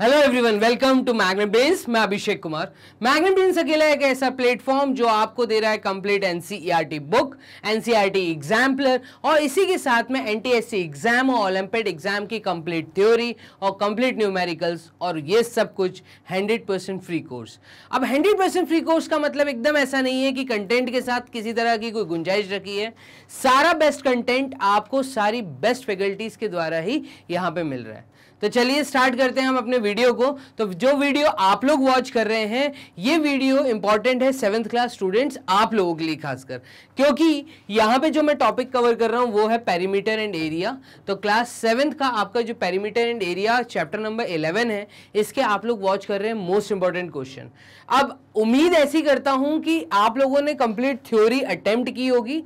Hello everyone welcome to Magnet Brains मैं Abhishek Kumar magnet brains अकेला एक ऐसा प्लेटफॉर्म जो आपको दे रहा है complete NCERT book NCERT exemplar और इसी के साथ में एन एग्जाम और ओलंपिक एग्जाम की कंप्लीट थ्योरी और कंप्लीट न्यूमेरिकल्स और ये सब कुछ परसेंट फ्री कोर्स अब परसेंट फ्री कोर्स का मतलब एकदम ऐसा नहीं है कि कंटेंट के साथ किसी तरह की कोई गुंजाइश रखी है सारा बेस्ट कंटेंट आपको सारी बेस्ट फैकल्टीज़ के द्वारा ही यहाँ पर मिल रहा है तो चलिए स्टार्ट करते हैं हम अपने वीडियो को तो जो वीडियो आप लोग वॉच कर रहे हैं ये वीडियो इंपॉर्टेंट है सेवन्थ क्लास स्टूडेंट्स आप लोगों के लिए खासकर क्योंकि यहाँ पे जो मैं टॉपिक कवर कर रहा हूँ वो है पेरीमीटर एंड एरिया तो क्लास सेवन्थ का आपका जो perimeter and area chapter number eleven है इसके आप लोग वॉच कर रहे हैं मोस्ट इंपॉर्टेंट क्वेश्चन अब उम्मीद ऐसी करता हूँ कि आप लोगों ने कंप्लीट थ्योरी अटेम्प्ट की होगी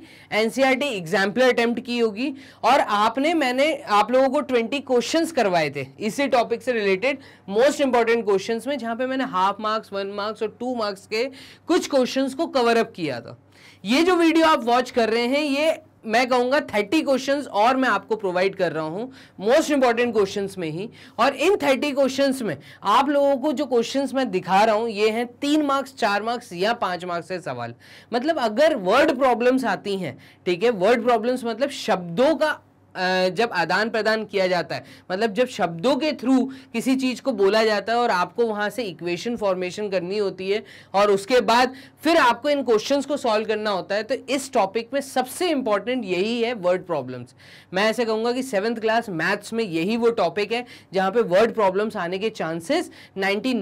एनसीईआरटी एग्जाम्पल अटेम्प्ट की होगी और आपने मैंने आप लोगों को 20 क्वेश्चंस करवाए थे इसी टॉपिक से रिलेटेड मोस्ट इंपॉर्टेंट क्वेश्चंस में जहाँ पे मैंने हाफ मार्क्स वन मार्क्स और टू मार्क्स के कुछ क्वेश्चंस को कवर अप किया था ये जो वीडियो आप वॉच कर रहे हैं ये मैं कहूंगा थर्टी क्वेश्चन और मैं आपको प्रोवाइड कर रहा हूं मोस्ट इंपॉर्टेंट क्वेश्चन में ही और इन थर्टी क्वेश्चन में आप लोगों को जो क्वेश्चन मैं दिखा रहा हूं ये हैं तीन मार्क्स चार मार्क्स या पांच मार्क्स से सवाल मतलब अगर वर्ड प्रॉब्लम्स आती हैं ठीक है वर्ड प्रॉब्लम्स मतलब शब्दों का जब आदान प्रदान किया जाता है मतलब जब शब्दों के थ्रू किसी चीज़ को बोला जाता है और आपको वहाँ से इक्वेशन फॉर्मेशन करनी होती है और उसके बाद फिर आपको इन क्वेश्चंस को सॉल्व करना होता है तो इस टॉपिक में सबसे इंपॉर्टेंट यही है वर्ड प्रॉब्लम्स मैं ऐसे कहूँगा कि सेवन्थ क्लास मैथ्स में यही वो टॉपिक है जहाँ पर वर्ड प्रॉब्लम्स आने के चांसेस नाइन्टी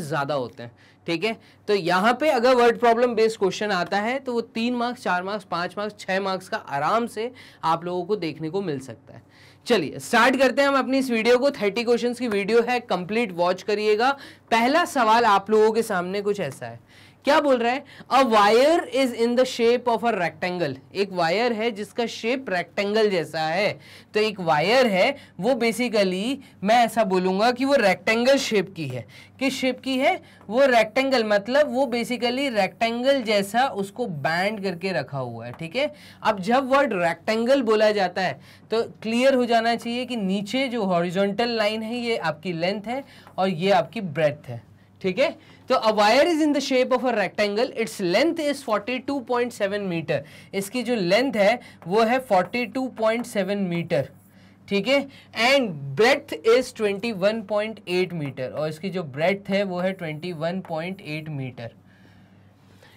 ज़्यादा होते हैं ठीक है तो यहाँ पे अगर वर्ड प्रॉब्लम बेस्ड क्वेश्चन आता है तो वो तीन मार्क्स चार मार्क्स पाँच मार्क्स छः मार्क्स का आराम से आप लोगों को देखने को मिल सकता है चलिए स्टार्ट करते हैं हम अपनी इस वीडियो को थर्टी क्वेश्चन की वीडियो है कंप्लीट वॉच करिएगा पहला सवाल आप लोगों के सामने कुछ ऐसा है क्या बोल रहा है a wire is in the shape of a rectangle एक वायर है जिसका शेप रेक्टेंगल जैसा है तो एक वायर है वो बेसिकली मैं ऐसा बोलूँगा कि वो रेक्टेंगल शेप की है किस शेप की है वो रेक्टेंगल मतलब वो बेसिकली रेक्टेंगल जैसा उसको बैंड करके रखा हुआ है ठीक है अब जब वर्ड रेक्टेंगल बोला जाता है तो क्लियर हो जाना चाहिए कि नीचे जो हॉरिजोंटल लाइन है ये आपकी लेंथ है और ये आपकी ब्रेथ है ठीक है तो a wire is in the shape of a rectangle its length is 42.7 metre इसकी जो लेंथ है वो है 42.7 मीटर ठीक है एंड ब्रेथ इज 21.8 मीटर और इसकी जो ब्रेथ है वो है 21.8 metre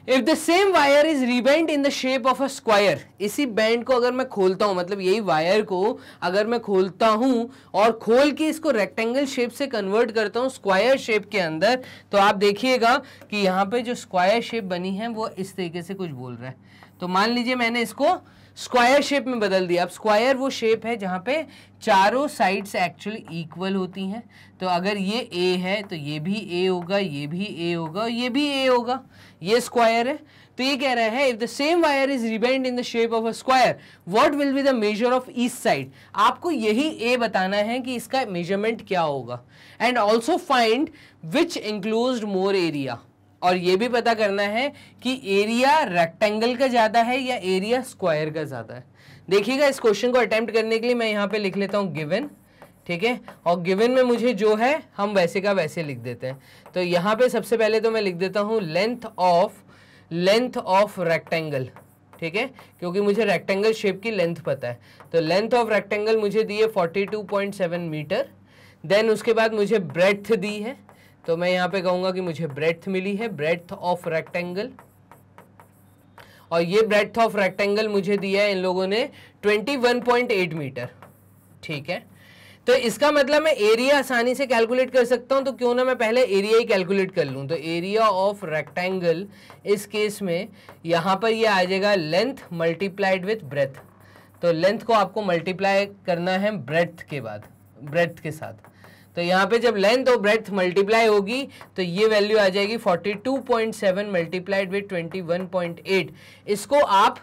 if the same wire is rebent in the shape of a square इसी बैंड को अगर मैं खोलता हूँ मतलब यही वायर को अगर मैं खोलता हूँ और खोल के इसको रेक्टेंगल शेप से कन्वर्ट करता हूँ स्क्वायर शेप के अंदर तो आप देखिएगा कि यहाँ पे जो स्क्वायर शेप बनी है वो इस तरीके से कुछ बोल रहा है तो मान लीजिए मैंने इसको स्क्वायर शेप में बदल दिया अब स्क्वायर वो शेप है जहाँ पे चारों साइड्स एक्चुअली इक्वल होती हैं तो अगर ये ए है तो ये भी ए होगा ये भी ए होगा ये भी ए होगा ये स्क्वायर है तो ये कह रहा है if the same wire is rebent in the shape of a square what will be the measure of each side आपको यही ए बताना है कि इसका मेजरमेंट क्या होगा and also find which enclose more area और ये भी पता करना है कि एरिया रेक्टेंगल का ज़्यादा है या एरिया स्क्वायर का ज़्यादा है देखिएगा इस क्वेश्चन को अटेम्प्ट करने के लिए मैं यहाँ पे लिख लेता हूँ गिवन ठीक है और गिवन में मुझे जो है हम वैसे का वैसे लिख देते हैं तो यहाँ पे सबसे पहले तो मैं लिख देता हूँ length of length of rectangle ठीक है क्योंकि मुझे रेक्टेंगल शेप की लेंथ पता है तो लेंथ ऑफ रेक्टेंगल मुझे दी है सेवन मीटर देन उसके बाद मुझे ब्रेथ दी है तो मैं यहाँ पे कहूँगा कि मुझे ब्रेथ मिली है ब्रेथ ऑफ रेक्टेंगल और ये ब्रेथ ऑफ रेक्टेंगल मुझे दिया है इन लोगों ने 21.8 मीटर ठीक है तो इसका मतलब मैं एरिया आसानी से कैलकुलेट कर सकता हूँ तो क्यों ना मैं पहले एरिया ही कैलकुलेट कर लूँ तो एरिया ऑफ रेक्टेंगल इस केस में यहाँ पर ये यह आ जाएगा लेंथ मल्टीप्लाइड विथ ब्रेथ तो लेंथ को आपको मल्टीप्लाई करना है ब्रेथ के बाद ब्रेथ के साथ तो यहाँ पे जब लेंथ और ब्रेथ मल्टीप्लाई होगी तो ये वैल्यू आ जाएगी 42.7 मल्टीप्लाइड विथ 21.8 इसको आप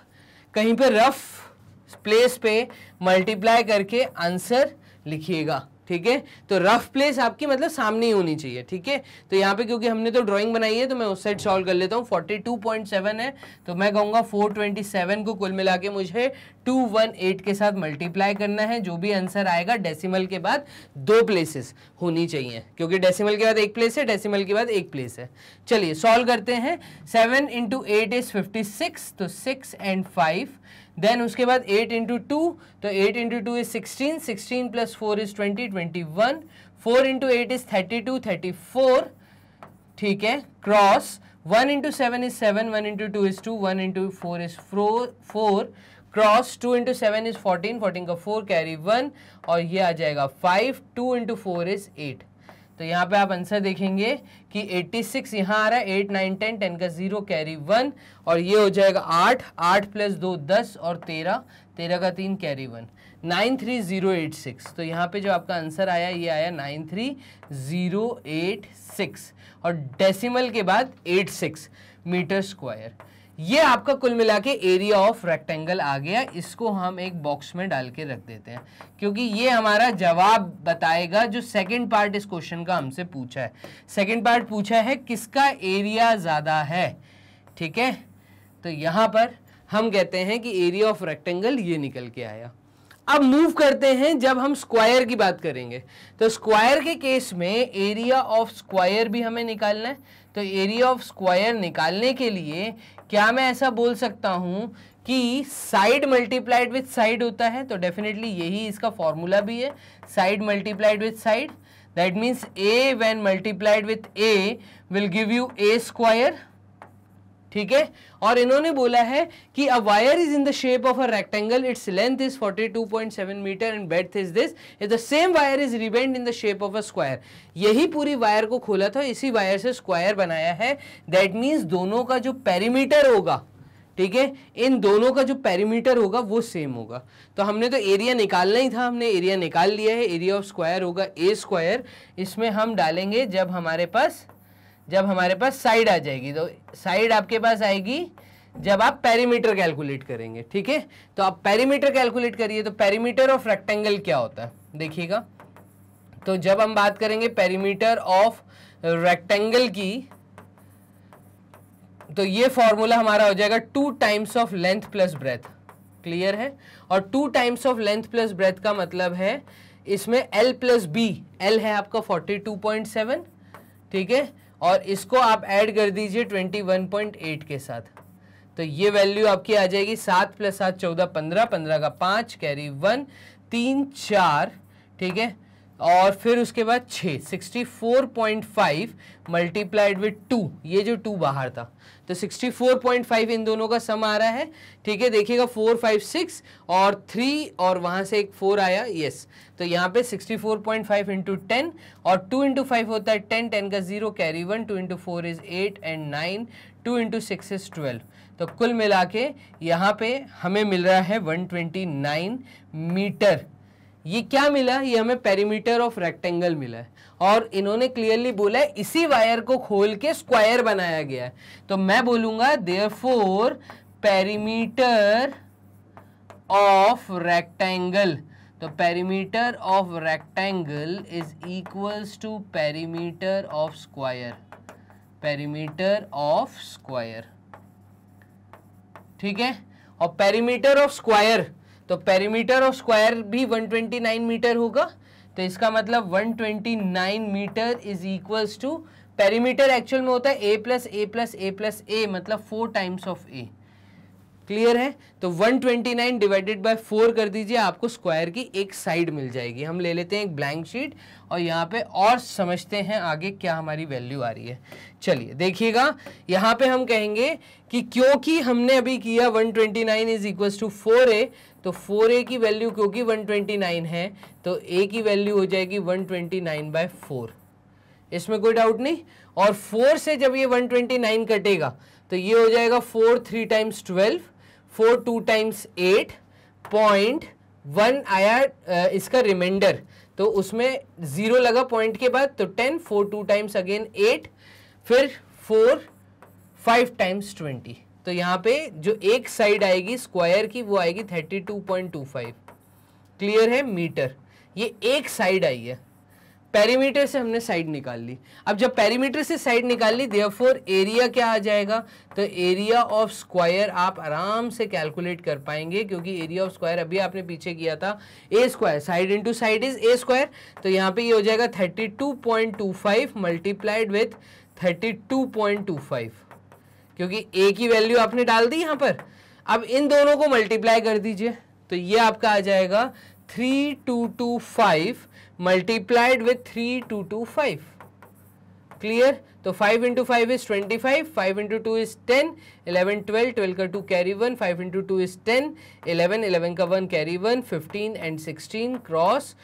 कहीं पे रफ प्लेस पे मल्टीप्लाई करके आंसर लिखिएगा ठीक है तो रफ प्लेस आपकी मतलब सामने ही होनी चाहिए ठीक है तो यहाँ पे क्योंकि हमने तो ड्राइंग बनाई है तो मैं उस साइड सॉल्व कर लेता हूँ 42.7 है तो मैं कहूँगा 427 को कुल मिला के मुझे 218 के साथ मल्टीप्लाई करना है जो भी आंसर आएगा डेसिमल के बाद दो प्लेसेस होनी चाहिए क्योंकि डेसिमल के बाद एक प्लेस है डेसीमल के बाद एक प्लेस है चलिए सॉल्व करते हैं seven into eight is fifty तो सिक्स एंड फाइव देन उसके बाद एट इंटू टू तो eight into two is sixteen sixteen plus four is twenty twenty one four into eight is thirty two thirty four ठीक है cross one into seven is seven one into two is two one into four is four cross two into seven is fourteen fourteen का four carry one और ये आ जाएगा five two into four is eight तो यहाँ पे आप answer देखेंगे कि 86 सिक्स यहाँ आ रहा है एट नाइन टेन टेन का जीरो कैरी वन और ये हो जाएगा आठ आठ प्लस दो दस और तेरह तेरह का तीन carry one nine three zero eight six तो यहाँ पे जो आपका आंसर आया ये आया nine three zero eight six और डेसिमल के बाद एट सिक्स मीटर स्क्वायर ये आपका कुल मिला के एरिया ऑफ रेक्टेंगल आ गया इसको हम एक बॉक्स में डाल के रख देते हैं क्योंकि ये हमारा जवाब बताएगा जो सेकंड पार्ट इस क्वेश्चन का हमसे पूछा है सेकंड पार्ट पूछा है किसका एरिया ज़्यादा है ठीक है तो यहाँ पर हम कहते हैं कि एरिया ऑफ रेक्टेंगल ये निकल के आया अब मूव करते हैं जब हम स्क्वायर की बात करेंगे तो स्क्वायर के केस में एरिया ऑफ स्क्वायर भी हमें निकालना है तो एरिया ऑफ स्क्वायर निकालने के लिए क्या मैं ऐसा बोल सकता हूं कि साइड मल्टीप्लाइड विथ साइड होता है तो डेफिनेटली यही इसका फॉर्मूला भी है side multiplied with side that means a when multiplied with a will give you a square ठीक है और इन्होंने बोला है कि a wire is in the shape of a rectangle its length is 42.7 metre and breadth is this is the same wire is rebent in the shape of a square यही पूरी wire को खोला था इसी वायर से square बनाया है that means दोनों का जो पेरीमीटर होगा ठीक है इन दोनों का जो पेरीमीटर होगा वो सेम होगा तो हमने तो एरिया निकालना ही था हमने एरिया निकाल लिया है एरिया ऑफ स्क्वायर होगा ए स्क्वायर इसमें हम डालेंगे जब हमारे पास जब हमारे पास साइड आ जाएगी तो साइड आपके पास आएगी जब आप पैरीमीटर कैलकुलेट करेंगे ठीक है तो आप पैरीमीटर कैलकुलेट करिए तो पैरीमीटर ऑफ रेक्टेंगल क्या होता है देखिएगा तो जब हम बात करेंगे पेरीमीटर ऑफ रेक्टेंगल की तो ये फॉर्मूला हमारा हो जाएगा two times of length plus breadth clear है और two times of length plus breadth का मतलब है इसमें एल प्लस बी एल है आपका फोर्टी टू पॉइंट सेवन ठीक है और इसको आप ऐड कर दीजिए 21.8 के साथ तो ये वैल्यू आपकी आ जाएगी सात प्लस सात चौदह पंद्रह पंद्रह का पाँच कैरी वन तीन चार ठीक है और फिर उसके बाद छः sixty four point five multiplied with two ये जो टू बाहर था तो 64.5 इन दोनों का सम आ रहा है ठीक है देखिएगा 4, 5, 6 और 3 और वहाँ से एक 4 आया यस तो यहाँ पे 64.5 इंटू टेन और 2 इंटू फाइव होता है 10, 10 का zero carry one 2 into four is eight and 9, 2 into six is twelve तो कुल मिला के यहाँ पे हमें मिल रहा है 129 मीटर ये क्या मिला ये हमें पेरीमीटर ऑफ रेक्टेंगल मिला है और इन्होंने क्लियरली बोला है इसी वायर को खोल के स्क्वायर बनाया गया है तो मैं बोलूंगा therefore perimeter of rectangle तो perimeter of rectangle is equals to perimeter of square perimeter of square ठीक है और पेरीमीटर ऑफ स्क्वायर तो पेरीमीटर ऑफ स्क्वायर भी 129 मीटर होगा तो इसका मतलब 129 metre is equals to perimeter actual में होता है a plus A plus A plus a मतलब four times of a clear है तो 129 डिवाइडेड बाय फोर कर दीजिए आपको स्क्वायर की एक साइड मिल जाएगी हम ले लेते हैं एक ब्लैंक शीट और यहाँ पे और समझते हैं आगे क्या हमारी वैल्यू आ रही है चलिए देखिएगा यहाँ पे हम कहेंगे कि क्योंकि हमने अभी किया 129 twenty nine is equals to four a तो फोर ए की वैल्यू क्योंकि वन ट्वेंटी नाइन है तो ए की वैल्यू हो जाएगी one twenty nine by four इसमें कोई डाउट नहीं और फोर से जब ये वन ट्वेंटी नाइन कटेगा तो ये हो जाएगा four three times twelve four two times eight point one आया इसका रिमाइंडर तो उसमें ज़ीरो लगा पॉइंट के बाद तो ten four two times again eight फिर फोर फाइव टाइम्स ट्वेंटी तो यहाँ पे जो एक साइड आएगी स्क्वायर की वो आएगी thirty two point two five clear है मीटर ये एक साइड आई है पेरीमीटर से हमने साइड निकाल ली अब जब पेरीमीटर से साइड निकाल ली देयरफॉर एरिया क्या आ जाएगा तो एरिया ऑफ स्क्वायर आप आराम से कैलकुलेट कर पाएंगे क्योंकि एरिया ऑफ स्क्वायर अभी आपने पीछे किया था a square side into side is a square तो यहाँ पे ये यह हो जाएगा 32.25 मल्टीप्लाइड विथ फाइव क्योंकि ए की वैल्यू आपने डाल दी यहां पर अब इन दोनों को मल्टीप्लाई कर दीजिए तो ये आपका आ जाएगा three two two five multiplied with three two two five clear तो five into five is twenty five five into two is ten eleven twelve twelve का two carry one five into two is ten eleven eleven का one carry one fifteen and sixteen cross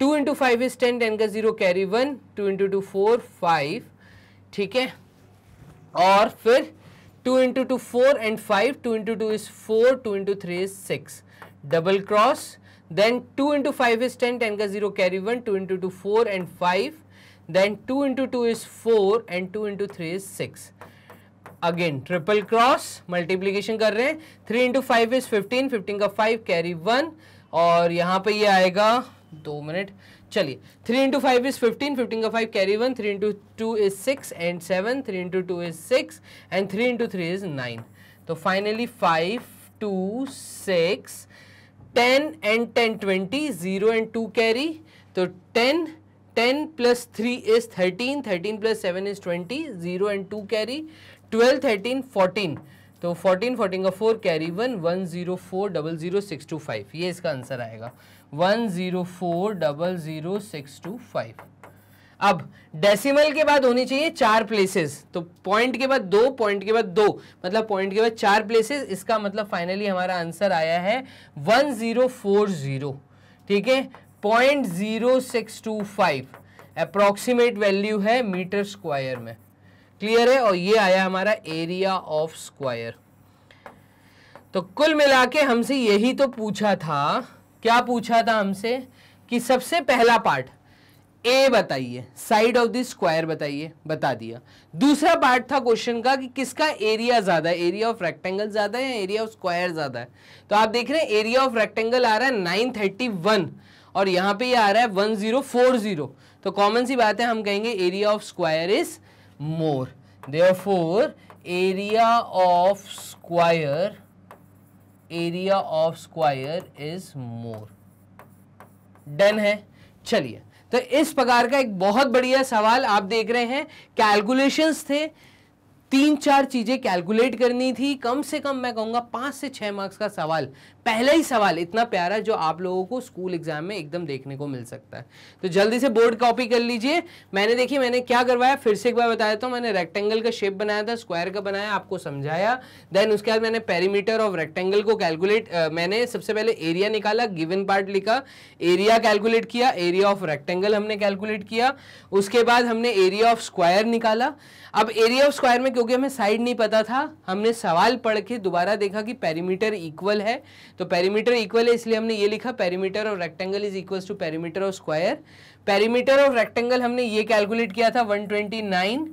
two into five is ten ten का zero carry one two into two four five ठीक है और फिर two into two four and five two into two is four two into three is six double cross then two into five is ten ten का zero carry one two into two four and five then two into two is four and two into three is six again triple cross multiplication कर रहे हैं three into five is fifteen fifteen का five carry one और यहाँ पे ये आएगा दो मिनट चलिए three into five is fifteen fifteen का five carry one three into two is six and seven three into two is six and three into three is nine तो finally five two six ten and ten twenty zero and two carry तो ten ten plus three is thirteen thirteen plus seven is twenty zero and two carry twelve thirteen fourteen तो fourteen fourteen का four carry one one zero four double zero six two five ये इसका answer आएगा one zero four double zero six two five अब decimal के बाद होनी चाहिए चार प्लेसेस तो पॉइंट के बाद दो पॉइंट के बाद दो मतलब पॉइंट के बाद चार प्लेसेस इसका मतलब फाइनली हमारा आंसर आया है वन ज़ीरो फोर ज़ीरो ठीक है point zero six two five approximate value है मीटर स्क्वायर में क्लियर है और ये आया हमारा एरिया ऑफ स्क्वायर तो कुल मिला के हमसे यही तो पूछा था क्या पूछा था हमसे कि सबसे पहला पार्ट ए बताइए साइड ऑफ द स्क्वायर बताइए बता दिया दूसरा पार्ट था क्वेश्चन का कि किसका एरिया ज़्यादा है एरिया ऑफ रेक्टेंगल ज़्यादा है या एरिया ऑफ स्क्वायर ज़्यादा है तो आप देख रहे हैं एरिया ऑफ रेक्टेंगल आ रहा है नाइन थर्टी वन और यहां पे ये आ रहा है वन जीरो फोर जीरो तो कॉमन सी बात है हम कहेंगे area of square is more there area of square area of square is more than है चलिए तो इस प्रकार का एक बहुत बढ़िया सवाल आप देख रहे हैं कैलकुलेशंस थे तीन चार चीज़ें कैलकुलेट करनी थी कम से कम मैं कहूंगा पांच से छह मार्क्स का सवाल पहला ही सवाल इतना प्यारा जो आप लोगों को स्कूल एग्जाम में एकदम देखने को मिल सकता है तो जल्दी से बोर्ड कॉपी कर लीजिए मैंने देखिए मैंने क्या करवाया फिर से एक बार बताया तो मैंने रेक्टेंगल का शेप बनाया था स्क्वायर का बनाया आपको समझाया देन उसके बाद मैंने पेरीमीटर ऑफ रेक्टेंगल को कैलकुलेट मैंने सबसे पहले एरिया निकाला गिवन पार्ट लिखा एरिया कैलकुलेट किया एरिया ऑफ रेक्टेंगल हमने कैलकुलेट किया उसके बाद हमने एरिया ऑफ स्क्वायर निकाला अब एरिया ऑफ स्क्वायर में क्योंकि हमें साइड नहीं पता था हमने सवाल पढ़ के दोबारा देखा कि पेरीमीटर इक्वल है तो पेरीमीटर इक्वल है इसलिए हमने ये लिखा perimeter of rectangle is equal to perimeter of square perimeter of rectangle हमने ये कैलकुलेट किया था 129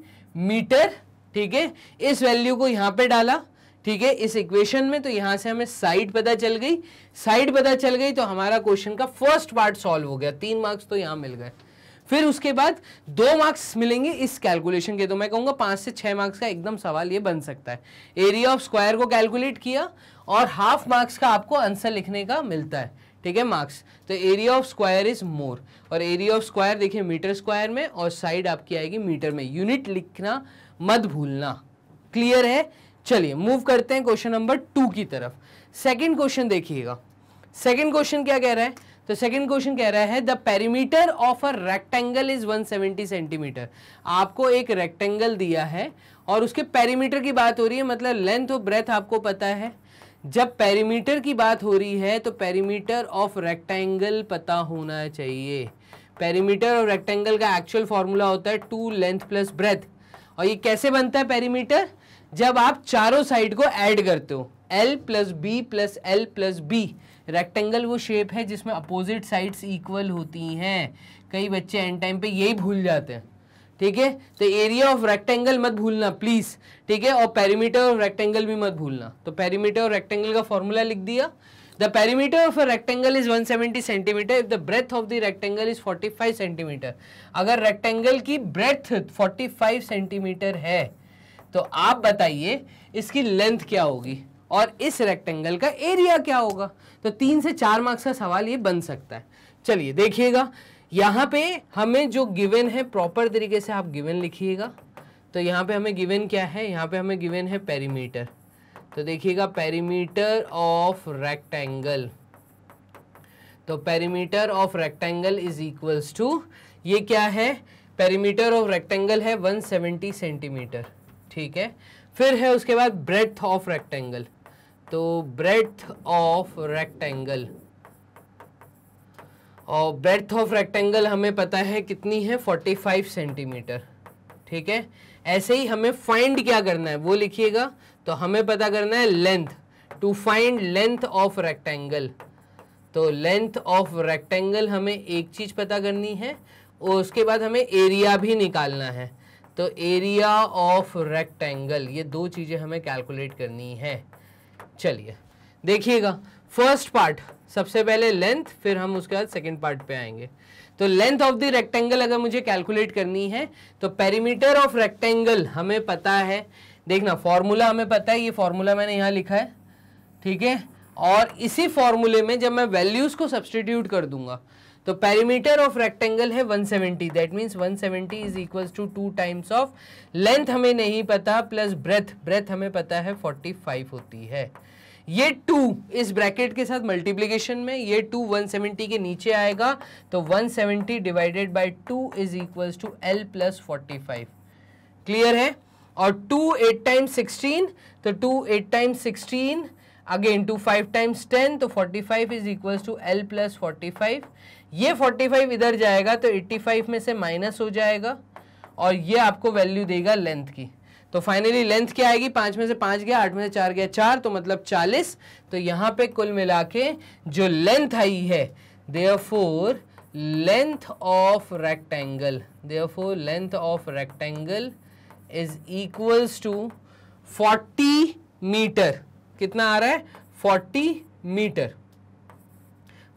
मीटर ठीक है इस वैल्यू को यहाँ पे डाला ठीक है इस इक्वेशन में तो यहाँ से हमें साइड पता चल गई साइड पता चल गई तो हमारा क्वेश्चन का फर्स्ट पार्ट सॉल्व हो गया तीन मार्क्स तो यहाँ मिल गए फिर उसके बाद दो मार्क्स मिलेंगे इस कैलकुलेशन के तो मैं कहूंगा पांच से छह मार्क्स का एकदम सवाल ये बन सकता है एरिया ऑफ स्क्वायर को कैलकुलेट किया और हाफ मार्क्स का आपको आंसर लिखने का मिलता है ठीक है मार्क्स तो area of square is more और एरिया ऑफ स्क्वायर देखिए मीटर स्क्वायर में और साइड आपकी आएगी मीटर में यूनिट लिखना मत भूलना क्लियर है चलिए मूव करते हैं क्वेश्चन नंबर टू की तरफ सेकंड क्वेश्चन देखिएगा सेकंड क्वेश्चन क्या कह रहा है तो सेकंड क्वेश्चन कह रहा है the perimeter of a rectangle is 170 centimetre आपको एक रेक्टेंगल दिया है और उसके पेरीमीटर की बात हो रही है मतलब लेंथ और ब्रेथ आपको पता है जब पेरीमीटर की बात हो रही है तो पेरीमीटर ऑफ रेक्टेंगल पता होना चाहिए पेरीमीटर और रेक्टेंगल का एक्चुअल फॉर्मूला होता है टू लेंथ प्लस ब्रेथ और ये कैसे बनता है पेरीमीटर जब आप चारों साइड को ऐड करते हो L plus B plus L plus B rectangle वो शेप है जिसमें अपोजिट साइड्स इक्वल होती हैं कई बच्चे एंड टाइम पे यही भूल जाते हैं ठीक है तो एरिया ऑफ रेक्टेंगल मत भूलना प्लीज़ ठीक है और पेरीमीटर ऑफ रेक्टेंगल भी मत भूलना तो पेरीमीटर और रेक्टेंगल का फॉर्मूला लिख दिया the perimeter of a rectangle is 170 centimetre if the breadth of the rectangle is 45 centimetre अगर रेक्टेंगल की ब्रेथ 45 सेंटीमीटर है तो आप बताइए इसकी लेंथ क्या होगी और इस रेक्टेंगल का एरिया क्या होगा तो तीन से चार मार्क्स का सवाल ये बन सकता है चलिए देखिएगा यहाँ पे हमें जो गिवन है प्रॉपर तरीके से आप गिवन लिखिएगा तो यहाँ पे हमें गिवन क्या है यहाँ पे हमें गिवन है पेरीमीटर तो देखिएगा पेरीमीटर ऑफ रेक्टेंगल तो perimeter of rectangle is equals to ये क्या है पेरीमीटर ऑफ रेक्टेंगल है 170 सेंटीमीटर ठीक है फिर है उसके बाद ब्रेथ ऑफ रेक्टेंगल तो ब्रेथ ऑफ रेक्टेंगल और ब्रेथ ऑफ रेक्टेंगल हमें पता है कितनी है 45 सेंटीमीटर ठीक है ऐसे ही हमें फाइंड क्या करना है वो लिखिएगा तो हमें पता करना है length to find length of rectangle तो लेंथ ऑफ रेक्टेंगल हमें एक चीज़ पता करनी है और उसके बाद हमें एरिया भी निकालना है तो एरिया ऑफ रेक्टेंगल ये दो चीज़ें हमें कैलकुलेट करनी है चलिए देखिएगा फर्स्ट पार्ट सबसे पहले लेंथ फिर हम उसके बाद सेकेंड पार्ट पे आएंगे तो लेंथ ऑफ द रेक्टेंगल अगर मुझे कैलकुलेट करनी है तो पेरीमीटर ऑफ रेक्टेंगल हमें पता है देखना फॉर्मूला हमें पता है ये फॉर्मूला मैंने यहाँ लिखा है ठीक है और इसी फॉर्मूले में जब मैं वैल्यूज़ को सब्सटीट्यूट कर दूंगा तो पेरीमीटर ऑफ रेक्टेंगल है 170 seventy that means one seventy is equal to two times of length हमें नहीं पता प्लस ब्रेथ ब्रेथ हमें पता है 45 होती है ये टू इस ब्रैकेट के साथ मल्टीप्लीकेशन में ये टू 170 के नीचे आएगा तो 170 divided by two is equal to L plus forty clear है और टू एट टाइम सिक्सटीन तो two eight time sixteen again two five times ten तो forty five is equal to L plus forty five ये forty five इधर जाएगा तो eighty five में से माइनस हो जाएगा और ये आपको वैल्यू देगा लेंथ की तो फाइनली लेंथ क्या आएगी पांच में से पांच गया आठ में से चार गया चार तो मतलब चालीस तो यहाँ पे कुल मिला के जो लेंथ आई है therefore length of rectangle therefore length of rectangle is equals to 40 metre कितना आ रहा है 40 मीटर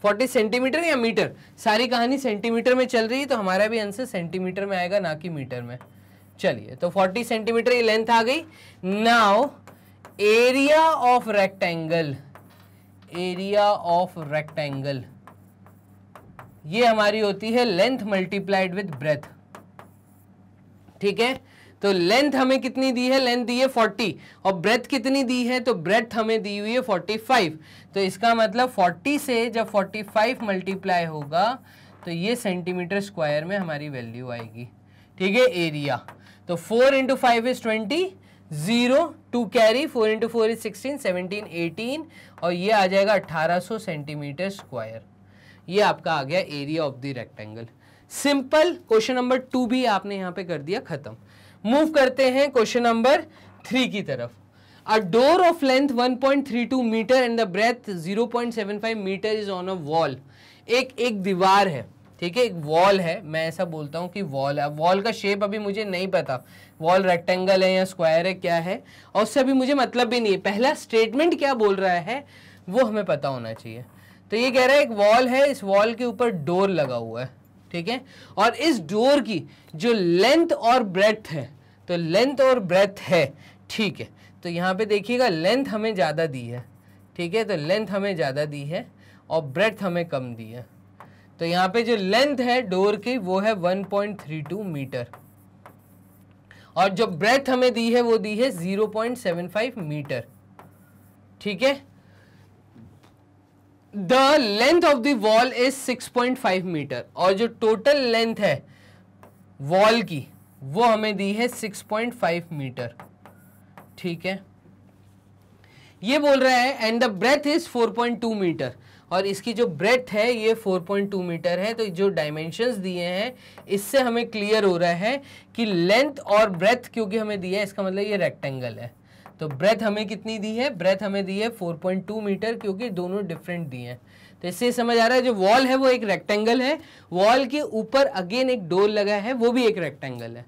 40 सेंटीमीटर या मीटर सारी कहानी सेंटीमीटर में चल रही है तो हमारा भी आंसर सेंटीमीटर में आएगा ना कि मीटर में चलिए तो 40 सेंटीमीटर की लेंथ आ गई now area of rectangle area of rectangle ये हमारी होती है लेंथ मल्टीप्लाइड विद ब्रेथ ठीक है तो लेंथ हमें कितनी दी है लेंथ दी है 40 और ब्रेथ कितनी दी है तो ब्रेथ हमें दी हुई है 45 तो इसका मतलब 40 से जब 45 मल्टीप्लाई होगा तो ये सेंटीमीटर स्क्वायर में हमारी वैल्यू आएगी ठीक है एरिया तो four into five is twenty zero two carry four into four is sixteen seventeen eighteen और ये आ जाएगा अट्ठारह सो सेंटीमीटर स्क्वायर ये आपका आ गया area of the rectangle simple question number two भी आपने यहाँ पे कर दिया खत्म मूव करते हैं क्वेश्चन नंबर थ्री की तरफ a door of length 1.32 metre and the breadth 0.75 metre is on a wall एक एक दीवार है ठीक है एक वॉल है मैं ऐसा बोलता हूँ कि वॉल है वॉल का शेप अभी मुझे नहीं पता वॉल रेक्टेंगल है या स्क्वायर है क्या है और उससे अभी मुझे मतलब भी नहीं है पहला स्टेटमेंट क्या बोल रहा है वो हमें पता होना चाहिए तो ये कह रहा है एक वॉल है इस वॉल के ऊपर डोर लगा हुआ है ठीक है और इस डोर की जो लेंथ और ब्रेथ है तो लेंथ और ब्रेथ है ठीक है तो यहाँ पे देखिएगा लेंथ हमें ज़्यादा दी है ठीक है तो लेंथ हमें ज़्यादा दी है और ब्रेथ हमें कम दी है तो यहाँ पे जो लेंथ है डोर की वो है 1.32 मीटर और जो ब्रेथ हमें दी है वो दी है 0.75 मीटर ठीक है the length of the wall is 6.5 metre और जो टोटल लेंथ है वॉल की वो हमें दी है 6.5 मीटर ठीक है ये बोल रहा है and the breadth is 4.2 metre और इसकी जो ब्रेथ है ये 4.2 मीटर है तो जो डायमेंशंस दिए हैं इससे हमें क्लियर हो रहा है कि लेंथ और ब्रेथ क्योंकि हमें दिया है इसका मतलब ये रेक्टेंगल है तो ब्रेथ हमें कितनी दी है ब्रेथ हमें दी है 4.2 मीटर क्योंकि दोनों डिफरेंट दिए हैं तो इससे समझ आ रहा है जो वॉल है वो एक रेक्टेंगल है वॉल के ऊपर अगेन एक डोर लगा है वो भी एक रेक्टेंगल है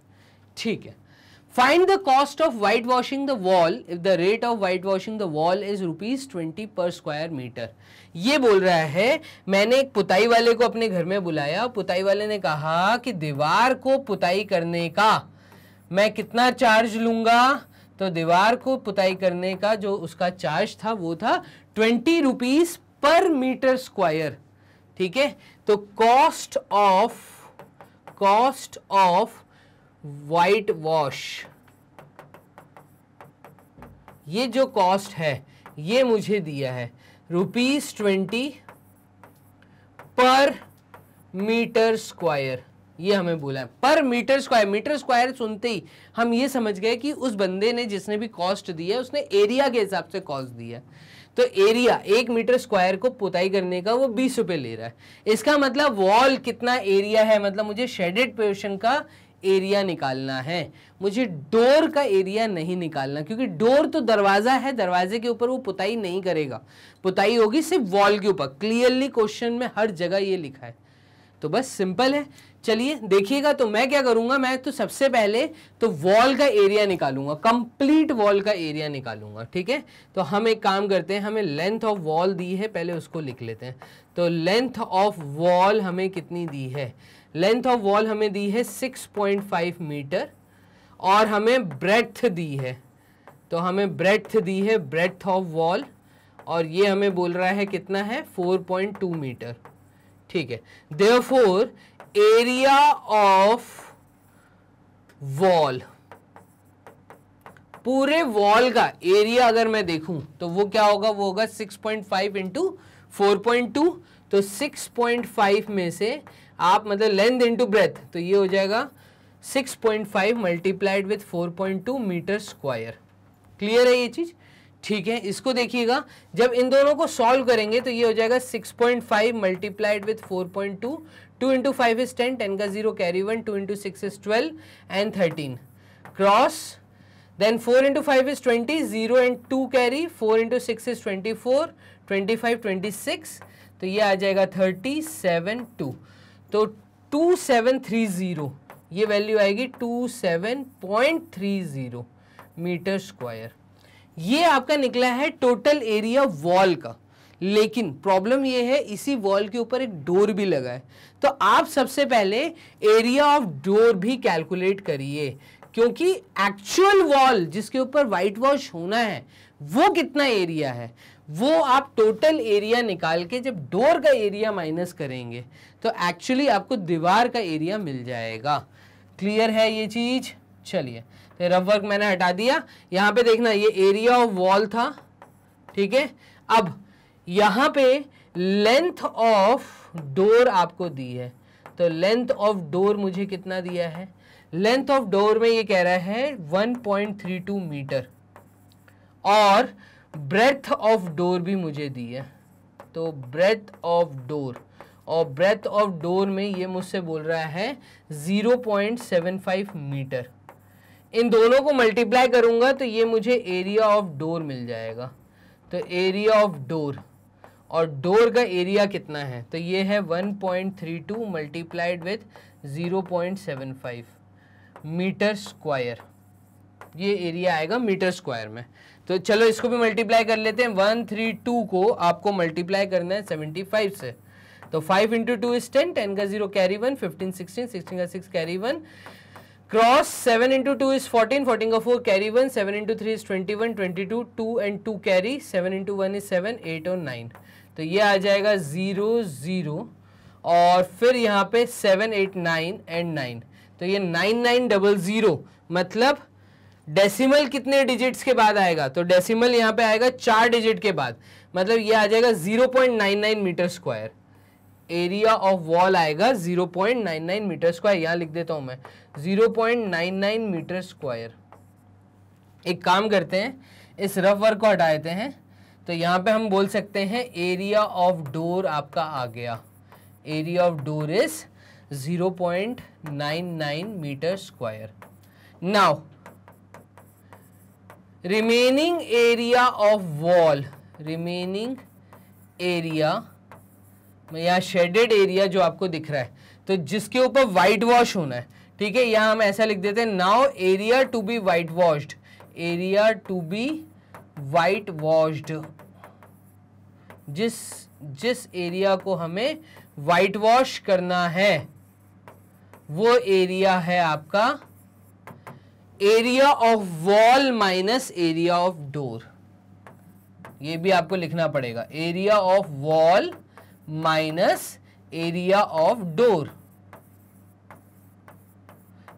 ठीक है cost of white washing the wall if the rate of white washing the wall is rupees twenty per square metre ये बोल रहा है मैंने एक पुताई वाले को अपने घर में बुलाया पुताई वाले ने कहा कि दीवार को पुताई करने का मैं कितना चार्ज लूंगा तो दीवार को पुताई करने का जो उसका चार्ज था वो था twenty rupees per metre square ठीक है तो cost of cost of white wash ये जो कॉस्ट है ये मुझे दिया है rupees twenty per metre square ये हमें बोला है पर मीटर स्क्वायर मीटर स्क्वायर सुनते ही हम ये समझ गए कि उस बंदे ने जिसने भी कॉस्ट दिया है उसने एरिया के हिसाब से कॉस्ट दिया है तो एरिया एक मीटर स्क्वायर को पुताई करने का वो बीस रुपए ले रहा है इसका मतलब वॉल कितना एरिया है मतलब मुझे शेडेड पोर्शन का एरिया निकालना है मुझे डोर का एरिया नहीं निकालना क्योंकि डोर तो दरवाज़ा है दरवाजे के ऊपर वो पुताई नहीं करेगा पुताई होगी सिर्फ वॉल के ऊपर क्लियरली क्वेश्चन में हर जगह ये लिखा है तो बस सिंपल है चलिए देखिएगा तो मैं क्या करूँगा मैं तो सबसे पहले तो वॉल का एरिया निकालूंगा कंप्लीट वॉल का एरिया निकालूंगा ठीक है तो हम एक काम करते हैं हमें लेंथ ऑफ वॉल दी है पहले उसको लिख लेते हैं तो लेंथ ऑफ वॉल हमें कितनी दी है लेंथ ऑफ वॉल हमें दी है 6.5 मीटर और हमें ब्रेथ दी है तो हमें ब्रेथ दी है ब्रेथ ऑफ वॉल और ये हमें बोल रहा है कितना है 4.2 मीटर ठीक है देयरफॉर एरिया ऑफ वॉल पूरे वॉल का एरिया अगर मैं देखूं तो वो क्या होगा वो होगा 6.5 पॉइंट इंटू फोर तो 6.5 में से आप मतलब लेंथ इनटू ब्रेथ तो ये हो जाएगा 6.5 point five multiplied with four metre square clear है ये चीज़ ठीक है इसको देखिएगा जब इन दोनों को सॉल्व करेंगे तो ये हो जाएगा 6.5 point five multiplied with four point two two into five is ten ten का zero carry one two into six is twelve and thirteen cross then four into five is twenty zero and two carry four into six is twenty four twenty five twenty six तो ये आ जाएगा thirty seven two तो two seven three zero ये value आएगी two seven point three zero metre square ये आपका निकला है टोटल एरिया वॉल का लेकिन प्रॉब्लम ये है इसी वॉल के ऊपर एक डोर भी लगा है तो आप सबसे पहले एरिया ऑफ डोर भी कैलकुलेट करिए क्योंकि एक्चुअल वॉल जिसके ऊपर वाइट वॉश होना है वो कितना एरिया है वो आप टोटल एरिया निकाल के जब डोर का एरिया माइनस करेंगे तो एक्चुअली आपको दीवार का एरिया मिल जाएगा क्लियर है ये चीज़ चलिए तो रफ वर्क मैंने हटा दिया यहाँ पे देखना ये एरिया ऑफ वॉल था ठीक है अब यहाँ पे लेंथ ऑफ डोर आपको दी है तो लेंथ ऑफ डोर मुझे कितना दिया है लेंथ ऑफ डोर में ये कह रहा है 1.32 मीटर और ब्रेथ ऑफ डोर भी मुझे दी है तो ब्रेथ ऑफ डोर और ब्रेथ ऑफ डोर में ये मुझसे बोल रहा है 0.75 मीटर इन दोनों को मल्टीप्लाई करूँगा तो ये मुझे एरिया ऑफ डोर मिल जाएगा तो एरिया ऑफ डोर और डोर का एरिया कितना है तो ये है 1.32 multiplied with zero metre square ये एरिया आएगा मीटर स्क्वायर में तो चलो इसको भी मल्टीप्लाई कर लेते हैं वन थ्री टू को आपको मल्टीप्लाई करना है सेवेंटी फाइव से तो five into two is ten ten का zero carry one fifteen sixteen sixteen का six carry one cross seven into two is fourteen fourteen का four carry one seven into three is twenty one twenty two two and two carry seven into one is seven eight और nine तो ये आ जाएगा zero zero और फिर यहाँ पे seven eight nine and nine तो ये नाइन नाइन डबल ज़ीरो मतलब डेसिमल कितने डिजिट्स के बाद आएगा तो डेसिमल यहाँ पे आएगा चार डिजिट के बाद मतलब ये आ जाएगा 0.99 metre square area of wall आएगा 0.99 मीटर स्क्वायर यहाँ लिख देता हूँ मैं 0.99 मीटर स्क्वायर एक काम करते हैं इस रफ वर्क को हटा देते हैं तो यहाँ पे हम बोल सकते हैं एरिया ऑफ डोर आपका आ गया area of door is 0.99 metre square now remaining area of wall remaining area या शेडेड एरिया जो आपको दिख रहा है तो जिसके ऊपर वाइट वॉश होना है ठीक है यहाँ हम ऐसा लिख देते हैं now area to be white washed area to be white washed जिस जिस एरिया को हमें वाइट वॉश करना है वो एरिया है आपका area of wall minus area of door ये भी आपको लिखना पड़ेगा area of wall minus area of door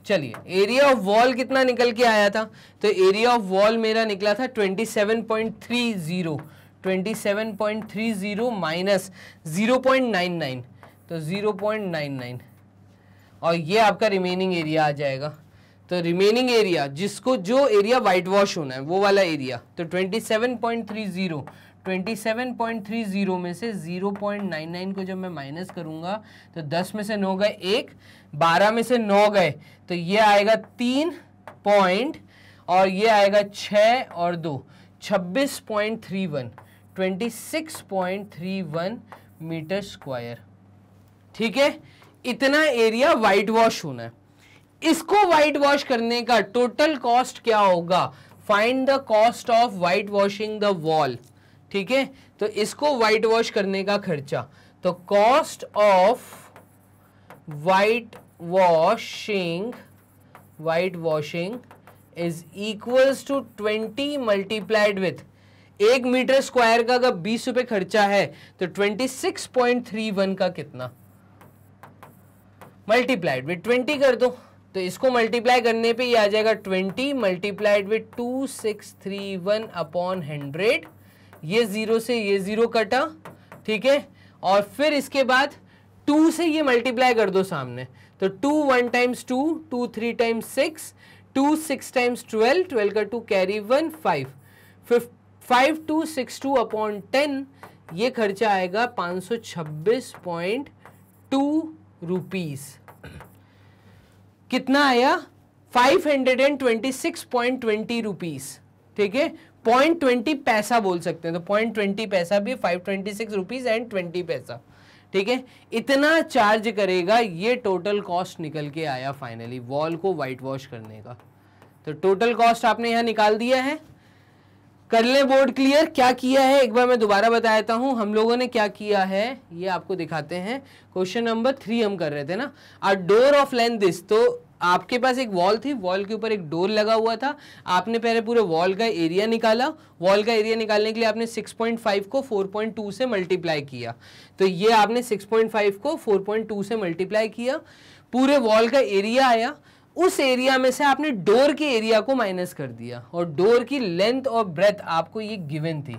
चलिए एरिया ऑफ वॉल कितना निकल के आया था तो एरिया ऑफ वॉल मेरा निकला था 27.30 27.30 माइनस 0.99 तो 0.99 और ये आपका रिमेनिंग एरिया आ जाएगा तो रिमेनिंग एरिया जिसको जो एरिया वाइट वॉश होना है वो वाला एरिया तो 27.30 27.30 में से 0.99 को जब मैं माइनस करूंगा तो 10 में से 9 गए एक 12 में से 9 गए तो ये आएगा तीन पॉइंट और ये आएगा छः और दो 26.31 26.31 मीटर स्क्वायर ठीक है इतना एरिया वाइट वॉश होना है इसको वाइट वॉश करने का टोटल कॉस्ट क्या होगा find the cost of white washing the wall ठीक है तो इसको वाइट वॉश करने का खर्चा तो cost of white washing white washing is equals to twenty multiplied with एक मीटर स्क्वायर का अगर बीस रुपए खर्चा है तो twenty six point three one का कितना मल्टीप्लाइड विथ ट्वेंटी कर दो तो इसको मल्टीप्लाई करने पे ये आ जाएगा twenty multiplied with two six three one upon hundred ये ज़ीरो से ये ज़ीरो कटा ठीक है और फिर इसके बाद टू से ये मल्टीप्लाई कर दो सामने तो two one times two two three times six two six times twelve twelve का टू कैरी वन फाइव फिफ five two six two upon ten ये खर्चा आएगा पाँच सौ छब्बीस पॉइंट टू रुपीज़ कितना आया 526.20 रुपीज ठीक है पॉइंट ट्वेंटी पैसा बोल सकते हैं तो पॉइंट ट्वेंटी पैसा भी five twenty six rupees and twenty paisa ठीक है इतना चार्ज करेगा ये टोटल कॉस्ट निकल के आया फाइनली वॉल को वाइट वॉश करने का तो टोटल कॉस्ट आपने यहाँ निकाल दिया है कर लें बोर्ड क्लियर क्या किया है एक बार मैं दोबारा बताता हूँ हम लोगों ने क्या किया है ये आपको दिखाते हैं क्वेश्चन नंबर थ्री हम कर रहे थे ना आ डोर ऑफ लेंथ दिस तो आपके पास एक वॉल थी वॉल के ऊपर एक डोर लगा हुआ था आपने पहले पूरे वॉल का एरिया निकाला वॉल का एरिया निकालने के लिए आपने 6.5 को 4.2 से मल्टीप्लाई किया तो ये आपने 6.5 को 4.2 से मल्टीप्लाई किया पूरे वॉल का एरिया आया उस एरिया में से आपने डोर के एरिया को माइनस कर दिया और डोर की लेंथ और ब्रेथ आपको ये गिवन थी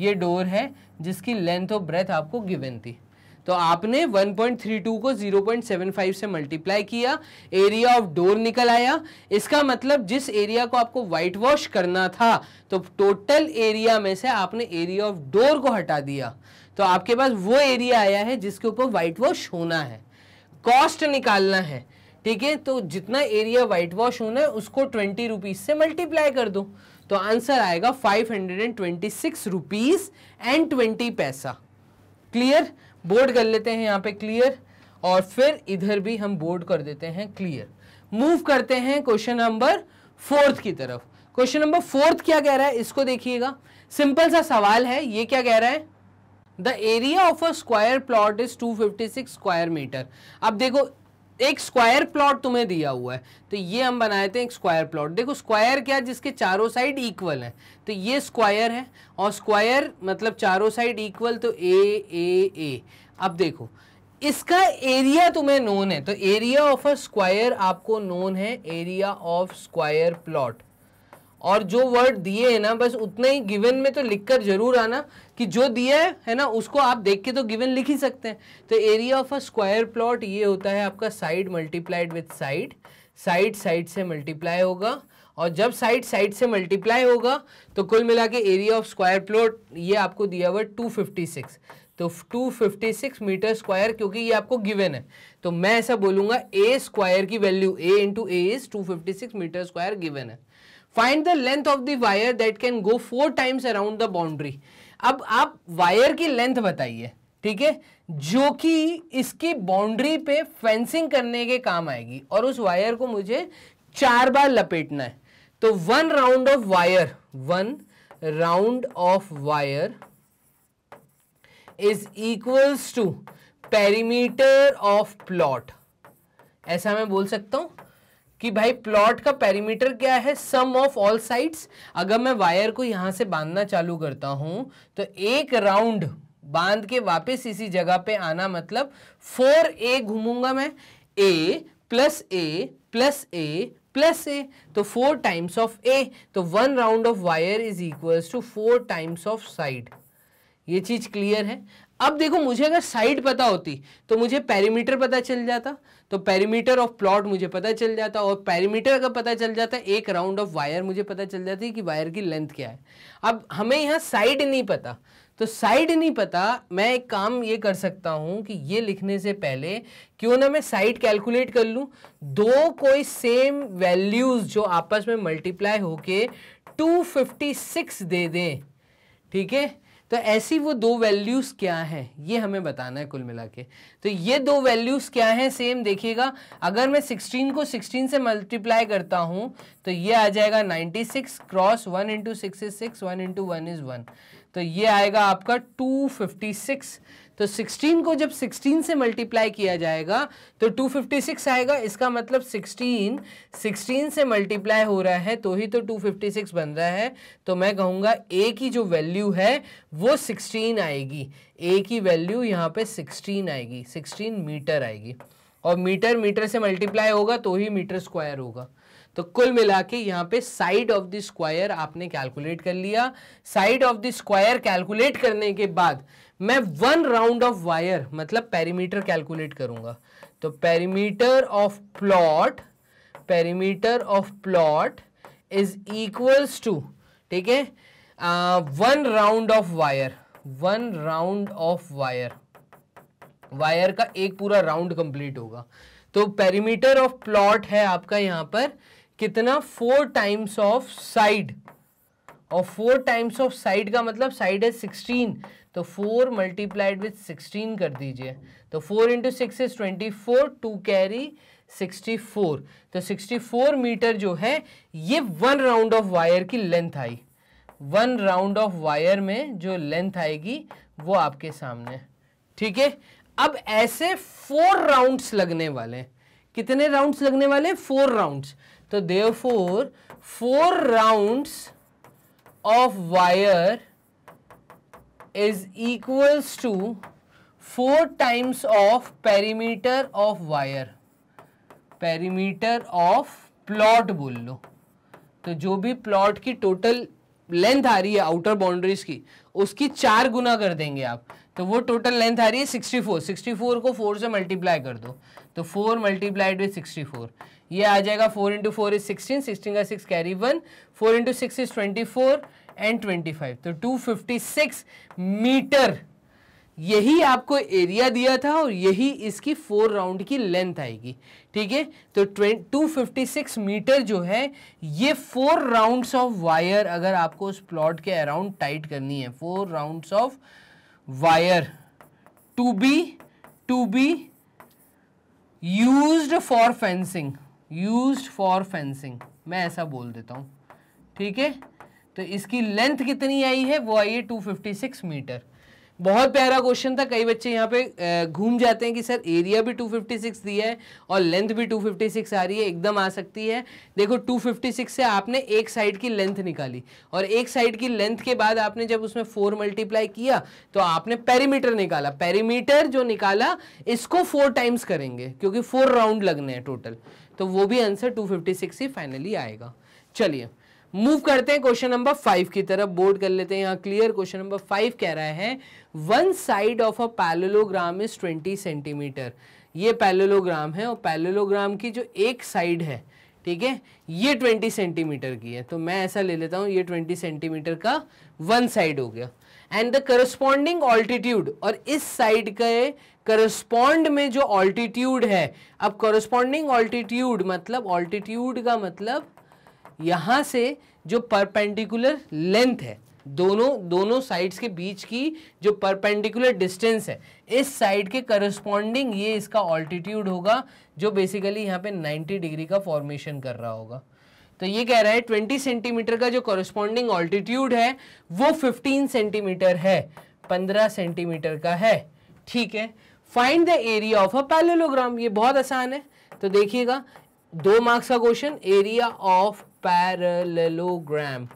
ये डोर है जिसकी लेंथ और ब्रेथ आपको गिवन थी तो आपने 1.32 को 0.75 से मल्टीप्लाई किया एरिया ऑफ डोर निकल आया इसका मतलब जिस एरिया को आपको वाइट वॉश करना था तो टोटल एरिया में से आपने एरिया ऑफ डोर को हटा दिया तो आपके पास वो एरिया आया है जिसके ऊपर वाइट वॉश होना है कॉस्ट निकालना है ठीक है तो जितना एरिया व्हाइट वॉश होना है उसको ट्वेंटी रुपीज से मल्टीप्लाई कर दो तो आंसर आएगा five hundred and twenty six rupees and twenty paisa clear board कर लेते हैं यहाँ पे क्लियर और फिर इधर भी हम बोर्ड कर देते हैं क्लियर मूव करते हैं क्वेश्चन नंबर फोर्थ की तरफ क्वेश्चन नंबर फोर्थ क्या कह रहा है इसको देखिएगा सिंपल सा सवाल है ये क्या कह रहा है the area of a square plot is 256 square metre अब देखो एक स्क्वायर प्लॉट तुम्हें दिया हुआ है तो ये हम बनाए थे एक स्क्वायर प्लॉट देखो स्क्वायर क्या जिसके चारों साइड इक्वल है तो ये स्क्वायर है और स्क्वायर मतलब चारों साइड इक्वल तो ए ए ए अब देखो इसका एरिया तुम्हें नोन है तो एरिया ऑफ अ स्क्वायर आपको नोन है एरिया ऑफ स्क्वायर प्लॉट और जो वर्ड दिए है ना बस उतने ही गिवन में तो लिख कर जरूर आना कि जो दिया है है ना उसको आप देख के तो गिवन लिख ही सकते हैं तो area of a square plot ये होता है आपका side multiplied with side side side से मल्टीप्लाई होगा और जब साइड साइड से मल्टीप्लाई होगा तो कुल मिला के एरिया ऑफ स्क्वायर प्लॉट ये आपको दिया हुआ टू फिफ्टी सिक्स तो 256 मीटर स्क्वायर क्योंकि ये आपको गिवन है तो मैं ऐसा बोलूँगा ए स्क्वायर की value A into A is 256 metre square given है find the length of the wire that can go four times around the boundary अब आप वायर की लेंथ बताइए ठीक है जो कि इसकी बाउंड्री पे फेंसिंग करने के काम आएगी और उस वायर को मुझे चार बार लपेटना है तो one round of wire one round of wire is equals to perimeter of plot ऐसा मैं बोल सकता हूं कि भाई प्लॉट का पेरीमीटर क्या है सम ऑफ ऑल साइड्स अगर मैं वायर को यहां से बांधना चालू करता हूं तो एक राउंड बांध के वापस इसी जगह पे आना मतलब फोर ए घूमूंगा मैं A plus A plus A plus A तो फोर टाइम्स ऑफ ए तो one round of wire is equals to four times of side ये चीज़ क्लियर है अब देखो मुझे अगर साइड पता होती तो मुझे पैरीमीटर पता चल जाता तो पैरीमीटर ऑफ प्लॉट मुझे पता चल जाता और पैरीमीटर अगर पता चल जाता एक राउंड ऑफ वायर मुझे पता चल जाती कि वायर की लेंथ क्या है अब हमें यहाँ साइड नहीं पता तो साइड नहीं पता मैं एक काम ये कर सकता हूँ कि ये लिखने से पहले क्यों ना मैं साइड कैलकुलेट कर लूँ दो कोई सेम वैल्यूज़ जो आपस में मल्टीप्लाई होके 256 दे दें ठीक है तो ऐसी वो दो वैल्यूज़ क्या हैं ये हमें बताना है कुल मिला के तो ये दो वैल्यूज़ क्या हैं सेम देखिएगा अगर मैं 16 को 16 से मल्टीप्लाई करता हूँ तो ये आ जाएगा 96 cross one into six is six one into one is one तो ये आएगा आपका 256 तो 16 को जब 16 से मल्टीप्लाई किया जाएगा तो 256 आएगा इसका मतलब 16 16 से मल्टीप्लाई हो रहा है तो ही तो 256 बन रहा है तो मैं कहूँगा ए की जो वैल्यू है वो 16 आएगी ए की वैल्यू यहाँ पे 16 आएगी 16 मीटर आएगी और मीटर मीटर से मल्टीप्लाई होगा तो ही मीटर स्क्वायर होगा तो कुल मिला के यहाँ पे साइड ऑफ द स्क्वायर आपने कैलकुलेट कर लिया side of the square calculate करने के बाद मैं वन राउंड ऑफ वायर मतलब पेरीमीटर कैलकुलेट करूंगा तो perimeter of plot perimeter of plot is equals to ठीक है one round of wire one round of wire wire का एक पूरा राउंड कंप्लीट होगा तो पेरीमीटर ऑफ प्लॉट है आपका यहां पर कितना फोर टाइम्स ऑफ साइड और फोर टाइम्स ऑफ साइड का मतलब साइड है सिक्सटीन तो फोर मल्टीप्लाइड विथ सिक्सटीन कर दीजिए तो four into six is twenty four two carry sixty four तो सिक्सटी फोर मीटर जो है ये वन राउंड ऑफ वायर की लेंथ आई वन राउंड ऑफ वायर में जो लेंथ आएगी वो आपके सामने ठीक है अब ऐसे फोर राउंड्स लगने वाले हैं कितने राउंड्स लगने वाले फोर राउंड्स तो देव four four rounds of wire is equals to 4 times of perimeter of wire perimeter of plot बोल लो तो जो भी प्लॉट की टोटल लेंथ आ रही है आउटर बाउंड्रीज की उसकी चार गुना कर देंगे आप तो वो टोटल लेंथ आ रही है 64 64 को 4 से मल्टीप्लाई कर दो तो 4 मल्टीप्लाइड विथ 64 ये आ जाएगा four into four is sixteen sixteen का six carry one four into six is twenty four and twenty five तो टू फिफ्टी सिक्स मीटर यही आपको एरिया दिया था और यही इसकी फोर राउंड की लेंथ आएगी ठीक है तो टू फिफ्टी सिक्स मीटर जो है ये फोर राउंड्स ऑफ वायर अगर आपको उस प्लॉट के अराउंड टाइट करनी है four rounds of wire to be to be use for fencing use for fencing मैं ऐसा बोल देता हूँ ठीक है तो इसकी लेंथ कितनी आई है वो आई है 256 मीटर बहुत प्यारा क्वेश्चन था कई बच्चे यहाँ पे घूम जाते हैं कि सर एरिया भी 256 दिया है और लेंथ भी 256 आ रही है एकदम आ सकती है देखो 256 से आपने एक साइड की लेंथ निकाली और एक साइड की लेंथ के बाद आपने जब उसमें फोर मल्टीप्लाई किया तो आपने पेरीमीटर निकाला पेरीमीटर जो निकाला इसको फोर टाइम्स करेंगे क्योंकि फोर राउंड लगने हैं टोटल तो वो भी आंसर 256 ही फाइनली आएगा चलिए मूव करते हैं क्वेश्चन नंबर फाइव की तरफ बोर्ड कर लेते हैं यहाँ क्लियर क्वेश्चन नंबर फाइव कह रहा है one side of a parallelogram is 20 centimetre ये पैलोलोग्राम है और पैलोलोग्राम की जो एक साइड है ठीक है ये 20 सेंटीमीटर की है तो मैं ऐसा ले लेता हूँ ये 20 सेंटीमीटर का वन साइड हो गया एंड द करस्पॉन्डिंग ऑल्टीट्यूड और इस साइड के करस्पॉन्ड में जो ऑल्टीट्यूड है अब करस्पॉन्डिंग ऑल्टीट्यूड मतलब ऑल्टीट्यूड का मतलब यहाँ से जो परपेंडिकुलर लेंथ है दोनों दोनों साइड्स के बीच की जो परपेंडिकुलर डिस्टेंस है इस साइड के करस्पॉन्डिंग ये इसका ऑल्टीट्यूड होगा जो बेसिकली यहाँ पे 90 डिग्री का फॉर्मेशन कर रहा होगा तो ये कह रहा है 20 सेंटीमीटर का जो करस्पॉन्डिंग ऑल्टीट्यूड है वो 15 सेंटीमीटर है 15 सेंटीमीटर का है ठीक है find the area of a parallelogram ये बहुत आसान है तो देखिएगा दो मार्क्स का क्वेश्चन एरिया ऑफ पैरेललोग्राम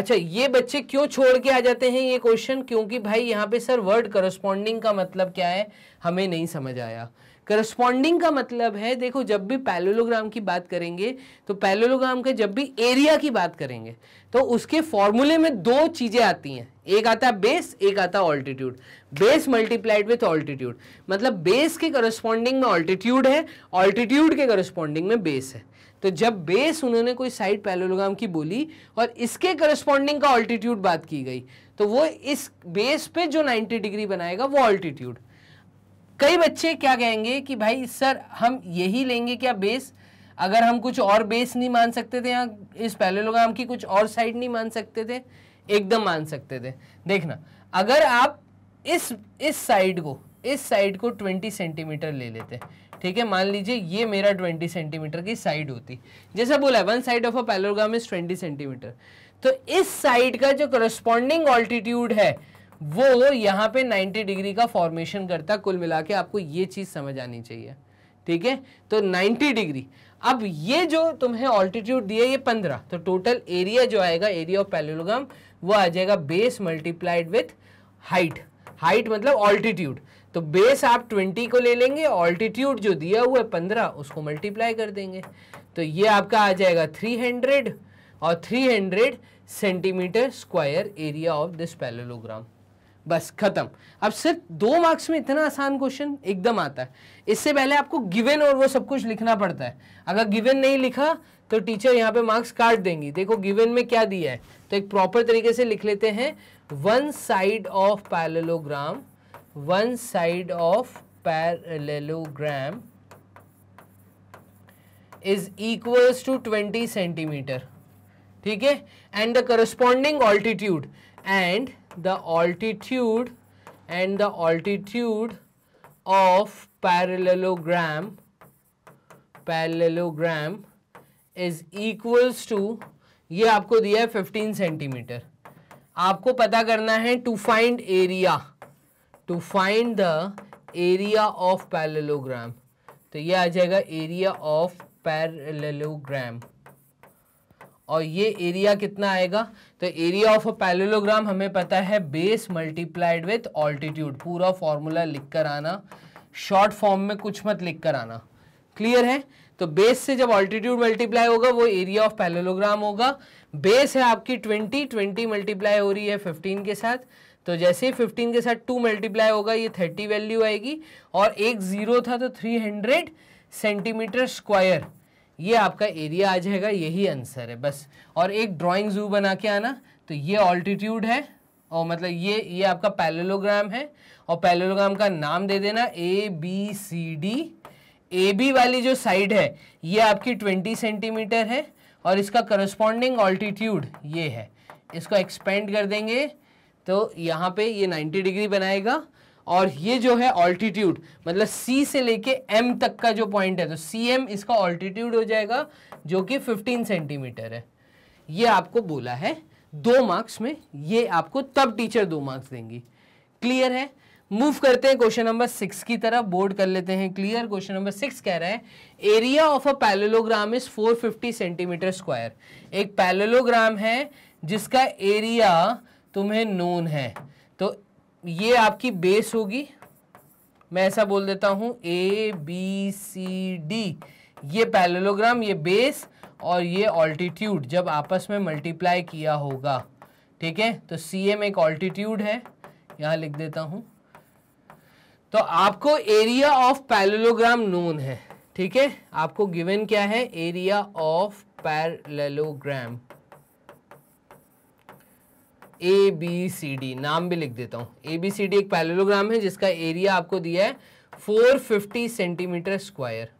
अच्छा ये बच्चे क्यों छोड़ के आ जाते हैं ये क्वेश्चन क्योंकि भाई यहाँ पे सर वर्ड करस्पॉन्डिंग का मतलब क्या है हमें नहीं समझ आया करस्पॉन्डिंग का मतलब है देखो जब भी पैलोलोग्राम की बात करेंगे तो पैलोलोग्राम का जब भी एरिया की बात करेंगे तो उसके फॉर्मूले में दो चीज़ें आती हैं एक आता है बेस एक आता है altitude base multiplied with altitude मतलब बेस के करस्पॉन्डिंग में ऑल्टीट्यूड है ऑल्टीट्यूड के करस्पॉन्डिंग में बेस है तो जब बेस उन्होंने कोई साइड पैलोलोग्राम की बोली और इसके करस्पॉन्डिंग का ऑल्टीट्यूड बात की गई तो वो इस बेस पे जो 90 डिग्री बनाएगा वो ऑल्टीट्यूड कई बच्चे क्या कहेंगे कि भाई सर हम यही लेंगे क्या बेस अगर हम कुछ और बेस नहीं मान सकते थे यहाँ इस हम की कुछ और साइड नहीं मान सकते थे एकदम मान सकते थे देखना अगर आप इस इस साइड को इस साइड को 20 सेंटीमीटर ले लेते ठीक है मान लीजिए ये मेरा 20 सेंटीमीटर की साइड होती जैसा बोला one side of a parallelogram is 20 centimetre तो इस साइड का जो करस्पॉन्डिंग ऑल्टीट्यूड है वो यहाँ पे 90 डिग्री का फॉर्मेशन करता कुल मिला के आपको ये चीज़ समझ आनी चाहिए ठीक है तो 90 डिग्री अब ये जो तुम्हें ऑल्टीट्यूड दिया ये 15 तो टोटल एरिया जो आएगा एरिया ऑफ पैलोलोग्राम वो आ जाएगा base multiplied with height height मतलब ऑल्टीट्यूड तो बेस आप 20 को ले लेंगे ऑल्टीट्यूड जो दिया हुआ है पंद्रह उसको मल्टीप्लाई कर देंगे तो ये आपका आ जाएगा थ्री और three centimetre square area of this parallelogram बस खत्म अब सिर्फ दो मार्क्स में इतना आसान क्वेश्चन एकदम आता है इससे पहले आपको गिवन और वो सब कुछ लिखना पड़ता है अगर गिवन नहीं लिखा तो टीचर यहाँ पे मार्क्स काट देंगी देखो गिवन में क्या दिया है तो एक प्रॉपर तरीके से लिख लेते हैं one side of parallelogram one side of parallelogram is equals to twenty centimetre ठीक है and the corresponding altitude and the altitude and the altitude of parallelogram parallelogram is equals to ये आपको दिया है 15 सेंटीमीटर आपको पता करना है to find area to find the area of parallelogram तो ये आ जाएगा एरिया ऑफ पैरेलोग्राम और ये एरिया कितना आएगा तो एरिया ऑफ अ पैरेललोग्राम हमें पता है बेस मल्टीप्लाइड विथ ऑल्टीट्यूड पूरा फॉर्मूला लिख कर आना शॉर्ट फॉर्म में कुछ मत लिख कर आना क्लियर है तो बेस से जब ऑल्टीट्यूड मल्टीप्लाई होगा वो एरिया ऑफ पैलोलोग्राम होगा बेस है आपकी 20 20 मल्टीप्लाई हो रही है 15 के साथ तो जैसे ही 15 के साथ 2 मल्टीप्लाई होगा ये 30 वैल्यू आएगी और एक ज़ीरो था तो 300 सेंटीमीटर स्क्वायर ये आपका एरिया आ जाएगा यही आंसर है बस और एक ड्राइंग जू बना के आना तो ये ऑल्टीट्यूड है और मतलब ये ये आपका पैलोलोग्राम है और पैलोलोग्राम का नाम दे देना A B C D A B वाली जो साइड है ये आपकी ट्वेंटी सेंटीमीटर है और इसका करस्पॉन्डिंग ऑल्टीट्यूड ये है इसको एक्सपेंड कर देंगे तो यहाँ पे ये 90 डिग्री बनाएगा और ये जो है ऑल्टीट्यूड मतलब सी से लेके एम तक का जो पॉइंट है तो सी एम इसका ऑल्टीट्यूड हो जाएगा जो कि 15 सेंटीमीटर है ये आपको बोला है दो मार्क्स में ये आपको तब टीचर दो मार्क्स देंगी क्लियर है मूव करते हैं क्वेश्चन नंबर सिक्स की तरफ बोर्ड कर लेते हैं क्लियर क्वेश्चन नंबर सिक्स कह रहा है area of a parallelogram is 450 centimetre square एक पैलोलोग्राम है जिसका एरिया तुम्हें नोन है ये आपकी बेस होगी मैं ऐसा बोल देता हूँ ए बी सी डी ये पैलेलोग्राम ये बेस और ये ऑल्टीट्यूड जब आपस में मल्टीप्लाई किया होगा ठीक है तो सी एम एक ऑल्टीट्यूड है यहाँ लिख देता हूँ तो आपको एरिया ऑफ पैलेलोग्राम नोन है ठीक है आपको गिवन क्या है area of parallelogram A B C D नाम भी लिख देता हूँ ए बी सी डी एक पैलेलोग्राम है जिसका एरिया आपको दिया है 450 centimetre square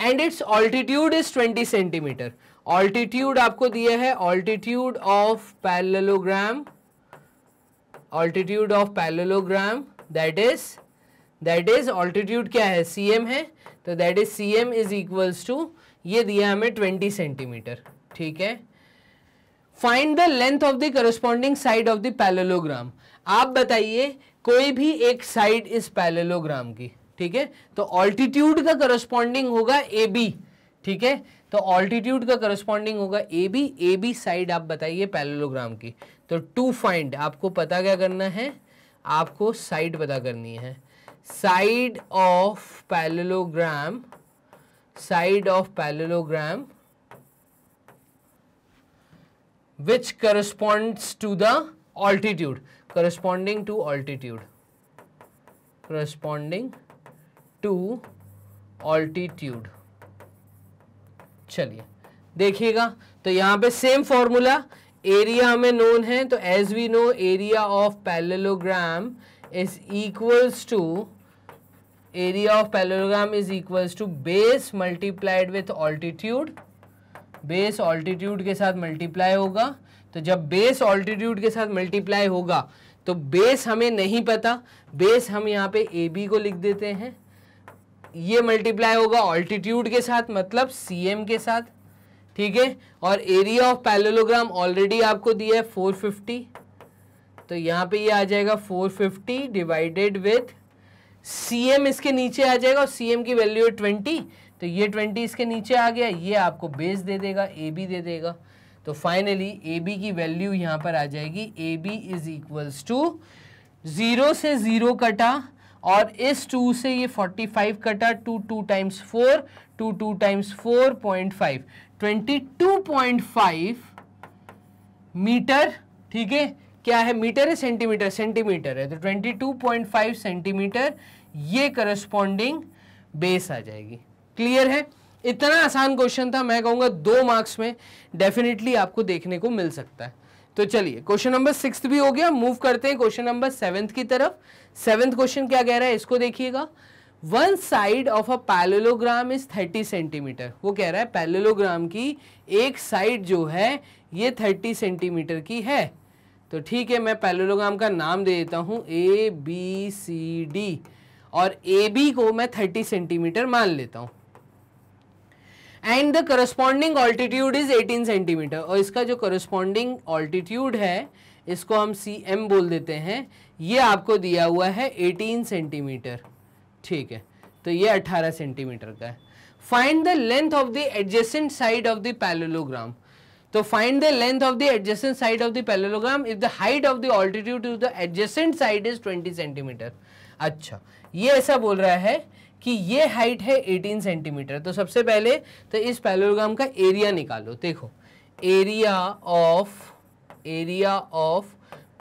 and its altitude is 20 centimetre altitude आपको दिया है altitude of parallelogram altitude of parallelogram that is that is altitude क्या है सी एम है तो that is C M is equals to ये दिया हमें 20 सेंटीमीटर ठीक है find the length of the corresponding side of the parallelogram आप बताइए कोई भी एक साइड इस पैलेलोग्राम की ठीक है तो ऑल्टीट्यूड का करस्पॉन्डिंग होगा ए बी ठीक है तो ऑल्टीट्यूड का करस्पॉन्डिंग होगा A B A B side आप बताइए पैलेलोग्राम की तो टू फाइंड आपको पता क्या करना है आपको साइड पता करनी है side of parallelogram side of parallelogram which corresponds to the altitude corresponding to altitude corresponding to altitude चलिए देखिएगा तो यहां पे सेम फॉर्मूला एरिया हमें नोन है तो as we know area of parallelogram is equals to area of parallelogram is equals to base multiplied with altitude base altitude के साथ मल्टीप्लाई होगा तो जब बेस ऑल्टीट्यूड के साथ मल्टीप्लाई होगा तो बेस हमें नहीं पता बेस हम यहाँ पे ए बी को लिख देते हैं ये मल्टीप्लाई होगा ऑल्टीट्यूड के साथ मतलब सी एम के साथ ठीक है और एरिया ऑफ पैलोलोग्राम ऑलरेडी आपको दिया है फोर फिफ्टी तो यहाँ पे ये यह आ जाएगा four fifty divided with C M इसके नीचे आ जाएगा और सी एम की वैल्यू है ट्वेंटी तो ये ट्वेंटी इसके नीचे आ गया ये आपको बेस दे देगा ए बी दे देगा तो फाइनली ए बी की वैल्यू यहाँ पर आ जाएगी A B is equals to zero से ज़ीरो कटा और इस टू से ये फोर्टी फाइव कटा two two times four two two times four point five twenty two point five metre ठीक है क्या है मीटर है सेंटीमीटर सेंटीमीटर है तो twenty two point five centimetre ये करस्पॉन्डिंग बेस आ जाएगी क्लियर है इतना आसान क्वेश्चन था मैं कहूंगा दो मार्क्स में डेफिनेटली आपको देखने को मिल सकता है तो चलिए क्वेश्चन नंबर सिक्स भी हो गया मूव करते हैं क्वेश्चन नंबर सेवेंथ की तरफ सेवेंथ क्वेश्चन क्या कह रहा है इसको देखिएगा one side of a parallelogram is thirty centimetre वो कह रहा है पैलोलोग्राम की एक साइड जो है ये थर्टी सेंटीमीटर की है तो ठीक है मैं पैलोलोग्राम का नाम दे देता हूँ ए बी सी डी और ए बी को मैं थर्टी सेंटीमीटर मान लेता हूँ and the corresponding altitude is 18 centimetre और इसका जो करस्पॉन्डिंग ऑल्टीट्यूड है इसको हम सी एम बोल देते हैं ये आपको दिया हुआ है 18 सेंटीमीटर ठीक है तो ये 18 सेंटीमीटर का है find the length of the adjacent side of the parallelogram तो find the length of the adjacent side of the parallelogram if the height of the altitude to the adjacent side is 20 centimetre अच्छा ये ऐसा बोल रहा है कि ये height है 18 सेंटीमीटर तो सबसे पहले तो इस पैलोग्राम का एरिया निकालो देखो area of area of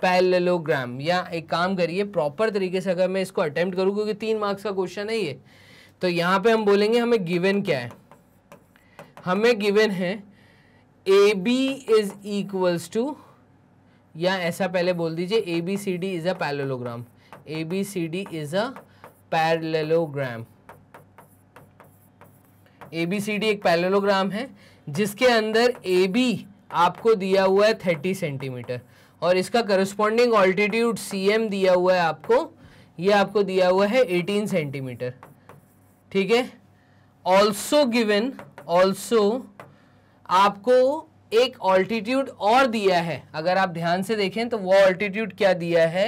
parallelogram या एक काम करिए प्रॉपर तरीके से अगर मैं इसको अटेम्प्ट करूँ क्योंकि तीन मार्क्स का क्वेश्चन है ये तो यहाँ पे हम बोलेंगे हमें गिवन क्या है हमें गिवन है A B is equals to या ऐसा पहले बोल दीजिए A B C D is a parallelogram A B C D is a parallelogram A B C D एक पैलोलोग्राम है जिसके अंदर ए बी आपको दिया हुआ है थर्टी सेंटीमीटर और इसका करस्पॉन्डिंग ऑल्टीट्यूड सी एम दिया हुआ है आपको ये आपको दिया हुआ है एटीन सेंटीमीटर ठीक है ऑल्सो गिवन ऑल्सो आपको एक ऑल्टीट्यूड और दिया है अगर आप ध्यान से देखें तो वो ऑल्टीट्यूड क्या दिया है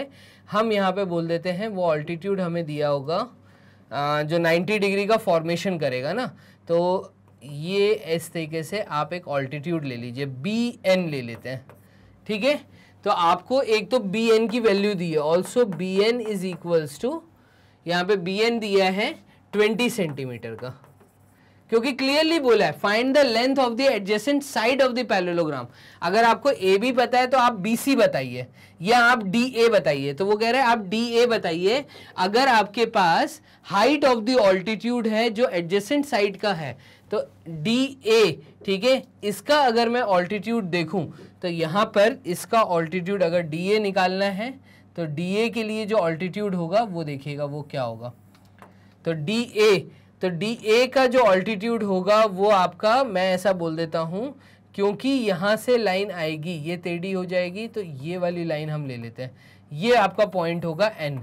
हम यहाँ पे बोल देते हैं वो ऑल्टीट्यूड हमें दिया होगा जो 90 डिग्री का फॉर्मेशन करेगा ना तो ये इस तरीके से आप एक ऑल्टीट्यूड ले लीजिए बी एन ले लेते हैं ठीक है तो आपको एक तो बी एन की वैल्यू दी है also B N is equals to यहाँ पे बी एन दिया है ट्वेंटी सेंटीमीटर का क्योंकि क्लियरली बोला है find the length of the adjacent side of the parallelogram अगर आपको ए बी पता है तो आप बी सी बताइए या आप डी ए बताइए तो वो कह रहे हैं आप डी ए बताइए अगर आपके पास हाइट ऑफ द ऑल्टीट्यूड है जो एडजेसेंट साइड का है तो डी ए ठीक है इसका अगर मैं ऑल्टीट्यूड देखूं तो यहाँ पर इसका ऑल्टीट्यूड अगर डी ए निकालना है तो डी ए के लिए जो ऑल्टीट्यूड होगा वो देखिएगा वो क्या होगा तो डी ए तो डी ए का जो ऑल्टीट्यूड होगा वो आपका मैं ऐसा बोल देता हूँ क्योंकि यहाँ से लाइन आएगी ये टेढ़ी हो जाएगी तो ये वाली लाइन हम ले लेते हैं ये आपका पॉइंट होगा एन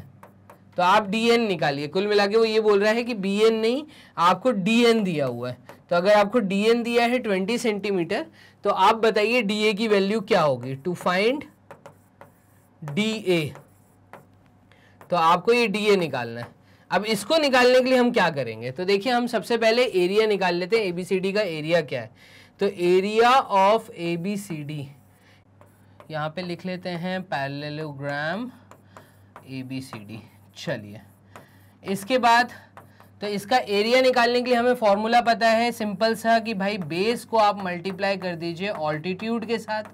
तो आप डी एन निकालिए कुल मिला के वो ये बोल रहा है कि बी एन नहीं आपको डी एन दिया हुआ है तो अगर आपको डी एन दिया है ट्वेंटी सेंटीमीटर तो आप बताइए डी ए की वैल्यू क्या होगी टू फाइंड डी ए तो आपको ये डी ए निकालना है अब इसको निकालने के लिए हम क्या करेंगे तो देखिए हम सबसे पहले एरिया निकाल लेते हैं ए बी सी डी का एरिया क्या है तो area of A B C D यहाँ पे लिख लेते हैं parallelogram A B C D चलिए इसके बाद तो इसका एरिया निकालने के लिए हमें फॉर्मूला पता है सिंपल सा कि भाई बेस को आप मल्टीप्लाई कर दीजिए ऑल्टीट्यूड के साथ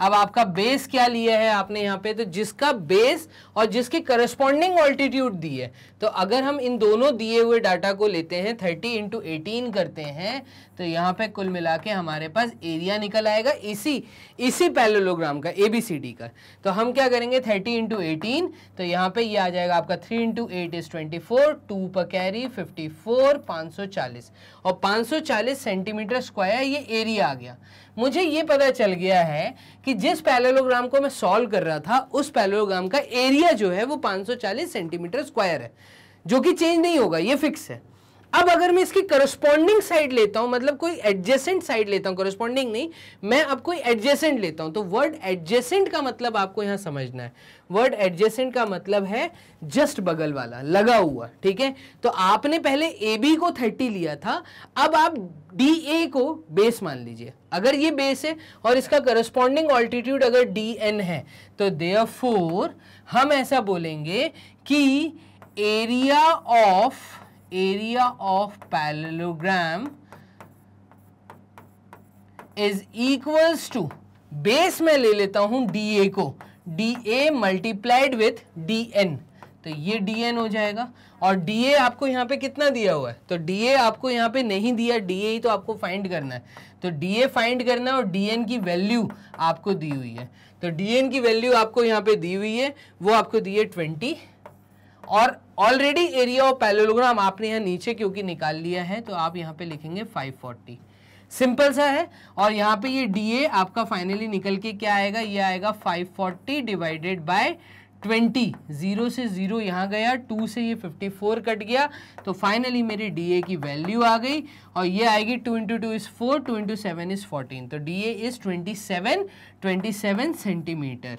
अब आपका बेस क्या लिया है आपने यहाँ पे तो जिसका बेस और जिसकी करस्पॉन्डिंग ऑल्टीट्यूड दी है तो अगर हम इन दोनों दिए हुए डाटा को लेते हैं थर्टी इंटू एटीन करते हैं तो यहाँ पे कुल मिला के हमारे पास एरिया निकल आएगा इसी इसी पैलोलोग्राम का ए बी सी डी का तो हम क्या करेंगे थर्टी इंटू एटीन तो यहाँ पे ये यह आ जाएगा आपका three into eight is twenty four two पर कैरी फिफ्टी फोर पाँच सौ चालीस और पाँच सौ चालीस सेंटीमीटर स्क्वायर ये एरिया आ गया मुझे ये पता चल गया है कि जिस पैरेलोग्राम को मैं सॉल्व कर रहा था उस पैलोग्राम का एरिया जो है वो 540 सेंटीमीटर स्क्वायर है जो कि चेंज नहीं होगा ये फिक्स है अब अगर मैं इसकी करस्पॉन्डिंग साइड लेता हूं मतलब कोई एडजेसेंट साइड लेता हूं करस्पॉन्डिंग नहीं मैं अब कोई एडजेसेंट लेता हूं तो वर्ड एडजेसेंट का मतलब आपको यहां समझना है वर्ड एडजेसेंट का मतलब है जस्ट बगल वाला लगा हुआ ठीक है तो आपने पहले ए बी को थर्टी लिया था अब आप डी ए को बेस मान लीजिए अगर ये बेस है और इसका करस्पॉन्डिंग ऑल्टीट्यूड अगर डी एन है तो फोर हम ऐसा बोलेंगे कि area of area of parallelogram is equal to base में ले लेता हूं डी ए को D A multiplied with D N तो ये डी एन हो जाएगा और डी ए आपको यहां पे कितना दिया हुआ है तो डी ए आपको यहां पे नहीं दिया डी ए ही तो आपको फाइंड करना है तो डी ए फाइंड करना है और डी एन की वैल्यू आपको दी हुई है तो डी एन की वैल्यू आपको यहाँ पे दी हुई है वो आपको दी है ट्वेंटी और ऑलरेडी एरिया ऑफ पैलोलोग्राम आपने यहाँ नीचे क्योंकि निकाल लिया है तो आप यहाँ पे लिखेंगे 540 सिंपल सा है और यहाँ पे ये डी आपका फाइनली निकल के क्या आएगा ये आएगा 540 डिवाइडेड बाय ट्वेंटी जीरो से ज़ीरो यहाँ गया टू से ये 54 कट गया तो फाइनली मेरी डी की वैल्यू आ गई और ये आएगी two into two is four two into seven is fourteen तो D is twenty seven twenty seven centimetre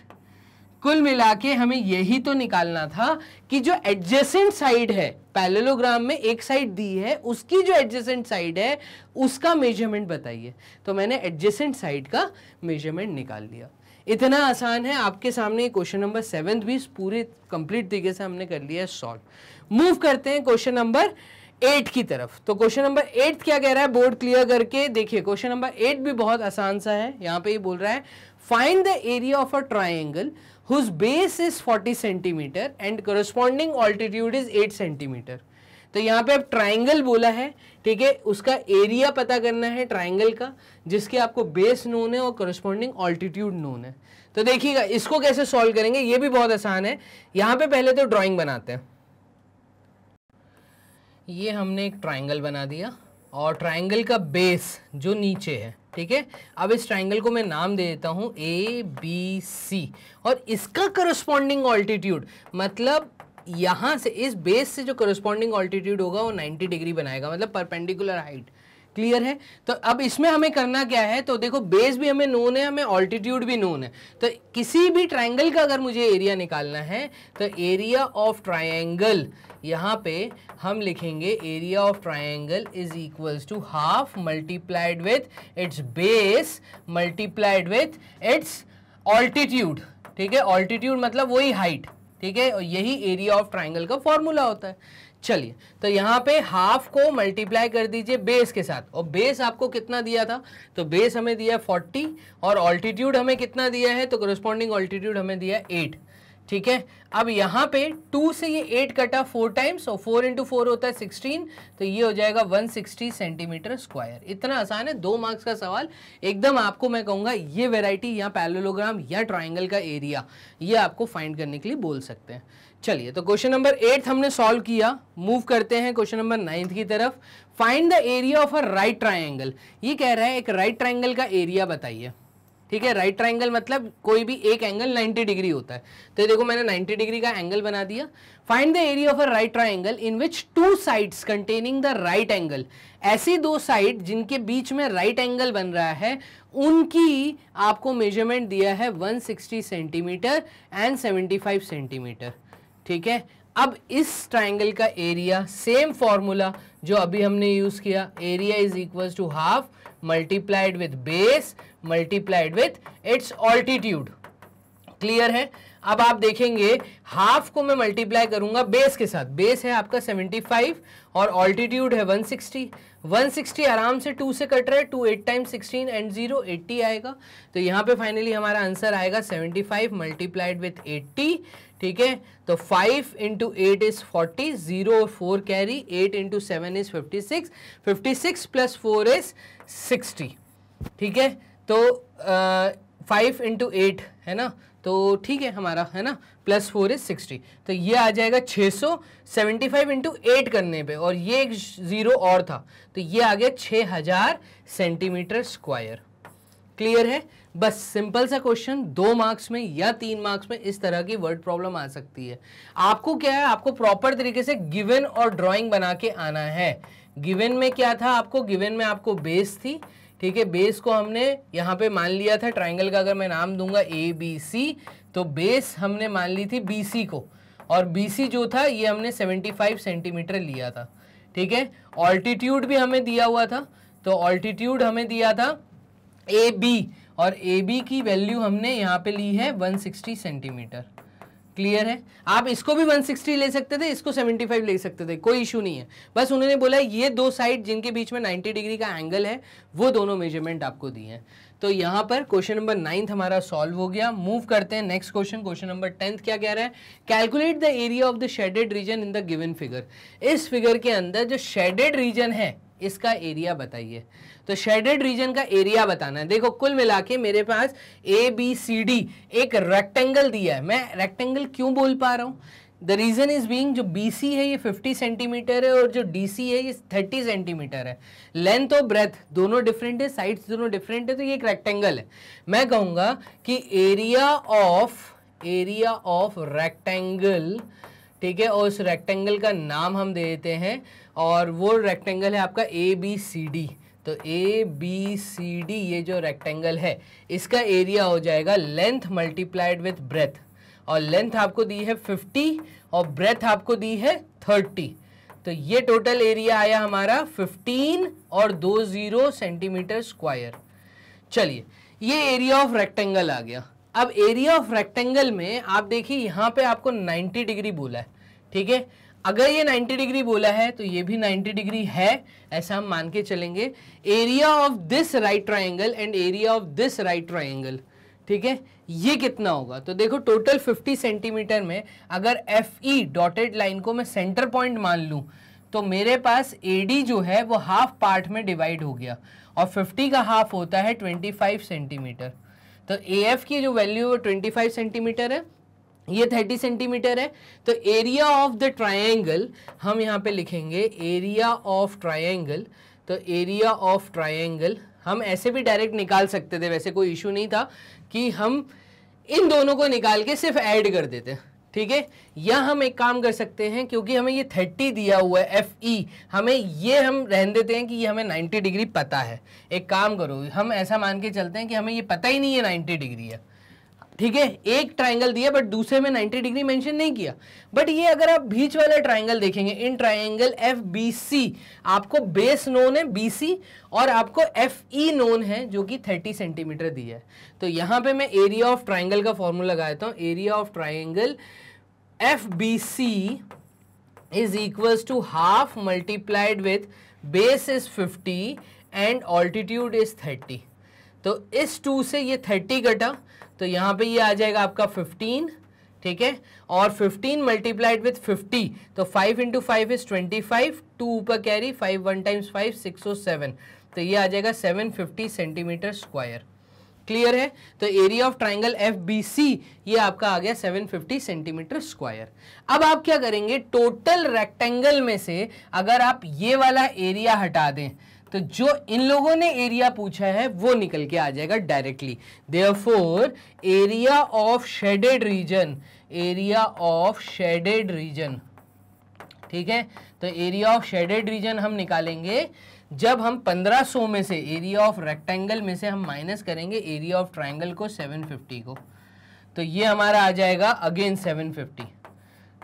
कुल मिला के हमें यही तो निकालना था कि जो एडजेसेंट साइड है पैलेलोग्राम में एक साइड दी है उसकी जो एडजेसेंट साइड है उसका मेजरमेंट बताइए तो मैंने एडजेसेंट साइड का मेजरमेंट निकाल लिया इतना आसान है आपके सामने क्वेश्चन नंबर सेवन भी पूरे कंप्लीट तरीके से हमने कर लिया है सॉल्व मूव करते हैं क्वेश्चन नंबर एट की तरफ तो क्वेश्चन नंबर एट क्या कह रहा है बोर्ड क्लियर करके देखिए क्वेश्चन नंबर एट भी बहुत आसान सा है यहाँ पे ये बोल रहा है find the area of a triangle whose base is 40 centimetre and corresponding altitude is 8 centimetre तो यहाँ पे आप ट्राइंगल बोला है ठीक है उसका एरिया पता करना है ट्राइंगल का जिसके आपको बेस नोन है और करस्पॉन्डिंग ऑल्टीट्यूड नोन है तो देखिएगा इसको कैसे सॉल्व करेंगे ये भी बहुत आसान है यहाँ पे पहले तो ड्राइंग बनाते हैं ये हमने एक ट्राइंगल बना दिया और ट्राइंगल का बेस जो नीचे है ठीक है अब इस ट्राइंगल को मैं नाम दे देता हूँ ए बी सी और इसका करस्पॉन्डिंग ऑल्टीट्यूड मतलब यहाँ से इस बेस से जो करस्पॉन्डिंग ऑल्टीट्यूड होगा वो 90 डिग्री बनाएगा मतलब परपेंडिकुलर हाइट क्लियर है तो अब इसमें हमें करना क्या है तो देखो बेस भी हमें नोन है हमें ऑल्टीट्यूड भी नोन है तो किसी भी ट्राइंगल का अगर मुझे एरिया निकालना है तो एरिया ऑफ ट्राइंगल यहाँ पे हम लिखेंगे area of triangle is equals to half multiplied with its base multiplied with its altitude ठीक है ऑल्टीट्यूड मतलब वही हाइट ठीक है और यही एरिया ऑफ ट्राइंगल का फॉर्मूला होता है चलिए तो यहाँ पे हाफ को मल्टीप्लाई कर दीजिए बेस के साथ और बेस आपको कितना दिया था तो बेस हमें दिया फोर्टी और ऑल्टीट्यूड हमें कितना दिया है तो करस्पॉन्डिंग ऑल्टीट्यूड हमें दिया एट ठीक है अब यहाँ पे टू से ये एट कटा फोर टाइम्स और फोर इंटू फोर होता है सिक्सटीन तो ये हो जाएगा वन सिक्सटी सेंटीमीटर स्क्वायर इतना आसान है दो मार्क्स का सवाल एकदम आपको मैं कहूँगा ये वेराइटी या पैलोलोग्राम या ट्राइंगल का एरिया ये आपको फाइंड करने के लिए बोल सकते हैं चलिए तो क्वेश्चन नंबर एट हमने सॉल्व किया मूव करते हैं क्वेश्चन नंबर नाइन्थ की तरफ find the area of a right triangle ये कह रहा है एक राइट ट्राइंगल का एरिया बताइए ठीक है राइट ट्राइंगल मतलब कोई भी एक एंगल 90 डिग्री होता है तो देखो मैंने 90 डिग्री का एंगल बना दिया find the area of a right triangle in which two sides containing the right angle ऐसी दो साइड जिनके बीच में राइट right एंगल बन रहा है उनकी आपको मेजरमेंट दिया है 160 सेंटीमीटर एंड 75 सेंटीमीटर ठीक है अब इस ट्राइंगल का एरिया सेम फॉर्मूला जो अभी हमने यूज़ किया area is equal to half multiplied with base multiplied with its altitude clear है अब आप देखेंगे हाफ को मैं मल्टीप्लाई करूंगा बेस के साथ बेस है आपका 75 और ऑल्टीट्यूड है 160 160 आराम से 2 से कट रहा है 2 एट टाइम 16 एंड 0 80 आएगा तो यहाँ पे फाइनली हमारा आंसर आएगा 75 फाइव मल्टीप्लाइड विथ एट्टी ठीक है तो five into eight is forty zero और four carry eight into seven is fifty six fifty six plus four is sixty ठीक है तो फाइव इंटू एट है ना तो ठीक है हमारा है ना प्लस फोर इज़ सिक्सटी तो ये आ जाएगा छः सौ सेवेंटी फाइव इंटू एट करने पे और ये एक ज़ीरो और था तो ये आ गया छः हज़ार सेंटीमीटर स्क्वायर क्लियर है बस सिंपल सा क्वेश्चन दो मार्क्स में या तीन मार्क्स में इस तरह की वर्ड प्रॉब्लम आ सकती है आपको क्या है आपको प्रॉपर तरीके से गिवन और ड्राइंग बना के आना है गिवन में क्या था आपको गिवन में आपको बेस थी ठीक है बेस को हमने यहाँ पे मान लिया था ट्राइंगल का अगर मैं नाम दूंगा ए बी सी तो बेस हमने मान ली थी बी सी को और बी सी जो था ये हमने 75 सेंटीमीटर लिया था ठीक है ऑल्टीट्यूड भी हमें दिया हुआ था तो ऑल्टीट्यूड हमें दिया था ए बी और ए बी की वैल्यू हमने यहाँ पे ली है 160 सेंटीमीटर क्लियर है आप इसको भी 160 ले सकते थे इसको 75 ले सकते थे कोई इशू नहीं है बस उन्होंने बोला ये दो साइड जिनके बीच में 90 डिग्री का एंगल है वो दोनों मेजरमेंट आपको दिए हैं तो यहाँ पर क्वेश्चन नंबर नाइन्थ हमारा सॉल्व हो गया मूव करते हैं next question question number tenth क्या कह रहा है calculate the area of the shaded region in the given figure इस फिगर के अंदर जो शेडेड रीजन है इसका एरिया बताइए तो शेडेड रीजन का एरिया बताना है देखो कुल मिला के मेरे पास ए बी सी डी एक रेक्टेंगल दिया है मैं रेक्टेंगल क्यों बोल पा रहा हूँ द रीज़न इज़ बीइंग जो बी सी है ये 50 सेंटीमीटर है और जो डी सी है ये 30 सेंटीमीटर है लेंथ और ब्रेथ दोनों डिफरेंट है साइड्स दोनों डिफरेंट है तो ये एक रेक्टेंगल है मैं कहूँगा कि area of area of rectangle ठीक है और उस रेक्टेंगल का नाम हम दे देते हैं और वो रेक्टेंगल है आपका ए बी सी डी तो ए बी सी डी ये जो रेक्टेंगल है इसका एरिया हो जाएगा लेंथ मल्टीप्लाइड विथ ब्रेथ और लेंथ आपको दी है 50 और ब्रेथ आपको दी है 30 तो ये टोटल एरिया आया हमारा 15 और दो ज़ीरो सेंटीमीटर स्क्वायर चलिए ये एरिया ऑफ रेक्टेंगल आ गया अब एरिया ऑफ रेक्टेंगल में आप देखिए यहाँ पे आपको 90 डिग्री बोला है ठीक है अगर ये 90 डिग्री बोला है तो ये भी 90 डिग्री है ऐसा हम मान के चलेंगे area of this right triangle and area of this right triangle ठीक है ये कितना होगा तो देखो टोटल 50 सेंटीमीटर में अगर एफ ई डॉटेड लाइन को मैं सेंटर पॉइंट मान लूँ तो मेरे पास ए डी जो है वो हाफ पार्ट में डिवाइड हो गया और 50 का हाफ होता है 25 सेंटीमीटर तो ए एफ की जो वैल्यू है वो फाइव सेंटीमीटर है ये 30 सेंटीमीटर है तो एरिया ऑफ द ट्राइंगल हम यहाँ पे लिखेंगे एरिया ऑफ ट्राइंगल तो एरिया ऑफ ट्राइंगल हम ऐसे भी डायरेक्ट निकाल सकते थे वैसे कोई इशू नहीं था कि हम इन दोनों को निकाल के सिर्फ ऐड कर देते ठीक है या हम एक काम कर सकते हैं क्योंकि हमें ये 30 दिया हुआ है एफ ई e, हमें ये हम रहन देते हैं कि ये हमें 90 डिग्री पता है एक काम करो हम ऐसा मान के चलते हैं कि हमें ये पता ही नहीं है 90 डिग्री है ठीक है एक ट्राइंगल दिया बट दूसरे में 90 डिग्री मेंशन नहीं किया बट ये अगर आप बीच वाला ट्राइंगल देखेंगे in triangle F B C आपको बेस नोन है बी सी और आपको एफ ई नोन है जो कि 30 सेंटीमीटर दिया है तो यहाँ पे मैं एरिया ऑफ ट्राइंगल का फॉर्मूला लगा देता हूँ area of triangle F B C is equals to half multiplied with base is fifty and altitude is thirty तो इस टू से ये थर्टी घटा तो यहाँ पे ये आ जाएगा आपका फिफ्टीन ठीक है और 15 मल्टीप्लाइड विथ 50 तो 5 इंटू फाइव इज 25 टू ऊपर carry 5 one times five six और सेवन तो ये आ जाएगा 750 सेंटीमीटर स्क्वायर क्लियर है तो area of triangle F B C ये आपका आ गया 750 सेंटीमीटर स्क्वायर अब आप क्या करेंगे टोटल रेक्टेंगल में से अगर आप ये वाला एरिया हटा दें तो जो इन लोगों ने एरिया पूछा है वो निकल के आ जाएगा directly therefore area of shaded region area of shaded region ठीक है तो एरिया ऑफ शेडेड रीजन हम निकालेंगे जब हम 1500 में से एरिया ऑफ रेक्टेंगल में से हम माइनस करेंगे एरिया ऑफ ट्राइंगल को 750 को तो ये हमारा आ जाएगा अगेन 750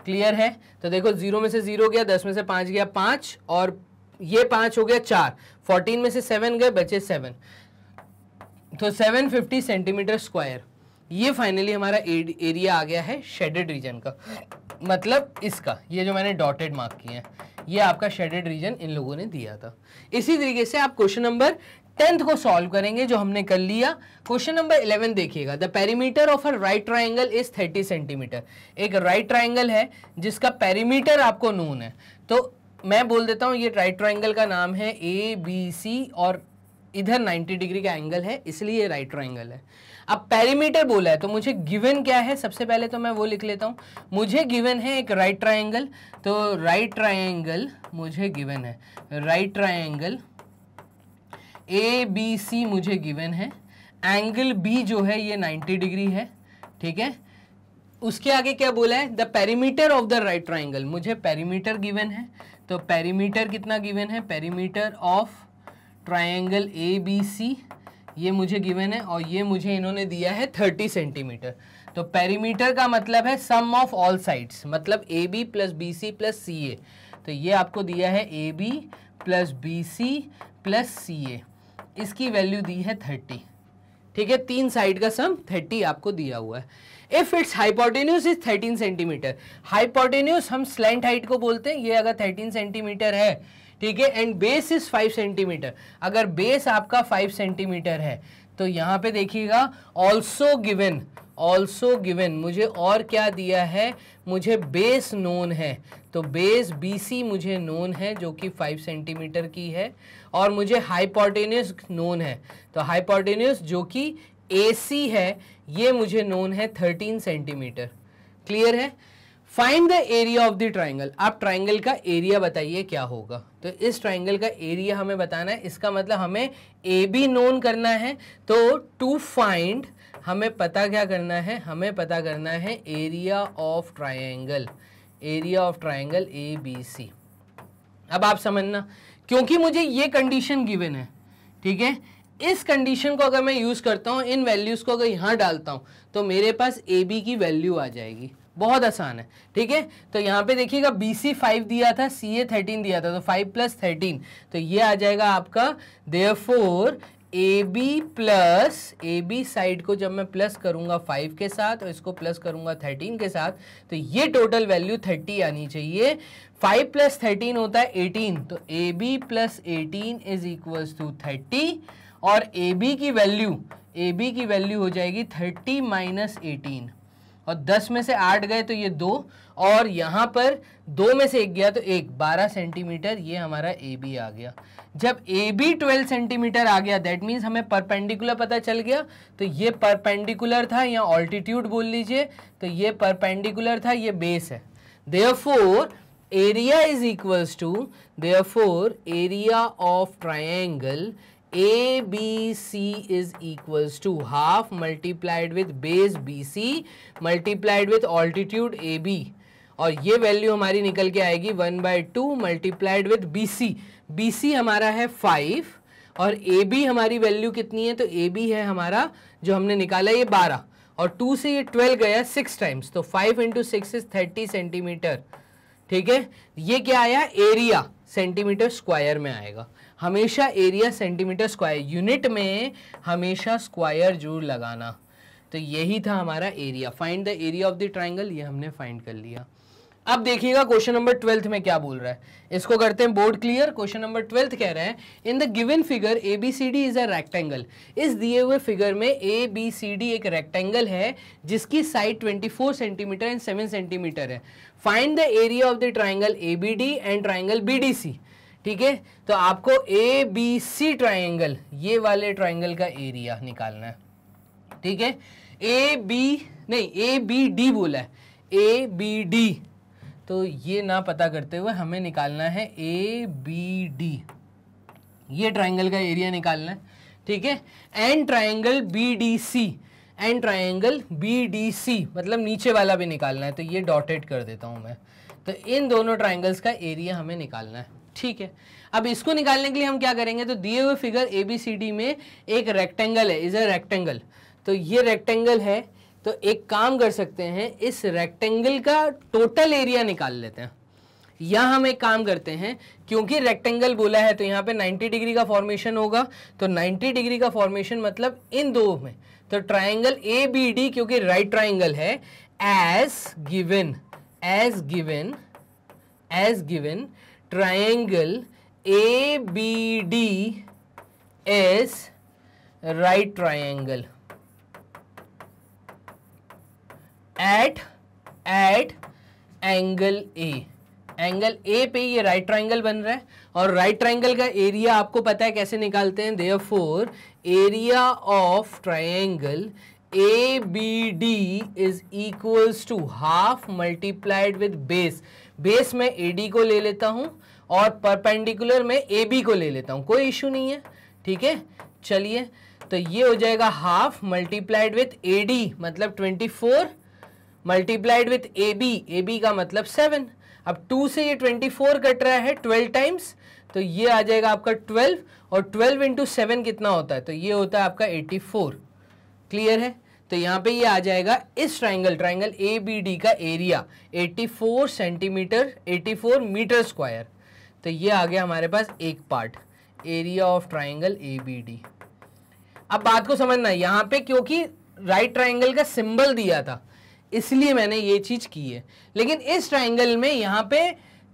क्लियर है तो देखो जीरो में से जीरो गया दस में से पाँच गया पाँच और ये पांच हो गया चार फोर्टीन में से सेवन गए बचे सेवन तो सेवन फिफ्टी सेंटीमीटर स्क्वायर ये फाइनली हमारा एरिया आ गया है शेडेड रीजन का मतलब इसका ये जो मैंने डॉटेड मार्क किए हैं ये आपका शेडेड रीजन इन लोगों ने दिया था इसी तरीके से आप क्वेश्चन नंबर टेंथ को सॉल्व करेंगे जो हमने कर लिया क्वेश्चन नंबर इलेवन देखिएगा the perimeter of a right triangle is thirty centimetre एक राइट right ट्राइंगल है जिसका पेरीमीटर आपको नून है तो मैं बोल देता हूँ ये राइट ट्राइंगल का नाम है ए बी सी और इधर 90 डिग्री का एंगल है इसलिए ये राइट ट्राइंगल है अब पैरीमीटर बोला है तो मुझे गिवन क्या है सबसे पहले तो मैं वो लिख लेता हूँ मुझे गिवन है एक राइट ट्राइंगल तो राइट ट्राइंगल मुझे गिवन है right triangle A B C मुझे गिवन है एंगल बी जो है ये 90 डिग्री है ठीक है उसके आगे क्या बोला है the perimeter of the right triangle मुझे पेरीमीटर गिवन है तो पेरीमीटर कितना गिवन है perimeter of triangle A B C ये मुझे गिवन है और ये मुझे इन्होंने दिया है थर्टी सेंटीमीटर तो पेरीमीटर का मतलब है सम ऑफ ऑल साइड्स मतलब A B plus B C plus C A तो ये आपको दिया है A B plus B C plus C A इसकी वैल्यू दी है थर्टी ठीक है तीन साइड का सम थर्टी आपको दिया हुआ है if its hypotenuse is 13 centimetre hypotenuse हम स्लेंट हाइट को बोलते हैं ये अगर 13 सेंटीमीटर है ठीक है एंड बेस इज 5 सेंटीमीटर अगर बेस आपका 5 सेंटीमीटर है तो यहाँ पे देखिएगा ऑल्सो गिवन ऑल्सो गिवन मुझे और क्या दिया है मुझे बेस नोन है तो बेस सी मुझे नोन है जो कि 5 सेंटीमीटर की है और मुझे हाइपोटेन्यूस नोन है तो हाइपोटेन्यूस जो कि सी है ये मुझे नोन है थर्टीन सेंटीमीटर क्लियर है find the area of the triangle आप ट्राइंगल का एरिया बताइए क्या होगा तो इस ट्राइंगल का एरिया हमें बताना है इसका मतलब हमें ए बी नोन करना है तो टू फाइंड हमें पता क्या करना है हमें पता करना है area of triangle area of triangle A B C अब आप समझना क्योंकि मुझे ये कंडीशन गिवन है ठीक है इस कंडीशन को अगर मैं यूज़ करता हूँ इन वैल्यूज़ को अगर यहाँ डालता हूँ तो मेरे पास ए बी की वैल्यू आ जाएगी बहुत आसान है ठीक है तो यहाँ पे देखिएगा बी सी फाइव दिया था सी ए थर्टीन दिया था तो फाइव प्लस थर्टीन तो ये आ जाएगा आपका therefore A B plus A B side को जब मैं प्लस करूँगा फाइव के साथ और इसको प्लस करूँगा थर्टीन के साथ तो ये टोटल वैल्यू थर्टी आनी चाहिए फाइव प्लस थर्टीन होता है एटीन तो A B plus eighteen is equals to thirty और ए बी की वैल्यू ए बी की वैल्यू हो जाएगी थर्टी माइनस एटीन और दस में से आठ गए तो ये दो और यहाँ पर दो में से एक गया तो एक बारह सेंटीमीटर ये हमारा ए बी आ गया जब ए बी ट्वेल्व सेंटीमीटर आ गया दैट मीन्स हमें परपेंडिकुलर पता चल गया तो ये परपेंडिकुलर था या ऑल्टीट्यूड बोल लीजिए तो ये परपेंडिकुलर था ये बेस है area is is to to four area of triangle A B C is equals to half multiplied with base B C multiplied with altitude A B और ये वैल्यू हमारी निकल के आएगी one by two multiplied with B C B C हमारा है five और A B हमारी वैल्यू कितनी है तो ए बी है हमारा जो हमने निकाला ये बारह और टू से ये ट्वेल्व गया सिक्स टाइम्स तो five into six is thirty centimetre ठीक है ये क्या आया एरिया सेंटीमीटर स्क्वायर में आएगा हमेशा एरिया सेंटीमीटर स्क्वायर यूनिट में हमेशा स्क्वायर जूर लगाना तो यही था हमारा area find the area of the triangle ये हमने फाइंड कर लिया अब देखिएगा क्वेश्चन नंबर ट्वेल्थ में क्या बोल रहा है इसको करते हैं board clear question number twelfth कह रहे हैं in the given figure A B C D is a rectangle इस दिए हुए फिगर में ए बी सी डी एक रेक्टेंगल है जिसकी साइड 24 सेंटीमीटर एंड 7 सेंटीमीटर है find the area of the triangle A B D and triangle B D C ठीक है तो आपको ए बी सी ट्राइंगल ये वाले ट्राइंगल का एरिया निकालना है ठीक है ए बी नहीं ए बी डी बोला है ए बी डी तो ये ना पता करते हुए हमें निकालना है ए बी डी ये ट्राइंगल का एरिया निकालना है ठीक है and triangle B D C and triangle B D C मतलब नीचे वाला भी निकालना है तो ये डॉटेड कर देता हूँ मैं तो इन दोनों ट्राइंगल्स का एरिया हमें निकालना है ठीक है अब इसको निकालने के लिए हम क्या करेंगे तो दिए हुए figure A B C D में एक रेक्टेंगल है इज अ रेक्टेंगल तो ये रेक्टेंगल है तो एक काम कर सकते हैं इस रेक्टेंगल का टोटल एरिया निकाल लेते हैं यहाँ हम एक काम करते हैं क्योंकि रेक्टेंगल बोला है तो यहाँ पे 90 डिग्री का फॉर्मेशन होगा तो 90 डिग्री का फॉर्मेशन मतलब इन दो में तो ट्राइंगल ए बी डी क्योंकि राइट ट्राइंगल है as given as given as given triangle A B D as right triangle at at angle A angle A पे ये राइट ट्राइंगल बन रहा है और राइट ट्राइंगल का एरिया आपको पता है कैसे निकालते हैं therefore area of triangle A B D is equals to half multiplied with base base में ए डी को ले लेता हूँ और परपेंडिकुलर में ए बी को ले लेता हूँ कोई इश्यू नहीं है ठीक है चलिए तो ये हो जाएगा half multiplied with A D मतलब twenty four multiplied with A B A B का मतलब सेवन अब टू से ये ट्वेंटी फोर कट रहा है ट्वेल्व टाइम्स तो ये आ जाएगा आपका ट्वेल्व और ट्वेल्व इंटू सेवन कितना होता है तो ये होता है आपका एट्टी फोर क्लियर है तो यहाँ पे ये आ जाएगा इस triangle triangle A B D का एरिया 84 सेंटीमीटर 84 मीटर स्क्वायर तो ये आ गया हमारे पास एक part area of triangle A B D अब बात को समझना यहाँ पे क्योंकि राइट ट्राइंगल का सिंबल दिया था इसलिए मैंने ये चीज़ की है लेकिन इस ट्राइंगल में यहाँ पे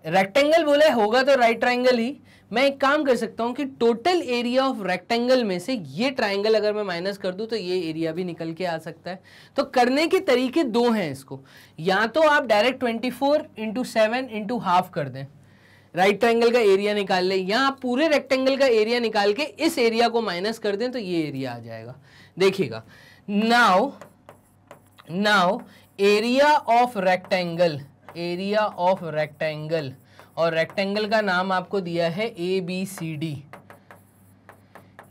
रेक्टेंगल बोले होगा तो राइट ट्राइंगल ही मैं एक काम कर सकता हूँ कि टोटल एरिया ऑफ रेक्टेंगल में से ये ट्राइंगल अगर मैं माइनस कर दूँ तो ये एरिया भी निकल के आ सकता है तो करने के तरीके दो हैं इसको या तो आप direct twenty four into seven into half कर दें राइट ट्राइंगल का एरिया निकाल लें या आप पूरे रेक्टेंगल का एरिया निकाल के इस एरिया को माइनस कर दें तो ये एरिया आ जाएगा देखिएगा now now area of rectangle area of rectangle और रेक्टेंगल का नाम आपको दिया है ए बी सी डी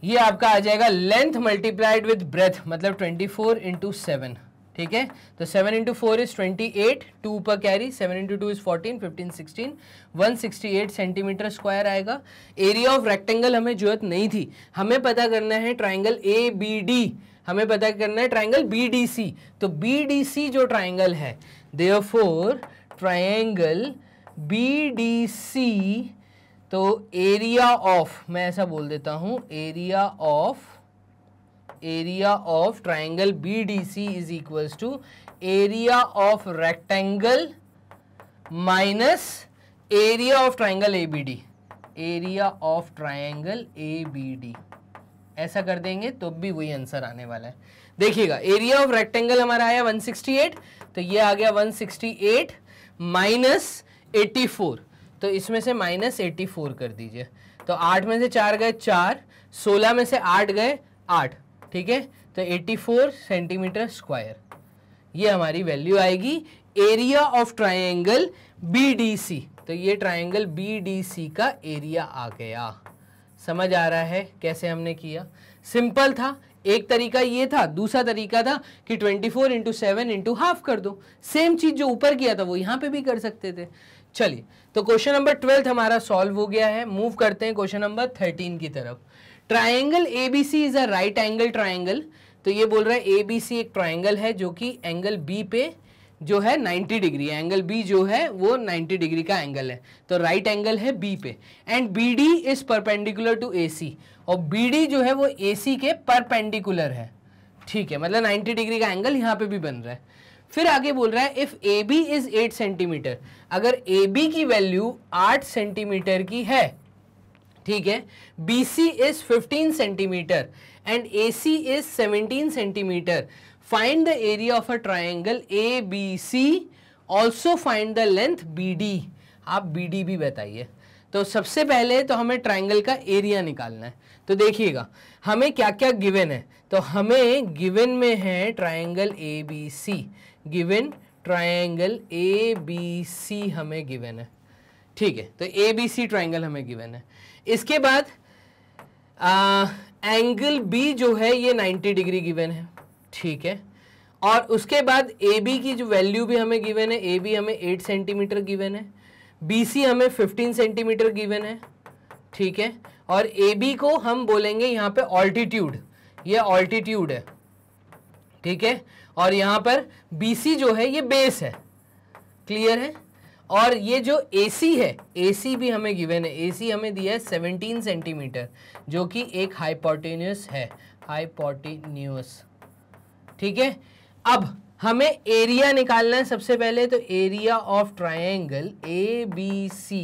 ये आपका आ जाएगा लेंथ मल्टीप्लाइड विद ब्रेथ मतलब 24 फोर इंटू सेवन ठीक है तो 7 इंटू फोर इज 28, 2 पर carry 7 into two is 14, 15, 16, 168 centimetre square आएगा एरिया ऑफ रेक्टेंगल हमें जरूरत नहीं थी हमें पता करना है ट्राइंगल ए बी डी हमें पता करना है ट्राइंगल बी डी सी तो बी डी सी जो ट्राइंगल है therefore triangle B D C तो एरिया ऑफ मैं ऐसा बोल देता हूं area of area of triangle B D C is equal to area of rectangle minus area of triangle A B D area of triangle A B D ऐसा कर देंगे तो भी वही आंसर आने वाला है देखिएगा एरिया ऑफ रेक्टेंगल हमारा आया 168 तो ये आ गया 168 माइनस एटी फोर तो इसमें से माइनस एटी फोर कर दीजिए तो आठ में से चार गए चार सोलह में से आठ गए आठ ठीक है तो एट्टी फोर सेंटीमीटर स्क्वायर ये हमारी वैल्यू आएगी एरिया ऑफ ट्राइंगल सी तो ये ट्राइंगल सी का एरिया आ गया समझ आ रहा है कैसे हमने किया सिंपल था एक तरीका ये था दूसरा तरीका था कि 24 four into seven into half कर दो सेम चीज़ जो ऊपर किया था वो यहाँ पे भी कर सकते थे चलिए तो क्वेश्चन नंबर ट्वेल्थ हमारा सॉल्व हो गया है मूव करते हैं क्वेश्चन नंबर थर्टीन की तरफ triangle A B C is a right angle triangle तो ये बोल रहा है ए बी सी एक ट्राइंगल है जो कि एंगल बी पे जो है 90 डिग्री एंगल बी जो है वो 90 डिग्री का एंगल है तो राइट एंगल है बी पे and B D is perpendicular to A C और बी डी जो है वो ए सी के परपेंडिकुलर है ठीक है मतलब 90 डिग्री का एंगल यहाँ पे भी बन रहा है फिर आगे बोल रहा है if A B is eight centimetre अगर ए बी की वैल्यू आठ सेंटीमीटर की है ठीक है B C is fifteen centimetre and A C is seventeen centimetre find the area of a triangle A B C also find the length B D आप B D भी बताइए तो सबसे पहले तो हमें ट्राइंगल का एरिया निकालना है तो देखिएगा हमें क्या क्या गिवन है तो हमें गिवन में है triangle A B C given triangle A B C हमें गिवन है ठीक है तो ए बी सी ट्राइंगल हमें गिवन है इसके बाद एंगल बी जो है ये 90 डिग्री गिवन है ठीक है और उसके बाद ए बी की जो वैल्यू भी हमें गिवन है ए बी हमें 8 सेंटीमीटर गिवन है बी सी हमें 15 सेंटीमीटर गिवन है ठीक है और ए बी को हम बोलेंगे यहाँ पे ऑल्टीट्यूड ये ऑल्टीट्यूड है ठीक है और यहाँ पर बी जो है ये बेस है क्लियर है और ये जो ए है ए भी हमें गिवेन है ए हमें दिया है 17 सेंटीमीटर जो कि एक हाइपोटेन्यूस है हाइपोटेन्यूस ठीक है अब हमें एरिया निकालना है सबसे पहले तो area of triangle A B C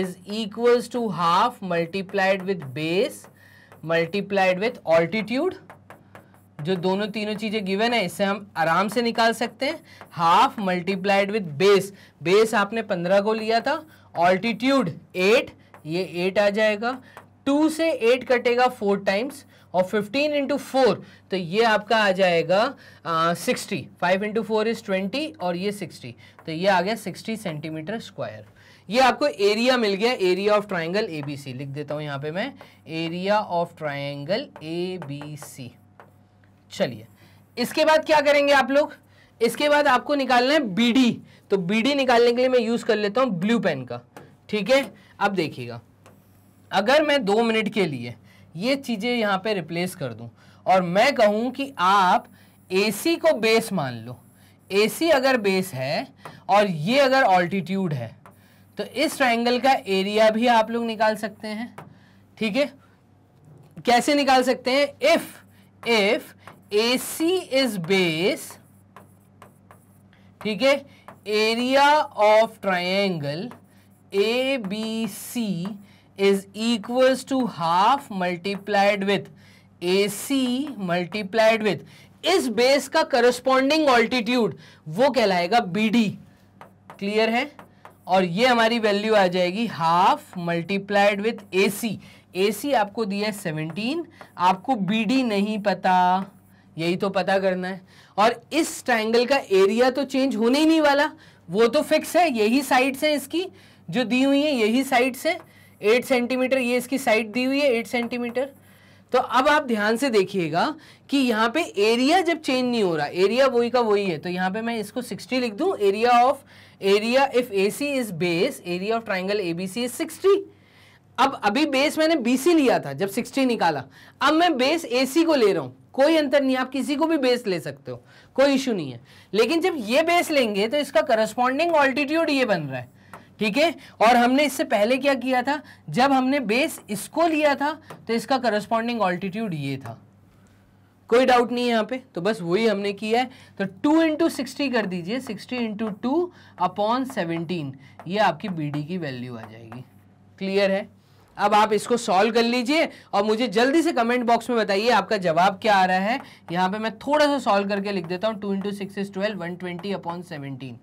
is equals to half multiplied with base multiplied with altitude जो दोनों तीनों चीज़ें गिवन है इससे हम आराम से निकाल सकते हैं half multiplied with base base आपने पंद्रह को लिया था ऑल्टीट्यूड एट ये एट आ जाएगा टू से एट कटेगा फोर टाइम्स और फिफ्टीन इंटू फोर तो ये आपका आ जाएगा sixty five into four is twenty और ये सिक्सटी तो ये आ गया सिक्सटी सेंटीमीटर स्क्वायर ये आपको एरिया मिल गया एरिया ऑफ ट्राइंगल एबीसी लिख देता हूँ यहाँ पे मैं एरिया ऑफ ट्राइंगल एबीसी चलिए इसके बाद क्या करेंगे आप लोग इसके बाद आपको निकालना है बीडी तो बीडी निकालने के लिए मैं यूज़ कर लेता हूँ ब्लू पेन का ठीक है अब देखिएगा अगर मैं दो मिनट के लिए ये चीज़ें यहाँ पे रिप्लेस कर दूं और मैं कहूँ कि आप एसी को बेस मान लो एसी अगर बेस है और ये अगर ऑल्टीट्यूड है तो इस ट्राइंगल का एरिया भी आप लोग निकाल सकते हैं ठीक है कैसे निकाल सकते हैं if if AC is base ठीक है area of triangle A B C is equal to half multiplied with A C multiplied with इस बेस का करस्पॉन्डिंग ऑल्टीट्यूड वो कहलाएगा बी डी क्लियर है और ये हमारी वैल्यू आ जाएगी half multiplied with A C A C आपको दिया है सेवनटीन आपको बी डी नहीं पता यही तो पता करना है और इस ट्राइंगल का एरिया तो चेंज होने ही नहीं वाला वो तो फिक्स है यही साइड्स से इसकी जो दी हुई है यही साइड्स से एट सेंटीमीटर ये इसकी साइड दी हुई है एट सेंटीमीटर तो अब आप ध्यान से देखिएगा कि यहाँ पे एरिया जब चेंज नहीं हो रहा एरिया वही का वही है तो यहाँ पे मैं इसको 60 लिख दूँ area of area if A C is base area of triangle A B C is sixty अब अभी बेस मैंने बी सी लिया था जब 60 निकाला अब मैं बेस ए सी को ले रहा हूँ कोई अंतर नहीं आप किसी को भी बेस ले सकते हो कोई इश्यू नहीं है लेकिन जब ये बेस लेंगे तो इसका करस्पॉन्डिंग ऑल्टीट्यूड ये बन रहा है ठीक है और हमने इससे पहले क्या किया था जब हमने बेस इसको लिया था तो इसका करस्पॉन्डिंग ऑल्टीट्यूड ये था कोई डाउट नहीं है यहाँ पे तो बस वही हमने किया है तो टू इंटू सिक्सटी कर दीजिए sixty into two upon seventeen ये आपकी बी डी की वैल्यू आ जाएगी क्लियर है अब आप इसको सॉल्व कर लीजिए और मुझे जल्दी से कमेंट बॉक्स में बताइए आपका जवाब क्या आ रहा है यहाँ पे मैं थोड़ा सा सॉल्व करके लिख देता हूँ two into six is twelve one twenty upon seventeen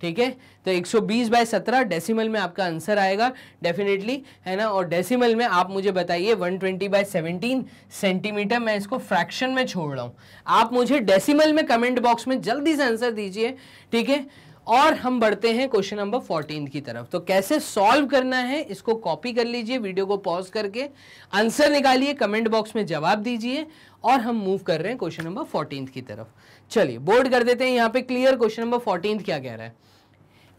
ठीक है तो 120 सौ बीस बाय सत्रह डेसीमल में आपका आंसर आएगा डेफिनेटली है ना और डेसीमल में आप मुझे बताइए 120 ट्वेंटी बाय सेवनटीन सेंटीमीटर मैं इसको फ्रैक्शन में छोड़ रहा हूँ आप मुझे डेसीमल में कमेंट बॉक्स में जल्दी से आंसर दीजिए ठीक है और हम बढ़ते हैं क्वेश्चन नंबर फोर्टीन की तरफ तो कैसे सॉल्व करना है इसको कॉपी कर लीजिए वीडियो को पॉज करके आंसर निकालिए कमेंट बॉक्स में जवाब दीजिए और हम मूव कर रहे हैं क्वेश्चन नंबर फोर्टीन की तरफ चलिए बोर्ड कर देते हैं यहाँ पे क्लियर क्वेश्चन नंबर फोर्टीन क्या कह रहा है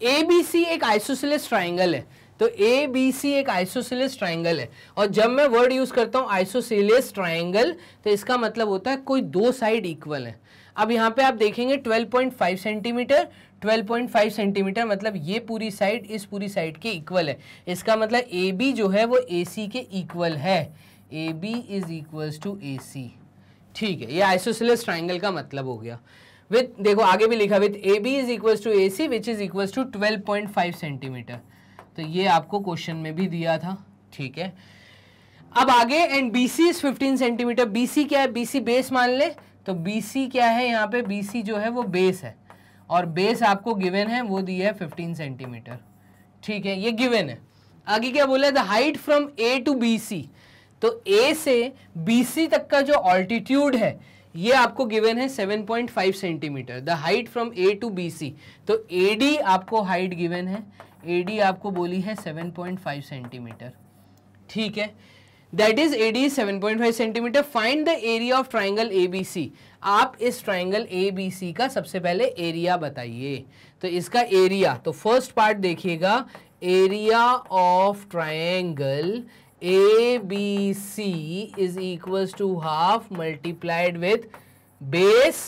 ए बी सी एक आइसोसिलेस ट्राइंगल है तो ए बी सी एक आइसोसिलेस ट्राइंगल है और जब मैं वर्ड यूज करता हूँ आइसोसिलेस ट्राइंगल तो इसका मतलब होता है कोई दो साइड इक्वल है अब यहाँ पे आप देखेंगे 12.5 सेंटीमीटर 12.5 सेंटीमीटर मतलब ये पूरी साइड इस पूरी साइड के इक्वल है इसका मतलब ए बी जो है वो ए सी के इक्वल है A B is equals to A C ठीक है ये आइसोसिलस ट्राइंगल का मतलब हो गया विथ देखो आगे भी लिखा with A B is equals to A C which is equals to twelve point five centimetre तो ये आपको क्वेश्चन में भी दिया था ठीक है अब आगे and B C is fifteen centimetre B C क्या है बी सी बेस मान ले तो बी सी क्या है यहाँ पे बी सी जो है वो बेस है और बेस आपको गिवेन है वो दी है फिफ्टीन सेंटीमीटर ठीक है ये गिवेन है आगे क्या बोला है the height from A to B C तो ए से बी सी तक का जो ऑल्टीट्यूड है ये आपको गिवन है 7.5 centimetre the height from A to B C तो ए डी आपको हाइट गिवन है ए डी आपको बोली है 7.5 सेंटीमीटर ठीक है that is A D five centimetre find the area of triangle A B C आप इस ट्राइंगल ए बी सी का सबसे पहले एरिया बताइए तो इसका एरिया तो फर्स्ट पार्ट देखिएगा area of triangle A B C is equal to half multiplied with base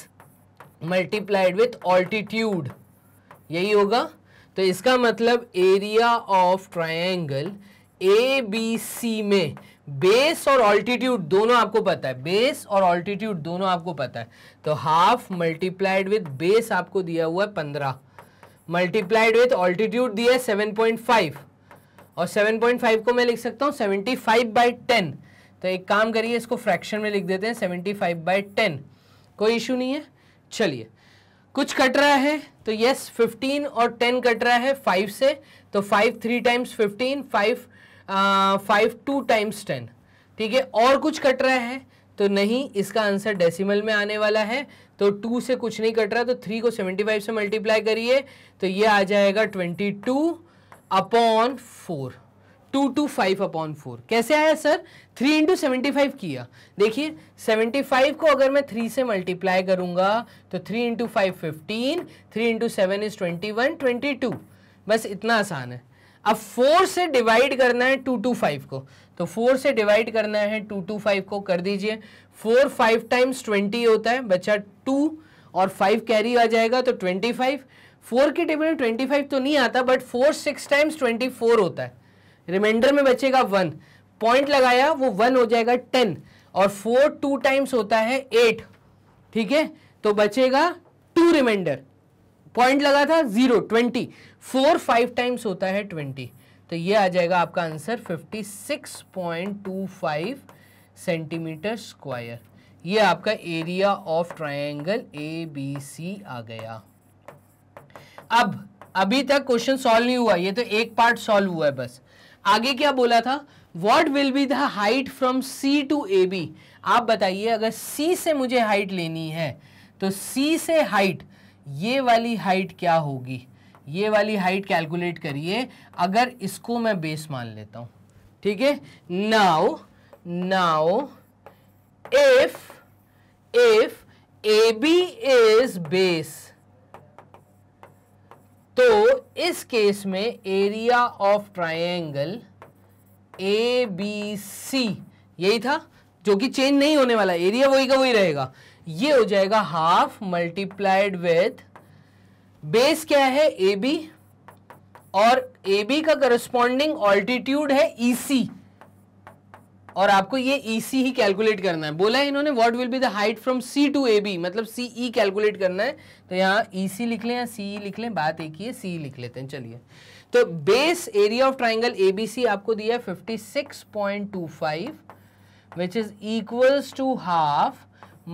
multiplied with altitude यही होगा तो इसका मतलब area of triangle A B C में बेस और ऑल्टीट्यूड दोनों आपको पता है बेस और ऑल्टीट्यूड दोनों आपको पता है तो हाफ मल्टीप्लाइड विथ बेस आपको दिया हुआ है पंद्रह मल्टीप्लाइड विथ ऑल्टीट्यूड दिया है सेवन पॉइंट फाइव और सेवन पॉइंट फाइव को मैं लिख सकता हूँ सेवेंटी फाइव बाई टेन तो एक काम करिए इसको फ्रैक्शन में लिख देते हैं सेवेंटी फाइव बाई टेन कोई इशू नहीं है चलिए कुछ कट रहा है तो यस फिफ्टीन और टेन कट रहा है फाइव से तो five three times fifteen five five two times ten ठीक है और कुछ कट रहा है तो नहीं इसका आंसर डेसिमल में आने वाला है तो टू से कुछ नहीं कट रहा तो थ्री को सेवेंटी फाइव से मल्टीप्लाई करिए तो ये आ जाएगा twenty two upon four two two five upon four कैसे आया sir three into seventy five किया देखिए सेवेंटी फाइव को अगर मैं थ्री से मल्टीप्लाई करूंगा तो three into five fifteen three into seven is twenty one twenty two बस इतना आसान है अब फोर से डिवाइड करना है टू टू फाइव को तो फोर से डिवाइड करना है टू टू फाइव को कर दीजिए फोर फाइव टाइम्स ट्वेंटी होता है बच्चा टू और फाइव कैरी आ जाएगा तो ट्वेंटी फाइव फोर के टेबल में ट्वेंटी फाइव तो नहीं आता but four six times twenty four होता है रिमाइंडर में बचेगा वन पॉइंट लगाया वो वन हो जाएगा टेन और फोर टू टाइम्स होता है एट ठीक है तो बचेगा टू रिमाइंडर पॉइंट लगा था zero twenty four five times होता है ट्वेंटी तो ये आ जाएगा आपका answer fifty six point two five centimetre square ये आपका area of triangle A B C आ गया अब अभी तक क्वेश्चन सॉल्व नहीं हुआ ये तो एक पार्ट सॉल्व हुआ है बस आगे क्या बोला था what will be the height from C to A B आप बताइए अगर सी से मुझे हाइट लेनी है तो सी से हाइट ये वाली हाइट क्या होगी ये वाली हाइट कैलकुलेट करिए अगर इसको मैं बेस मान लेता हूं ठीक है now now if if A B is base तो इस केस में area of triangle A B C यही था जो कि चेंज नहीं होने वाला एरिया वही का वही रहेगा ये हो जाएगा हाफ मल्टीप्लाइड विथ बेस क्या है ए बी और ए बी का करस्पॉन्डिंग ऑल्टीट्यूड है ई e सी और आपको ये ई e सी ही कैलकुलेट करना है बोला है इन्होंने what will be the height from C to A B मतलब सी ई कैलकुलेट करना है तो यहाँ ई e सी लिख लें या सी ई लिख लें बात एक ही है सी ई लिख लेते हैं चलिए तो base area of triangle A B C आपको दिया है fifty six point two five which is equals to half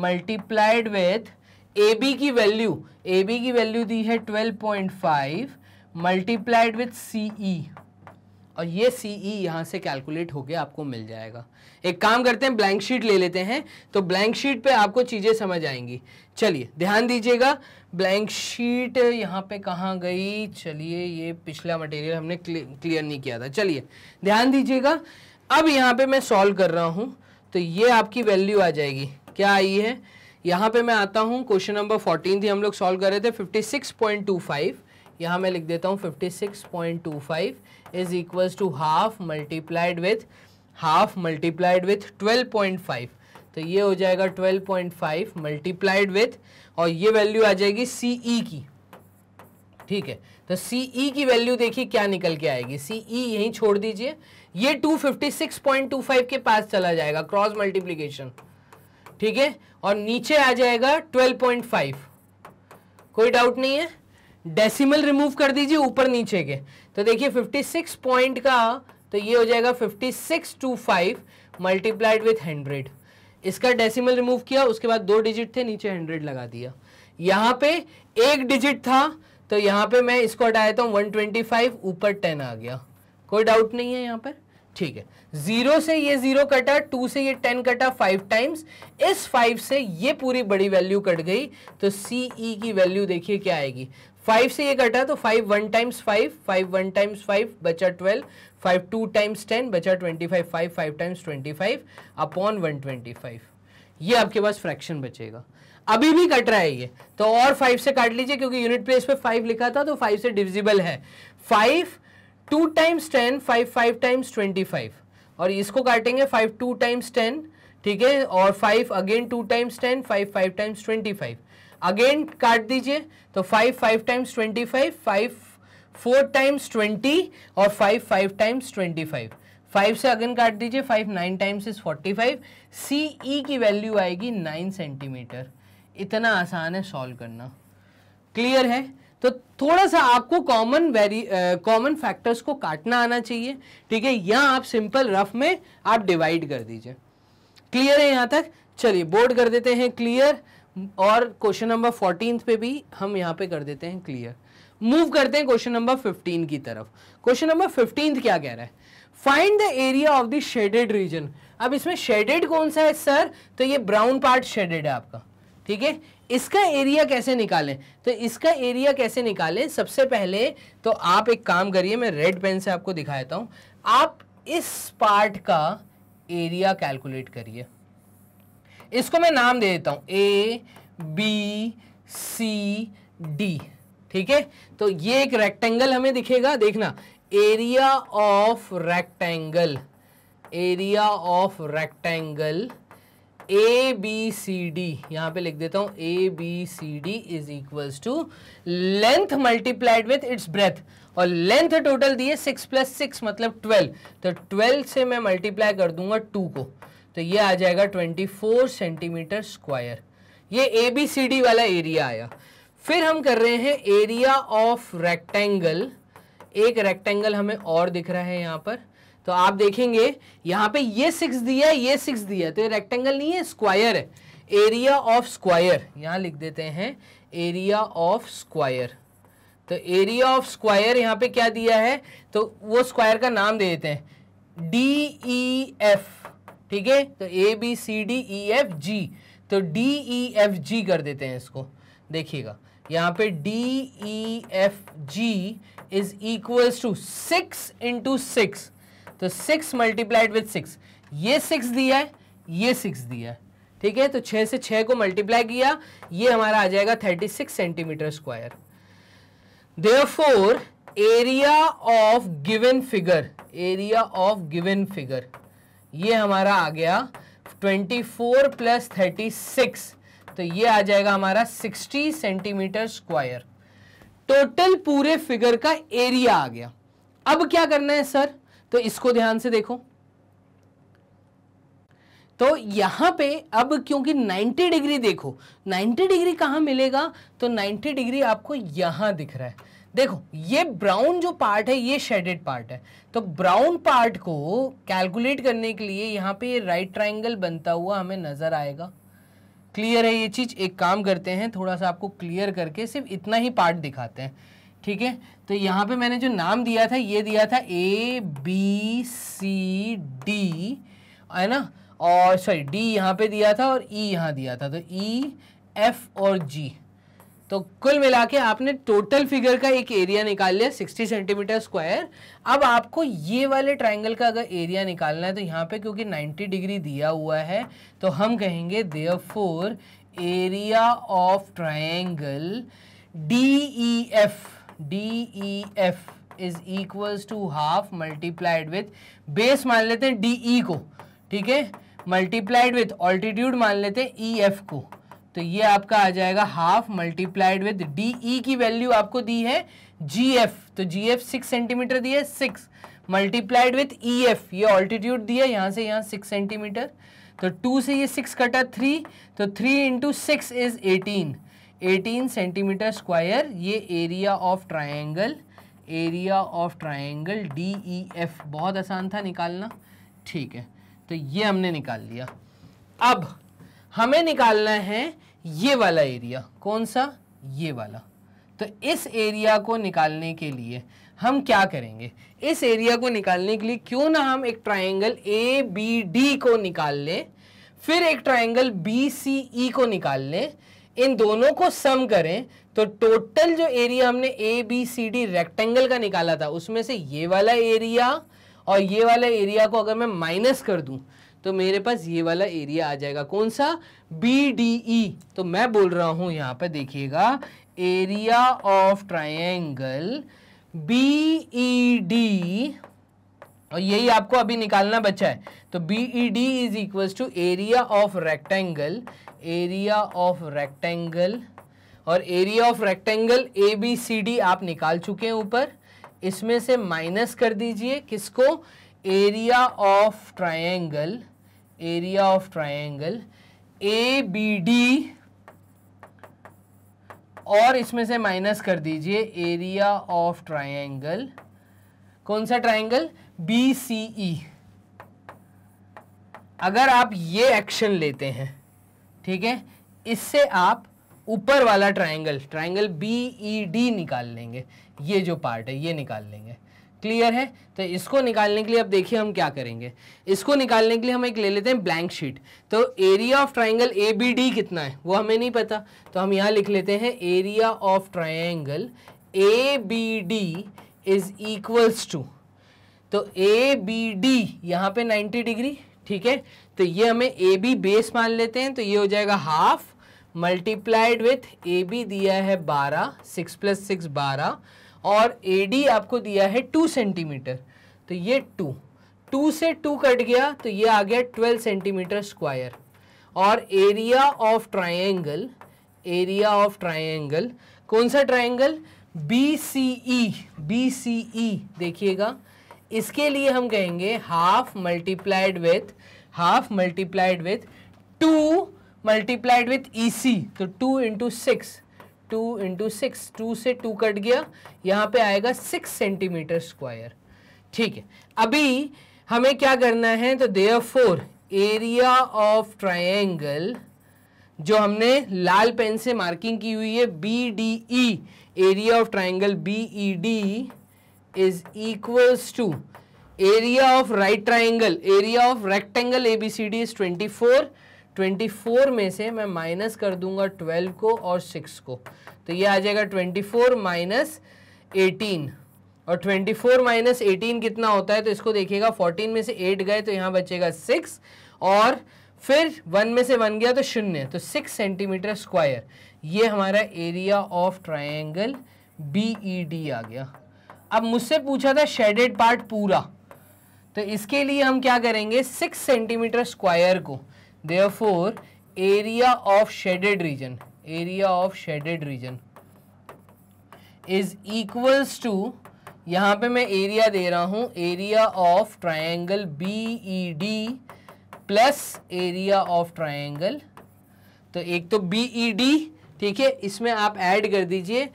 multiplied with A B की वैल्यू ए बी की वैल्यू दी है 12.5 point five multiplied with C E और ये सी ई e यहाँ से कैलकुलेट होके आपको मिल जाएगा एक काम करते हैं ब्लैंक शीट ले लेते हैं तो ब्लैंक शीट पे आपको चीज़ें समझ आएंगी चलिए ध्यान दीजिएगा ब्लैंक शीट यहाँ पे कहाँ गई चलिए ये पिछला मटेरियल हमने क्लियर नहीं किया था चलिए ध्यान दीजिएगा अब यहाँ पे मैं सॉल्व कर रहा हूँ तो ये आपकी वैल्यू आ जाएगी क्या आई है यहाँ पे मैं आता हूँ क्वेश्चन नंबर फोर्टीन थी हम लोग सॉल्व कर रहे थे fifty six point two five यहाँ मैं लिख देता हूँ fifty six point two five is equals to half multiplied with half multiplied with twelve point five तो ये हो जाएगा 12.5 मल्टीप्लाइड विथ और ये वैल्यू आ जाएगी सी ई e की ठीक है तो सी ई e की वैल्यू देखिए क्या निकल के आएगी सी ई e यहीं छोड़ दीजिए ये 256.25 के पास चला जाएगा क्रॉस मल्टीप्लीकेशन ठीक है और नीचे आ जाएगा 12.5 कोई डाउट नहीं है डेसिमल रिमूव कर दीजिए ऊपर नीचे के तो देखिए 56 पॉइंट का तो ये हो जाएगा six two five multiplied with hundred इसका डेसिमल रिमूव किया उसके बाद दो डिजिट थे नीचे हंड्रेड लगा दिया यहाँ पे एक डिजिट था तो यहाँ पे मैं इसको हटा देता हूँ 125 ऊपर 10 आ गया कोई डाउट नहीं है यहाँ पर ठीक है जीरो से ये जीरो कटा टू से ये टेन कटा फाइव टाइम्स इस फाइव से ये पूरी बड़ी वैल्यू कट गई तो सी ई e की वैल्यू देखिए क्या आएगी फाइव से ये कटा तो five one times five five one times five बचा twelve five two times ten बचा twenty five five five times twenty five upon one twenty five ये आपके पास फ्रैक्शन बचेगा अभी भी कट रहा है ये तो और फाइव से काट लीजिए क्योंकि यूनिट प्लेस पे फाइव लिखा था तो फाइव से डिविजिबल है five two times ten five five times twenty five और इसको काटेंगे फाइव टू टाइम्स टेन ठीक है और five again two times ten five five times twenty five again काट दीजिए तो five five times twenty five five four times twenty और five five times twenty five five से अगेन काट दीजिए five nine times is forty five C E की value आएगी nine centimetre इतना आसान है सॉल्व करना क्लियर है तो थोड़ा सा आपको कॉमन वेरी कॉमन फैक्टर्स को काटना आना चाहिए ठीक है यहाँ आप सिंपल रफ में आप डिवाइड कर दीजिए क्लियर है यहाँ तक चलिए बोर्ड कर देते हैं क्लियर और क्वेश्चन नंबर फोर्टीन पे भी हम यहाँ पे कर देते हैं क्लियर मूव करते हैं क्वेश्चन नंबर फिफ्टीन की तरफ क्वेश्चन नंबर फिफ्टीन क्या कह रहा है find the area of the shaded region अब इसमें शेडेड कौन सा है सर तो ये ब्राउन पार्ट शेडेड है आपका ठीक है इसका एरिया कैसे निकालें तो इसका एरिया कैसे निकालें सबसे पहले तो आप एक काम करिए मैं रेड पेन से आपको दिखाता हूँ आप इस पार्ट का एरिया कैलकुलेट करिए इसको मैं नाम दे देता हूँ ए बी सी डी ठीक है तो ये एक रेक्टेंगल हमें दिखेगा देखना area of rectangle area of rectangle A B C D यहाँ पे लिख देता हूँ A B C D is equals to length multiplied with its breadth और लेंथ टोटल दी है सिक्स प्लस सिक्स मतलब ट्वेल्व तो ट्वेल्व से मैं मल्टीप्लाई कर दूंगा टू को तो ये आ जाएगा ट्वेंटी फोर सेंटीमीटर स्क्वायर ये ए बी सी डी वाला एरिया आया फिर हम कर रहे हैं एरिया ऑफ रेक्टेंगल एक रेक्टेंगल हमें और दिख रहा है यहाँ पर तो आप देखेंगे यहाँ पे ये सिक्स दिया है ये सिक्स दिया है तो ये रेक्टेंगल नहीं है स्क्वायर है एरिया ऑफ स्क्वायर यहाँ लिख देते हैं एरिया ऑफ स्क्वायर तो एरिया ऑफ स्क्वायर यहाँ पे क्या दिया है तो वो स्क्वायर का नाम दे देते हैं डी ई एफ ठीक है तो A B C D E F G तो डी ई एफ जी कर देते हैं इसको देखिएगा यहाँ पे D E F G is equals to six into six तो सिक्स मल्टीप्लाइड विथ सिक्स ये सिक्स दिया है ये सिक्स दिया है ठीक है तो छः से छः को मल्टीप्लाई किया ये हमारा आ जाएगा thirty six centimetre square therefore area of given figure area of given figure ये हमारा आ गया twenty four plus thirty six तो ये आ जाएगा हमारा सिक्सटी सेंटीमीटर स्क्वायर टोटल पूरे फिगर का एरिया आ गया अब क्या करना है सर तो इसको ध्यान से देखो तो यहां पे अब क्योंकि 90 डिग्री देखो 90 डिग्री कहां मिलेगा तो 90 डिग्री आपको यहां दिख रहा है देखो ये ब्राउन जो पार्ट है ये शेडेड पार्ट है तो ब्राउन पार्ट को कैलकुलेट करने के लिए यहाँ पे ये राइट ट्राइंगल बनता हुआ हमें नज़र आएगा क्लियर है ये चीज़ एक काम करते हैं थोड़ा सा आपको क्लियर करके सिर्फ इतना ही पार्ट दिखाते हैं ठीक है तो यहाँ पे मैंने जो नाम दिया था ये दिया था ए बी सी डी है ना और सॉरी डी यहाँ पे दिया था और ई e यहाँ दिया था तो ई e, एफ और जी तो कुल मिला के आपने टोटल फिगर का एक एरिया निकाल लिया 60 सेंटीमीटर स्क्वायर अब आपको ये वाले ट्रायंगल का अगर एरिया निकालना है तो यहाँ पे क्योंकि 90 डिग्री दिया हुआ है तो हम कहेंगे there area of triangle D E F D E F is equal to half multiplied with base मान लेते हैं डी ई e को ठीक है मल्टीप्लाइड विथ ऑल्टीट्यूड मान लेते हैं ई e एफ को तो ये आपका आ जाएगा half multiplied with D E की वैल्यू आपको दी है जी एफ तो जी एफ सिक्स सेंटीमीटर दी है six multiplied with E F ये ऑल्टीट्यूड दिया यहाँ से यहाँ सिक्स सेंटीमीटर तो टू से ये सिक्स कटा थ्री तो three into six is eighteen 18 centimetre square ये area of triangle area of triangle D E F बहुत आसान था निकालना ठीक है तो ये हमने निकाल लिया अब हमें निकालना है ये वाला एरिया कौन सा ये वाला तो इस एरिया को निकालने के लिए हम क्या करेंगे इस एरिया को निकालने के लिए क्यों ना हम एक ट्राइंगल ए बी डी को निकाल लें फिर एक ट्राइंगल बी सी ई को निकाल लें इन दोनों को सम करें तो टोटल जो एरिया हमने A B C D rectangle का निकाला था उसमें से ये वाला एरिया और ये वाला एरिया को अगर मैं माइनस कर दूं तो मेरे पास ये वाला एरिया आ जाएगा कौन सा बी डी ई तो मैं बोल रहा हूं यहां पर देखिएगा area of triangle B E D और यही आपको अभी निकालना बचा है तो B E D is equal to area of rectangle area of rectangle और area of rectangle A B C D आप निकाल चुके हैं ऊपर इसमें से माइनस कर दीजिए किसको area of triangle area of triangle A B D और इसमें से माइनस कर दीजिए एरिया ऑफ ट्राइंगल कौन सा ट्राइंगल बी सी ई अगर आप ये एक्शन लेते हैं ठीक है इससे आप ऊपर वाला triangle triangle B E D निकाल लेंगे ये जो पार्ट है ये निकाल लेंगे क्लियर है तो इसको निकालने के लिए अब देखिए हम क्या करेंगे इसको निकालने के लिए हम एक ले लेते हैं ब्लैंक शीट तो area of triangle A B D कितना है वो हमें नहीं पता तो हम यहाँ लिख लेते हैं area of triangle A B D is equals to तो ए बी डी यहाँ पे 90 डिग्री ठीक है तो ये हमें ए बी बेस मान लेते हैं तो ये हो जाएगा half multiplied with A B दिया है बारह सिक्स प्लस सिक्स बारह और ए डी आपको दिया है टू सेंटीमीटर तो ये टू टू से टू कट गया तो ये आ गया ट्वेल्व सेंटीमीटर स्क्वायर और area of triangle area of triangle कौन सा triangle B C E B C E देखिएगा इसके लिए हम कहेंगे half multiplied with half multiplied with two multiplied with E C तो two into six two into six two से two कट गया यहाँ पे आएगा सिक्स सेंटीमीटर स्क्वायर ठीक है अभी हमें क्या करना है तो therefore area of triangle जो हमने लाल पेन से मार्किंग की हुई है B D E area of triangle B E D is equals to area area of right triangle of rectangle A B C D is twenty four twenty four में से मैं माइनस कर दूंगा twelve को और सिक्स को तो ये आ जाएगा ट्वेंटी फोर माइनस एटीन और ट्वेंटी फोर माइनस एटीन कितना होता है तो इसको देखिएगा फोर्टीन में से एट गए तो यहाँ बचेगा सिक्स और फिर वन में से वन गया तो शून्य तो सिक्स सेंटीमीटर स्क्वायर ये हमारा area of triangle B E D आ गया अब मुझसे पूछा था शेडेड पार्ट पूरा तो इसके लिए हम क्या करेंगे सिक्स सेंटीमीटर स्क्वायर को therefore area of shaded region area of shaded region is equals to यहां पे मैं एरिया दे रहा हूं area of triangle B E D plus area of triangle तो एक तो बी ई डी ठीक है इसमें आप ऐड कर दीजिए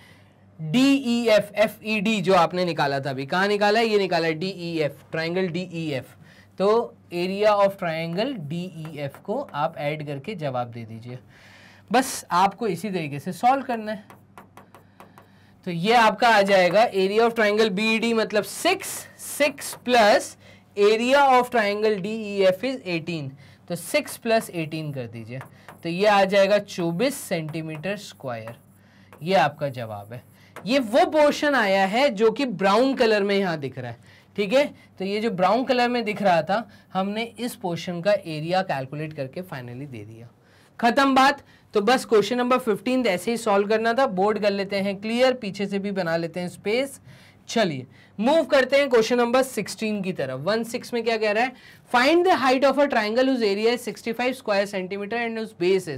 D E F F E D जो आपने निकाला था अभी कहाँ निकाला है ये निकाला है D E F triangle D E F तो area of triangle D E F को आप ऐड करके जवाब दे दीजिए बस आपको इसी तरीके से सॉल्व करना है तो ये आपका आ जाएगा area of triangle B D मतलब six six plus area of triangle D E F is eighteen तो सिक्स प्लस एटीन कर दीजिए तो ये आ जाएगा चौबीस सेंटीमीटर स्क्वायर ये आपका जवाब है ये वो पोर्शन आया है जो कि ब्राउन कलर में यहाँ दिख रहा है ठीक है तो ये जो ब्राउन कलर में दिख रहा था हमने इस पोर्शन का एरिया कैलकुलेट करके फाइनली दे दिया खत्म बात तो बस क्वेश्चन नंबर फिफ्टीन ऐसे ही सॉल्व करना था बोर्ड कर लेते हैं क्लियर पीछे से भी बना लेते हैं स्पेस चलिए मूव करते हैं क्वेश्चन नंबर 16 की तरफ 16 में क्या कह रहा है find the height of a triangle whose area 65 square centimetre and उस बेस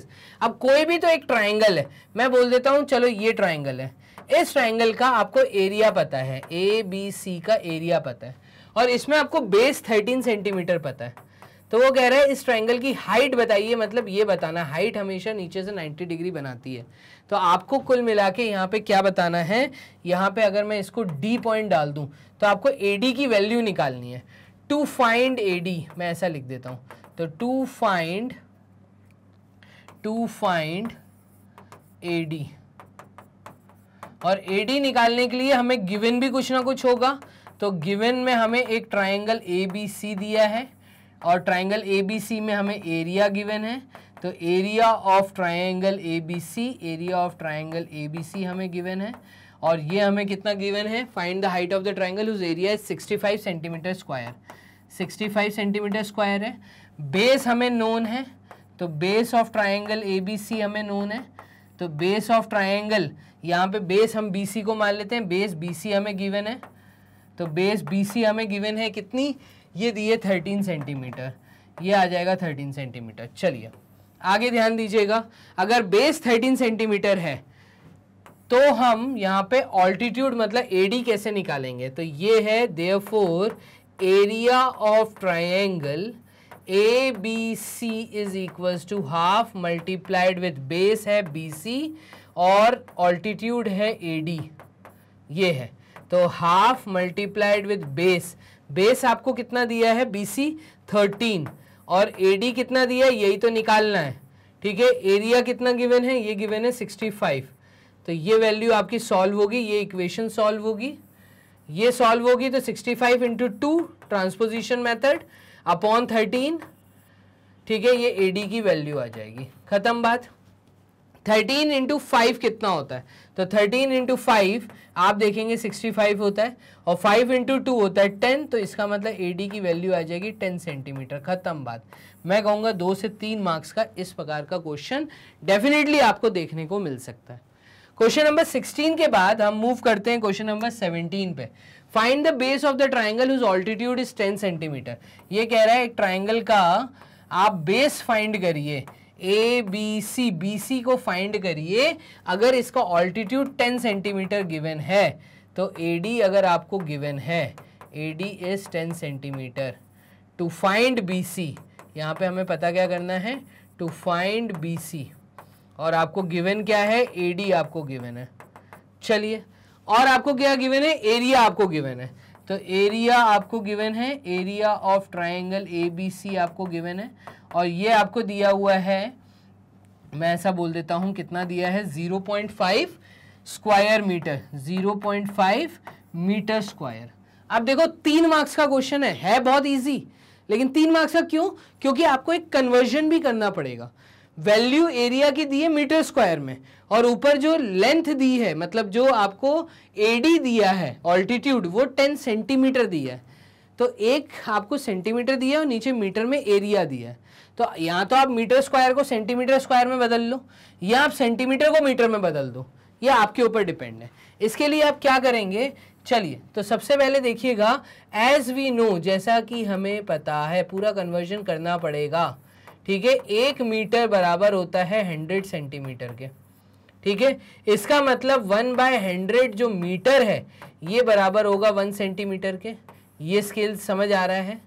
अब कोई भी तो एक ट्राइंगल है मैं बोल देता हूँ चलो ये ट्राइंगल है इस ट्राइंगल का आपको एरिया पता है ए बी सी का एरिया पता है और इसमें आपको बेस 13 सेंटीमीटर पता है तो वो कह रहा है इस ट्राइंगल की हाइट बताइए मतलब ये बताना हाइट हमेशा नीचे से 90 डिग्री बनाती है तो आपको कुल मिला के यहाँ पे क्या बताना है यहाँ पे अगर मैं इसको डी पॉइंट डाल दूँ तो आपको ए डी की वैल्यू निकालनी है टू फाइंड ए डी मैं ऐसा लिख देता हूँ तो to find to find A D और ए निकालने के लिए हमें गिवन भी कुछ ना कुछ होगा तो गिवन में हमें एक ट्राइंगल ए बी सी दिया है और ट्राइंगल ए बी सी में हमें एरिया गिवन है तो area of triangle A B C area of triangle A B C हमें गिवन है और ये हमें कितना गिवन है find the height of the triangle whose area is 65 centimetre square 65 centimetre square है बेस हमें नोन है तो base of triangle A B C हमें नोन है तो बेस ऑफ ट्राइंगल यहाँ पे बेस हम BC को मान लेते हैं बेस BC हमें गिवन है तो बेस BC हमें गिवन है कितनी ये दी है थर्टीन सेंटीमीटर ये आ जाएगा थर्टीन सेंटीमीटर चलिए आगे ध्यान दीजिएगा अगर बेस थर्टीन सेंटीमीटर है तो हम यहाँ पे ऑल्टीट्यूड मतलब डी कैसे निकालेंगे तो ये है for area of triangle A B C is equal to half multiplied with base है बी सी और ऑल्टीट्यूड है ए डी ये है तो half multiplied with base base आपको कितना दिया है बी सी थर्टीन और ए डी कितना दिया है यही तो निकालना है ठीक है एरिया कितना गिवन है ये गिवन है सिक्सटी फाइव तो ये वैल्यू आपकी सॉल्व होगी ये इक्वेशन सॉल्व होगी ये सॉल्व होगी तो sixty five into two transposition method upon thirteen ठीक है ये ए डी की वैल्यू आ जाएगी ख़त्म बात थर्टीन इंटू फाइव कितना होता है तो थर्टीन इंटू फाइव आप देखेंगे सिक्सटी फाइव होता है और फाइव इंटू टू होता है टेन तो इसका मतलब ए डी की वैल्यू आ जाएगी टेन सेंटीमीटर खत्म बात मैं कहूँगा दो से तीन मार्क्स का इस प्रकार का क्वेश्चन डेफिनेटली आपको देखने को मिल सकता है क्वेश्चन नंबर सिक्सटीन के बाद हम मूव करते हैं क्वेश्चन नंबर सेवनटीन पे find the base of the triangle whose altitude is ten centimetre ये कह रहा है एक ट्राइंगल का आप बेस फाइंड करिए ए बी सी बी सी को फाइंड करिए अगर इसका ऑल्टीट्यूड 10 सेंटीमीटर गिवन है तो ए डी अगर आपको गिवन है A D is 10 centimetre to find B C यहाँ पर हमें पता क्या करना है टू फाइंड बी सी और आपको गिवन क्या है ए डी आपको गिवन है चलिए और आपको क्या गिवन है एरिया आपको गिवन है तो एरिया आपको गिवन है area of triangle A B C आपको गिवन है और ये आपको दिया हुआ है मैं ऐसा बोल देता हूँ कितना दिया है zero point five square metre zero point five metre square अब देखो तीन मार्क्स का क्वेश्चन है है बहुत इजी लेकिन तीन मार्क्स का क्यों क्योंकि आपको एक कन्वर्जन भी करना पड़ेगा वैल्यू एरिया की दी है मीटर स्क्वायर में और ऊपर जो लेंथ दी है मतलब जो आपको एडी दिया है ऑल्टीट्यूड वो टेन सेंटीमीटर दिया है तो एक आपको सेंटीमीटर दिया है और नीचे मीटर में एरिया दिया है तो या तो आप मीटर स्क्वायर को सेंटीमीटर स्क्वायर में बदल लो या आप सेंटीमीटर को मीटर में बदल दो ये आपके ऊपर डिपेंड है इसके लिए आप क्या करेंगे चलिए तो सबसे पहले देखिएगा एज वी नो जैसा कि हमें पता है पूरा कन्वर्जन करना पड़ेगा ठीक है एक मीटर बराबर होता है हंड्रेड सेंटीमीटर के ठीक है इसका मतलब वन बाय हंड्रेड जो मीटर है ये बराबर होगा वन सेंटीमीटर के ये स्केल समझ आ रहा है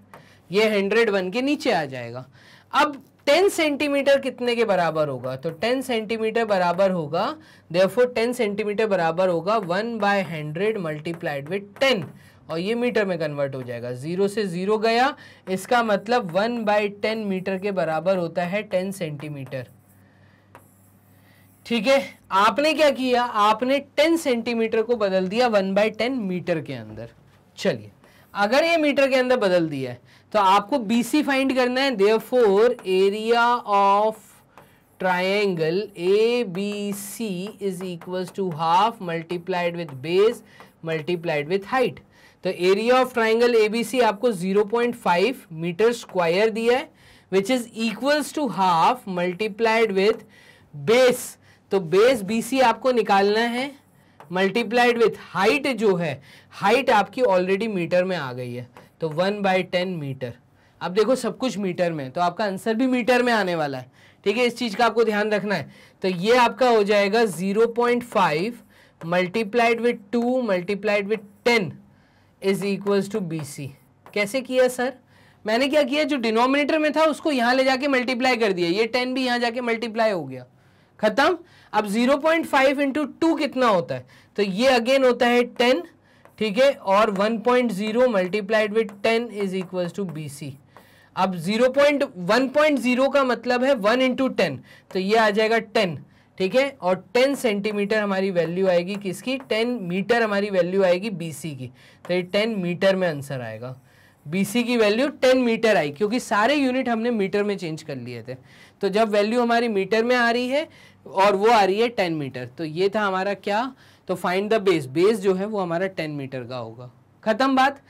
ये हंड्रेड वन के नीचे आ जाएगा अब 10 सेंटीमीटर कितने के बराबर होगा तो 10 सेंटीमीटर बराबर होगा देयरफॉर 10 सेंटीमीटर बराबर होगा 1 बाय हंड्रेड मल्टीप्लाइड विथ 10 और ये मीटर में कन्वर्ट हो जाएगा ज़ीरो से ज़ीरो गया इसका मतलब 1 बाय टेन मीटर के बराबर होता है 10 सेंटीमीटर ठीक है आपने क्या किया आपने 10 सेंटीमीटर को बदल दिया 1 बाय टेन मीटर के अंदर चलिए अगर ये मीटर के अंदर बदल दिया है तो आपको बी सी फाइंड करना है for area of triangle A B C is equal to half multiplied with base multiplied with height तो area of triangle A B C आपको 0.5 मीटर स्क्वायर दिया है which is equals to half multiplied with base तो base BC आपको निकालना है multiplied with height जो है हाइट आपकी ऑलरेडी मीटर में आ गई है तो वन बाई टेन मीटर अब देखो सब कुछ मीटर में तो आपका आंसर भी मीटर में आने वाला है ठीक है इस चीज़ का आपको ध्यान रखना है तो ये आपका हो जाएगा zero point five multiplied with two multiplied with ten is equals to B C कैसे किया सर मैंने क्या किया जो डिनोमिनेटर में था उसको यहाँ ले जाके मल्टीप्लाई कर दिया ये टेन भी यहाँ जाके मल्टीप्लाई हो गया खत्म अब 0.5 पॉइंट फाइव इंटू टू कितना होता है तो ये अगेन होता है टेन ठीक है और 1.0 point zero multiplied with ten is equal to B C अब 0.1.0 का मतलब है 1 इंटू टेन तो ये आ जाएगा 10 ठीक है और 10 सेंटीमीटर हमारी वैल्यू आएगी किसकी 10 मीटर हमारी वैल्यू आएगी BC की तो ये 10 मीटर में आंसर आएगा BC की वैल्यू 10 मीटर आई क्योंकि सारे यूनिट हमने मीटर में चेंज कर लिए थे तो जब वैल्यू हमारी मीटर में आ रही है और वो आ रही है 10 मीटर तो ये था हमारा क्या तो फाइंड द बेस बेस जो है वो हमारा टेन मीटर का होगा खत्म बात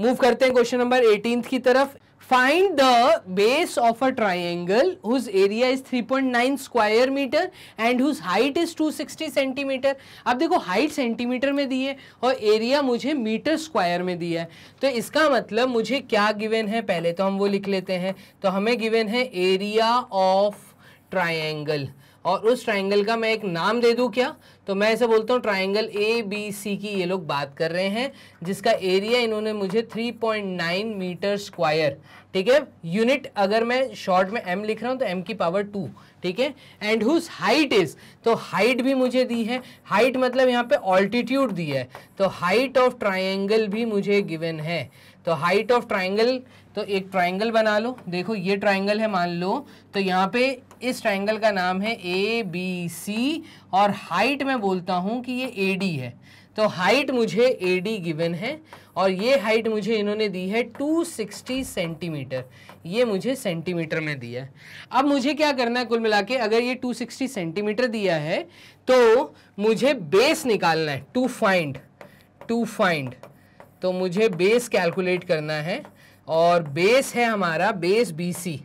मूव करते हैं क्वेश्चन नंबर एटीन की तरफ find the base of a triangle whose area is 3.9 square metre and whose height is 260 centimetre अब देखो हाइट सेंटीमीटर में दी है और एरिया मुझे मीटर स्क्वायर में दिया है तो इसका मतलब मुझे क्या गिवेन है पहले तो हम वो लिख लेते हैं तो हमें गिवेन है एरिया ऑफ ट्राइंगल और उस ट्राइंगल का मैं एक नाम दे दूँ क्या तो मैं ऐसे बोलता हूँ ट्राइंगल ए बी सी की ये लोग बात कर रहे हैं जिसका एरिया इन्होंने मुझे 3.9 मीटर स्क्वायर ठीक है यूनिट अगर मैं शॉर्ट में एम लिख रहा हूँ तो एम की पावर टू ठीक है एंड हुज हाइट इज तो हाइट भी मुझे दी है हाइट मतलब यहाँ पे ऑल्टीट्यूड दी है तो हाइट ऑफ ट्राइंगल भी मुझे गिवन है तो हाइट ऑफ ट्राइंगल तो एक ट्राइंगल बना लो देखो ये ट्राइंगल है मान लो तो यहाँ पे इस ट्राइंगल का नाम है ए बी सी और हाइट मैं बोलता हूँ कि ये ए डी है तो हाइट मुझे ए डी गिवन है और ये हाइट मुझे इन्होंने दी है 260 सेंटीमीटर ये मुझे सेंटीमीटर में दिया है अब मुझे क्या करना है कुल मिला के अगर ये 260 सेंटीमीटर दिया है तो मुझे बेस निकालना है टू फाइंड टू फाइंड तो मुझे बेस कैलकुलेट करना है और बेस है हमारा बेस बी सी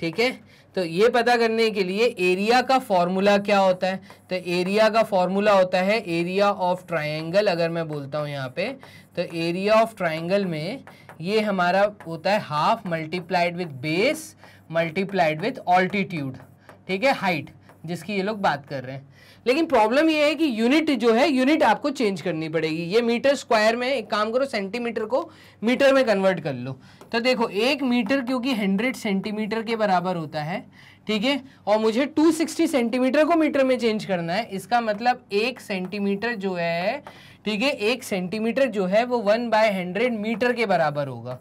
ठीक है तो ये पता करने के लिए एरिया का फॉर्मूला क्या होता है तो एरिया का फॉर्मूला होता है एरिया ऑफ ट्राइंगल अगर मैं बोलता हूँ यहाँ पे तो एरिया ऑफ ट्राइंगल में ये हमारा होता है half multiplied with base multiplied with altitude ठीक है हाइट जिसकी ये लोग बात कर रहे हैं लेकिन प्रॉब्लम ये है कि यूनिट जो है यूनिट आपको चेंज करनी पड़ेगी ये मीटर स्क्वायर में एक काम करो सेंटीमीटर को मीटर में कन्वर्ट कर लो तो देखो एक मीटर क्योंकि हंड्रेड सेंटीमीटर के बराबर होता है ठीक है और मुझे 260 सेंटीमीटर को मीटर में चेंज करना है इसका मतलब एक सेंटीमीटर जो है ठीक है एक सेंटीमीटर जो है वो वन बाय हंड्रेड मीटर के बराबर होगा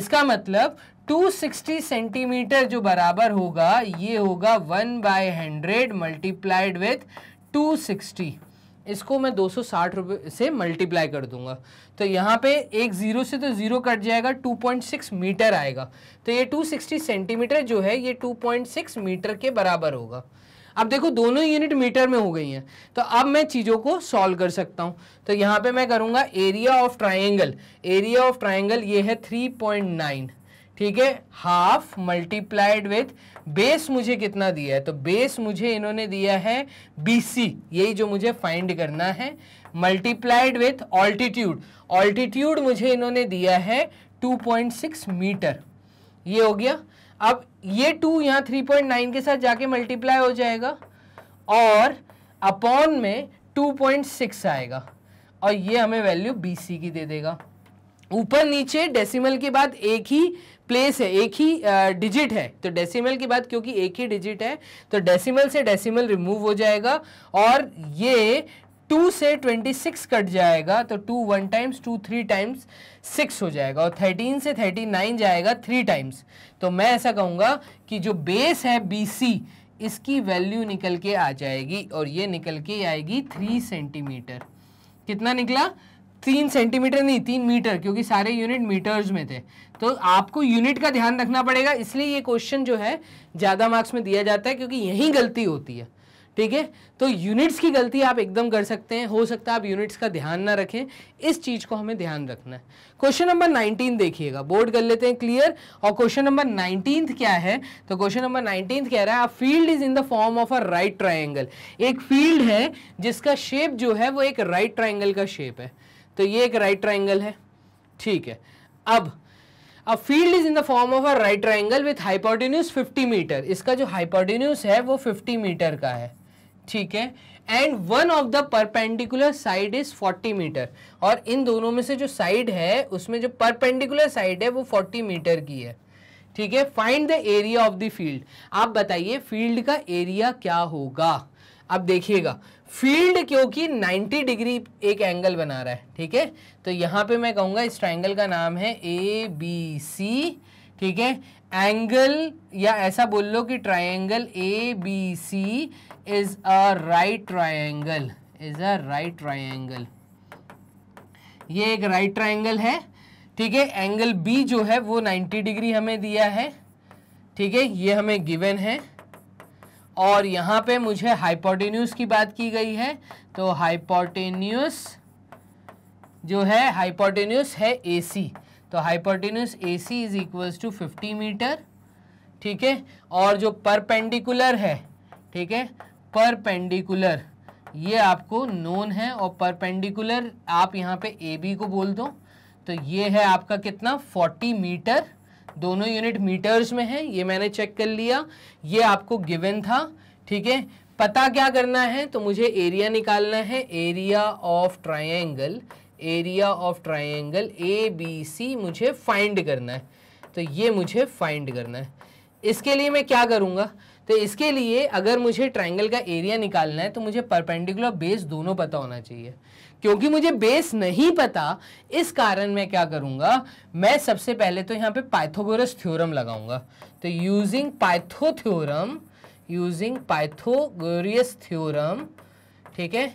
इसका मतलब 260 सेंटीमीटर जो बराबर होगा ये होगा one by hundred multiplied with 260 इसको मैं दो सौ साठ रुपये से मल्टीप्लाई कर दूंगा तो यहाँ पे एक ज़ीरो से तो ज़ीरो कट जाएगा टू पॉइंट सिक्स मीटर आएगा तो ये टू सिक्सटी सेंटीमीटर जो है ये टू पॉइंट सिक्स मीटर के बराबर होगा अब देखो दोनों यूनिट मीटर में हो गई हैं तो अब मैं चीज़ों को सॉल्व कर सकता हूँ तो यहाँ पे मैं करूँगा area of triangle area of triangle ये है थ्री पॉइंट नाइन ठीक है हाफ मल्टीप्लाइड विथ बेस मुझे कितना दिया है तो बेस मुझे इन्होंने दिया है बीसी यही जो मुझे फाइंड करना है मल्टीप्लाइड विथ ऑल्टीट्यूड ऑल्टीट्यूड मुझे इन्होंने दिया है 2.6 मीटर ये हो गया अब ये टू यहाँ 3.9 के साथ जाके मल्टीप्लाई हो जाएगा और अपॉन में 2.6 आएगा और ये हमें वैल्यू बी की दे देगा ऊपर नीचे डेसिमल के बाद एक ही प्लेस है एक ही डिजिट है तो डेसिमल की बात क्योंकि एक ही डिजिट है तो डेसिमल से डेसिमल रिमूव हो जाएगा और ये टू से ट्वेंटी सिक्स कट जाएगा तो two one times two three times six हो जाएगा और थर्टीन से थर्टी नाइन जाएगा थ्री टाइम्स तो मैं ऐसा कहूँगा कि जो बेस है बी सी इसकी वैल्यू निकल के आ जाएगी और ये निकल के आएगी थ्री सेंटीमीटर कितना निकला तीन सेंटीमीटर नहीं तीन मीटर क्योंकि सारे यूनिट मीटर्स में थे तो आपको यूनिट का ध्यान रखना पड़ेगा इसलिए ये क्वेश्चन जो है ज़्यादा मार्क्स में दिया जाता है क्योंकि यही गलती होती है ठीक है तो यूनिट्स की गलती आप एकदम कर सकते हैं हो सकता है आप यूनिट्स का ध्यान ना रखें इस चीज़ को हमें ध्यान रखना है क्वेश्चन नंबर नाइनटीन देखिएगा बोर्ड कर लेते हैं क्लियर और क्वेश्चन नंबर नाइनटीन क्या है तो क्वेश्चन नंबर नाइनटीन कह रहा है field is in the form of a right triangle एक फील्ड है जिसका शेप जो है वो एक राइट right ट्राइंगल का शेप है तो ये एक राइट right ट्राइंगल है ठीक है अब अब field is in the form of a right triangle with hypotenuse 50 metre इसका जो हाइपोटिन्यूस है वो 50 मीटर का है ठीक है and one of the perpendicular side is 40 metre और इन दोनों में से जो साइड है उसमें जो परपेंडिकुलर साइड है वो 40 मीटर की है ठीक है find the area of the field आप बताइए फील्ड का एरिया क्या होगा अब देखिएगा फील्ड क्योंकि 90 डिग्री एक एंगल बना रहा है ठीक है तो यहाँ पे मैं कहूँगा इस ट्राइंगल का नाम है ए बी सी ठीक है एंगल या ऐसा बोल लो कि triangle A B C is a right triangle is a right triangle ये एक राइट ट्राइंगल है ठीक है एंगल बी जो है वो 90 डिग्री हमें दिया है ठीक है ये हमें गिवन है और यहाँ पे मुझे हाइपोटेन्यूस की बात की गई है तो हाइपोटेन्यूस जो है हाइपोटेन्यूस है एसी तो hypotenuse AC is equals to 50 metre ठीक है और जो परपेंडिकुलर है ठीक है परपेंडिकुलर ये आपको नोन है और परपेंडिकुलर आप यहाँ पे ए बी को बोल दो तो ये है आपका कितना 40 मीटर दोनों यूनिट मीटर्स में है ये मैंने चेक कर लिया ये आपको गिवन था ठीक है पता क्या करना है तो मुझे एरिया निकालना है area of triangle area of triangle A B C मुझे फाइंड करना है तो ये मुझे फाइंड करना है इसके लिए मैं क्या करूँगा तो इसके लिए अगर मुझे ट्राइंगल का एरिया निकालना है तो मुझे परपेंडिकुलर बेस दोनों पता होना चाहिए क्योंकि मुझे बेस नहीं पता इस कारण मैं क्या करूँगा मैं सबसे पहले तो यहाँ पे पाइथागोरस थ्योरम लगाऊंगा तो using Pytho theorem using Pythagoras theorem ठीक है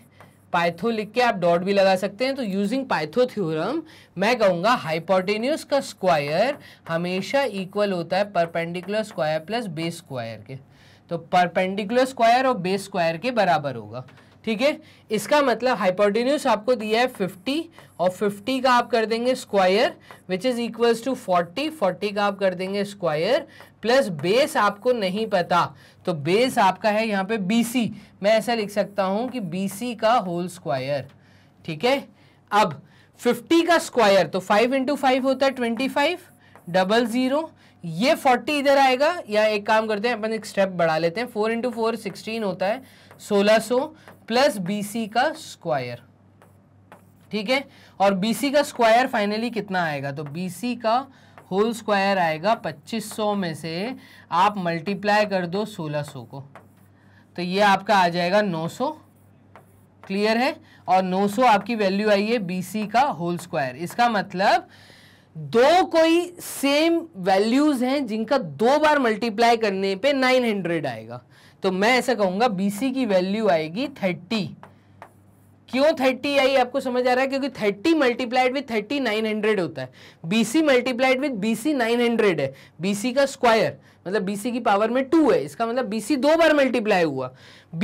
पाइथो लिख के आप डॉट भी लगा सकते हैं तो यूजिंग पाइथो थ्योरम मैं कहूँगा हाइपोटेन्यूस का स्क्वायर हमेशा इक्वल होता है perpendicular square plus base square के तो परपेंडिकुलर स्क्वायर और बेस स्क्वायर के बराबर होगा ठीक है इसका मतलब हाइपोटेन्यूस आपको दिया है फिफ्टी और फिफ्टी का आप कर देंगे square which is equals to forty forty का आप कर देंगे स्क्वायर प्लस बेस आपको नहीं पता तो बेस आपका है यहाँ पे सी मैं ऐसा लिख सकता हूँ कि सी का होल स्क्वायर ठीक है अब 50 का स्क्वायर तो 5 इंटू फाइव होता है 25 डबल ज़ीरो ये 40 इधर आएगा या एक काम करते हैं अपन एक स्टेप बढ़ा लेते हैं 4 इंटू फोर सिक्सटीन होता है 1600 प्लस बी का स्क्वायर ठीक है और बी का स्क्वायर फाइनली कितना आएगा तो बी का होल स्क्वायर आएगा 2500 में से आप मल्टीप्लाई कर दो 1600 को तो ये आपका आ जाएगा 900 क्लियर है और 900 आपकी वैल्यू आई है बी का होल स्क्वायर इसका मतलब दो कोई सेम वैल्यूज हैं जिनका दो बार मल्टीप्लाई करने पे 900 आएगा तो मैं ऐसा कहूंगा बीसी की वैल्यू आएगी थर्टी क्यों थर्टी आई आपको समझ आ रहा है क्योंकि thirty multiplied with thirty nine hundred होता है BC multiplied with BC nine hundred है बीसी का स्क्वायर मतलब बीसी की पावर में टू है इसका मतलब बीसी दो बार मल्टीप्लाई हुआ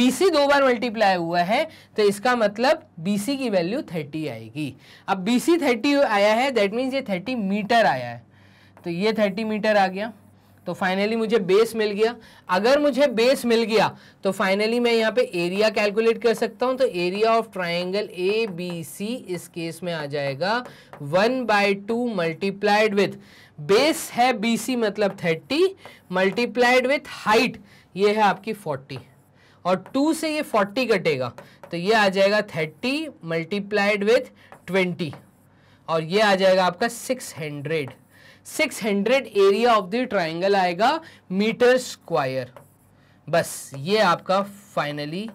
बीसी दो बार मल्टीप्लाई हुआ है तो इसका मतलब बीसी की वैल्यू थर्टी आएगी अब बीसी थर्टी आया है दैट मीन्स ये थर्टी मीटर आया है तो ये थर्टी मीटर आ गया तो फाइनली मुझे बेस मिल गया अगर मुझे बेस मिल गया तो फाइनली मैं यहाँ पे एरिया कैलकुलेट कर सकता हूँ तो area of triangle A B C इस केस में आ जाएगा one by two multiplied with base है बी सी मतलब थर्टी मल्टीप्लाइड विथ हाइट ये है आपकी फोर्टी और टू से ये फोर्टी कटेगा तो ये आ जाएगा थर्टी मल्टीप्लाइड विथ ट्वेंटी और ये आ जाएगा आपका six hundred 600 area of the triangle आएगा मीटर स्क्वायर बस ये आपका finally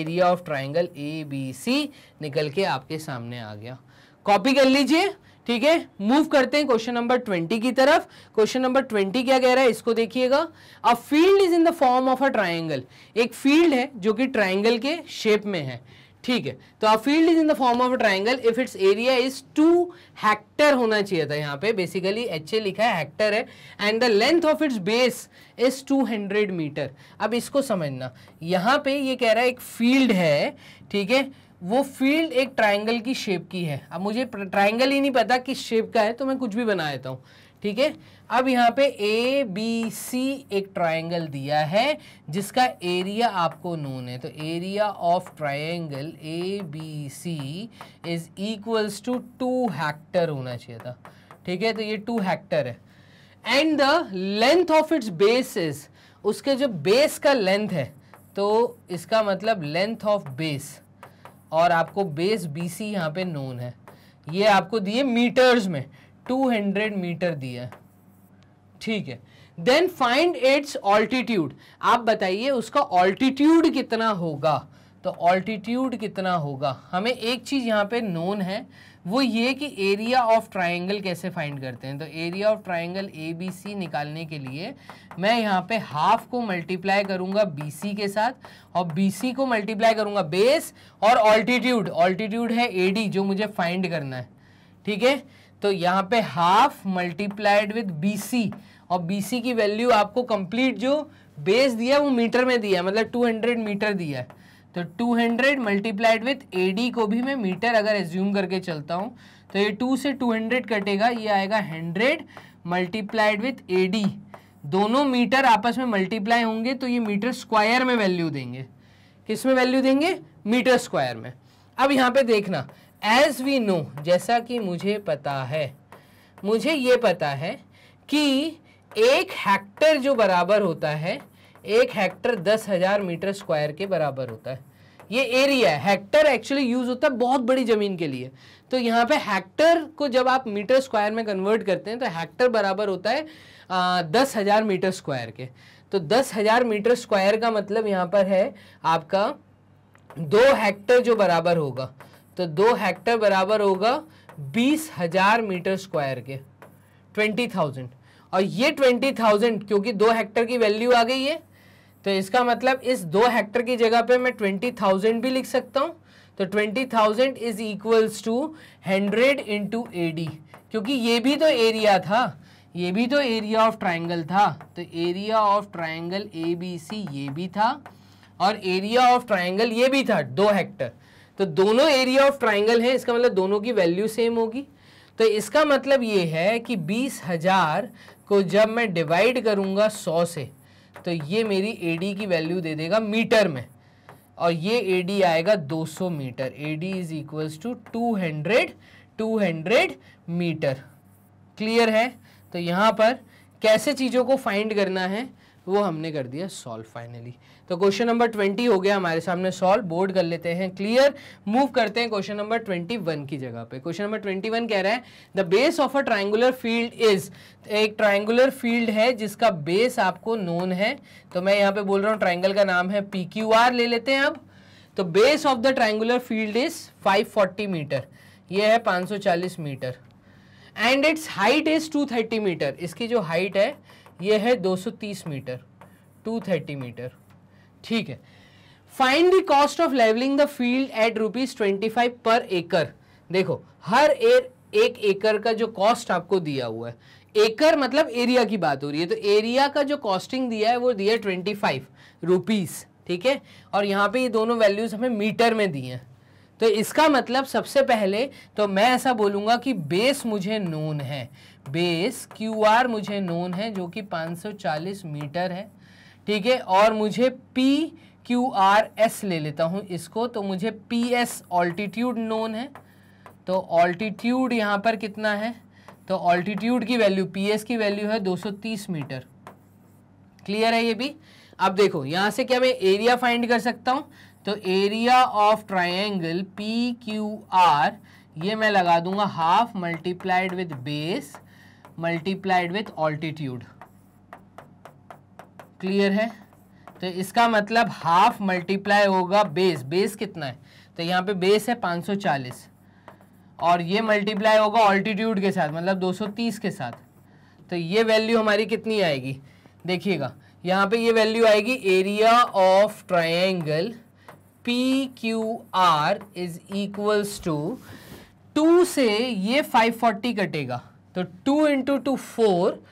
area of triangle A B C निकल के आपके सामने आ गया कॉपी कर लीजिए ठीक है मूव करते हैं क्वेश्चन नंबर ट्वेंटी की तरफ क्वेश्चन नंबर ट्वेंटी क्या कह रहा है इसको देखिएगा a field is in the form of a triangle एक फील्ड है जो कि ट्राइंगल के शेप में है ठीक है तो a field is in the form of triangle if its area is two hectare होना चाहिए था यहाँ पे बेसिकली एच ए लिखा है हेक्टर है and the length of its base is 200 metre अब इसको समझना यहाँ पे ये कह रहा है एक फील्ड है ठीक है वो फील्ड एक ट्राइंगल की शेप की है अब मुझे ट्राइंगल ही नहीं पता किस शेप का है तो मैं कुछ भी बना देता हूँ ठीक है अब यहाँ पे ए बी सी एक ट्राइंगल दिया है जिसका एरिया आपको नोन है तो area of triangle A B C is equals to two hectare होना चाहिए था ठीक है तो ये टू हैक्टर है and the length of its base is उसके जो बेस का लेंथ है तो इसका मतलब लेंथ ऑफ बेस और आपको बेस बी सी यहाँ पे नोन है ये आपको दिए मीटर्स में 200 मीटर दिया है ठीक है देन फाइंड इट्स ऑल्टीट्यूड आप बताइए उसका ऑल्टीट्यूड कितना होगा तो ऑल्टीट्यूड कितना होगा हमें एक चीज़ यहाँ पे नोन है वो ये कि एरिया ऑफ ट्राइंगल कैसे फाइंड करते हैं तो area of triangle A B C निकालने के लिए मैं यहाँ पे हाफ को मल्टीप्लाई करूँगा बी सी के साथ और बी सी को मल्टीप्लाई करूँगा बेस और ऑल्टीट्यूड ऑल्टीट्यूड है ए डी जो मुझे फाइंड करना है ठीक है तो यहाँ पे हाफ मल्टीप्लाइड विद बी और बी की वैल्यू आपको कंप्लीट जो बेस दिया वो मीटर में दिया मतलब 200 मीटर दिया है तो 200 हंड्रेड मल्टीप्लाइड विथ ए को भी मैं मीटर अगर एज्यूम करके चलता हूँ तो ये 2 से 200 कटेगा ये आएगा 100 मल्टीप्लाइड विथ ए दोनों मीटर आपस में मल्टीप्लाई होंगे तो ये मीटर स्क्वायर में वैल्यू देंगे किस में वैल्यू देंगे मीटर स्क्वायर में अब यहाँ पे देखना एज वी नो जैसा कि मुझे पता है मुझे ये पता है कि एक हेक्टर जो बराबर होता है एक हेक्टर दस हज़ार मीटर स्क्वायर के बराबर होता है ये एरिया है हेक्टर एक्चुअली यूज़ होता है बहुत बड़ी ज़मीन के लिए तो यहाँ पे हेक्टर को जब आप मीटर स्क्वायर में कन्वर्ट करते हैं तो हेक्टर बराबर होता है आ, दस हज़ार मीटर स्क्वायर के तो दस हज़ार मीटर स्क्वायर का मतलब यहाँ पर है आपका दो हेक्टर जो बराबर होगा तो दो हेक्टर बराबर होगा बीस हजार मीटर स्क्वायर के ट्वेंटी थाउजेंड और ये ट्वेंटी थाउजेंड क्योंकि दो हेक्टर की वैल्यू आ गई है तो इसका मतलब इस दो हेक्टर की जगह पे मैं ट्वेंटी थाउजेंड भी लिख सकता हूँ तो twenty thousand is equals to hundred into A D क्योंकि ये भी तो एरिया था ये भी तो एरिया ऑफ ट्राइंगल था तो area of triangle A B C ये भी था और एरिया ऑफ ट्राइंगल ये भी था दो हेक्टर तो दोनों एरिया ऑफ ट्राइंगल हैं इसका मतलब दोनों की वैल्यू सेम होगी तो इसका मतलब ये है कि बीस हज़ार को जब मैं डिवाइड करूँगा सौ से तो ये मेरी एडी की वैल्यू दे देगा मीटर में और ये एडी आएगा 200 metre AD is equals to 200 200 metre clear है तो यहाँ पर कैसे चीज़ों को फाइंड करना है वो हमने कर दिया सॉल्व फाइनली तो क्वेश्चन नंबर ट्वेंटी हो गया हमारे सामने सॉल्व बोर्ड कर लेते हैं क्लियर मूव करते हैं क्वेश्चन नंबर ट्वेंटी वन की जगह पे क्वेश्चन नंबर ट्वेंटी वन कह रहा है the base of a triangular field is एक ट्राइंगुलर फील्ड है जिसका बेस आपको नोन है तो मैं यहाँ पे बोल रहा हूँ ट्राइंगल का नाम है पी क्यू आर ले लेते हैं अब तो base of the triangular field is forty metre ये है चालीस metre and its height is thirty metre इसकी जो हाइट है ये है तीस मीटर थर्टी मीटर ठीक है find the cost of levelling the field at rupees twenty five per acre देखो हर एर एक एकड़ का जो कॉस्ट आपको दिया हुआ है एकर मतलब एरिया की बात हो रही है तो एरिया का जो कॉस्टिंग दिया है वो दिया है ट्वेंटी फाइव रुपीज़ ठीक है और यहाँ पे ये दोनों वैल्यूज़ हमें मीटर में दिए हैं तो इसका मतलब सबसे पहले तो मैं ऐसा बोलूँगा कि बेस मुझे नोन है बेस क्यू आर मुझे नोन है जो कि 540 मीटर है ठीक है और मुझे पी क्यू आर एस ले लेता हूँ इसको तो मुझे पी एस ऑल्टीट्यूड नोन है तो ऑल्टीट्यूड यहाँ पर कितना है तो ऑल्टीट्यूड की वैल्यू पी एस की वैल्यू है 230 मीटर क्लियर है ये भी अब देखो यहाँ से क्या मैं एरिया फाइंड कर सकता हूँ तो area of triangle P Q R ये मैं लगा दूंगा half multiplied with base multiplied with altitude clear है तो इसका मतलब हाफ मल्टीप्लाई होगा बेस बेस कितना है तो यहाँ पे बेस है 540 और ये मल्टीप्लाई होगा ऑल्टीट्यूड के साथ मतलब 230 के साथ तो ये वैल्यू हमारी कितनी आएगी देखिएगा यहाँ पे ये वैल्यू आएगी area of triangle P Q R is equals to to से ये 540 कटेगा तो टू इंटू टू फोर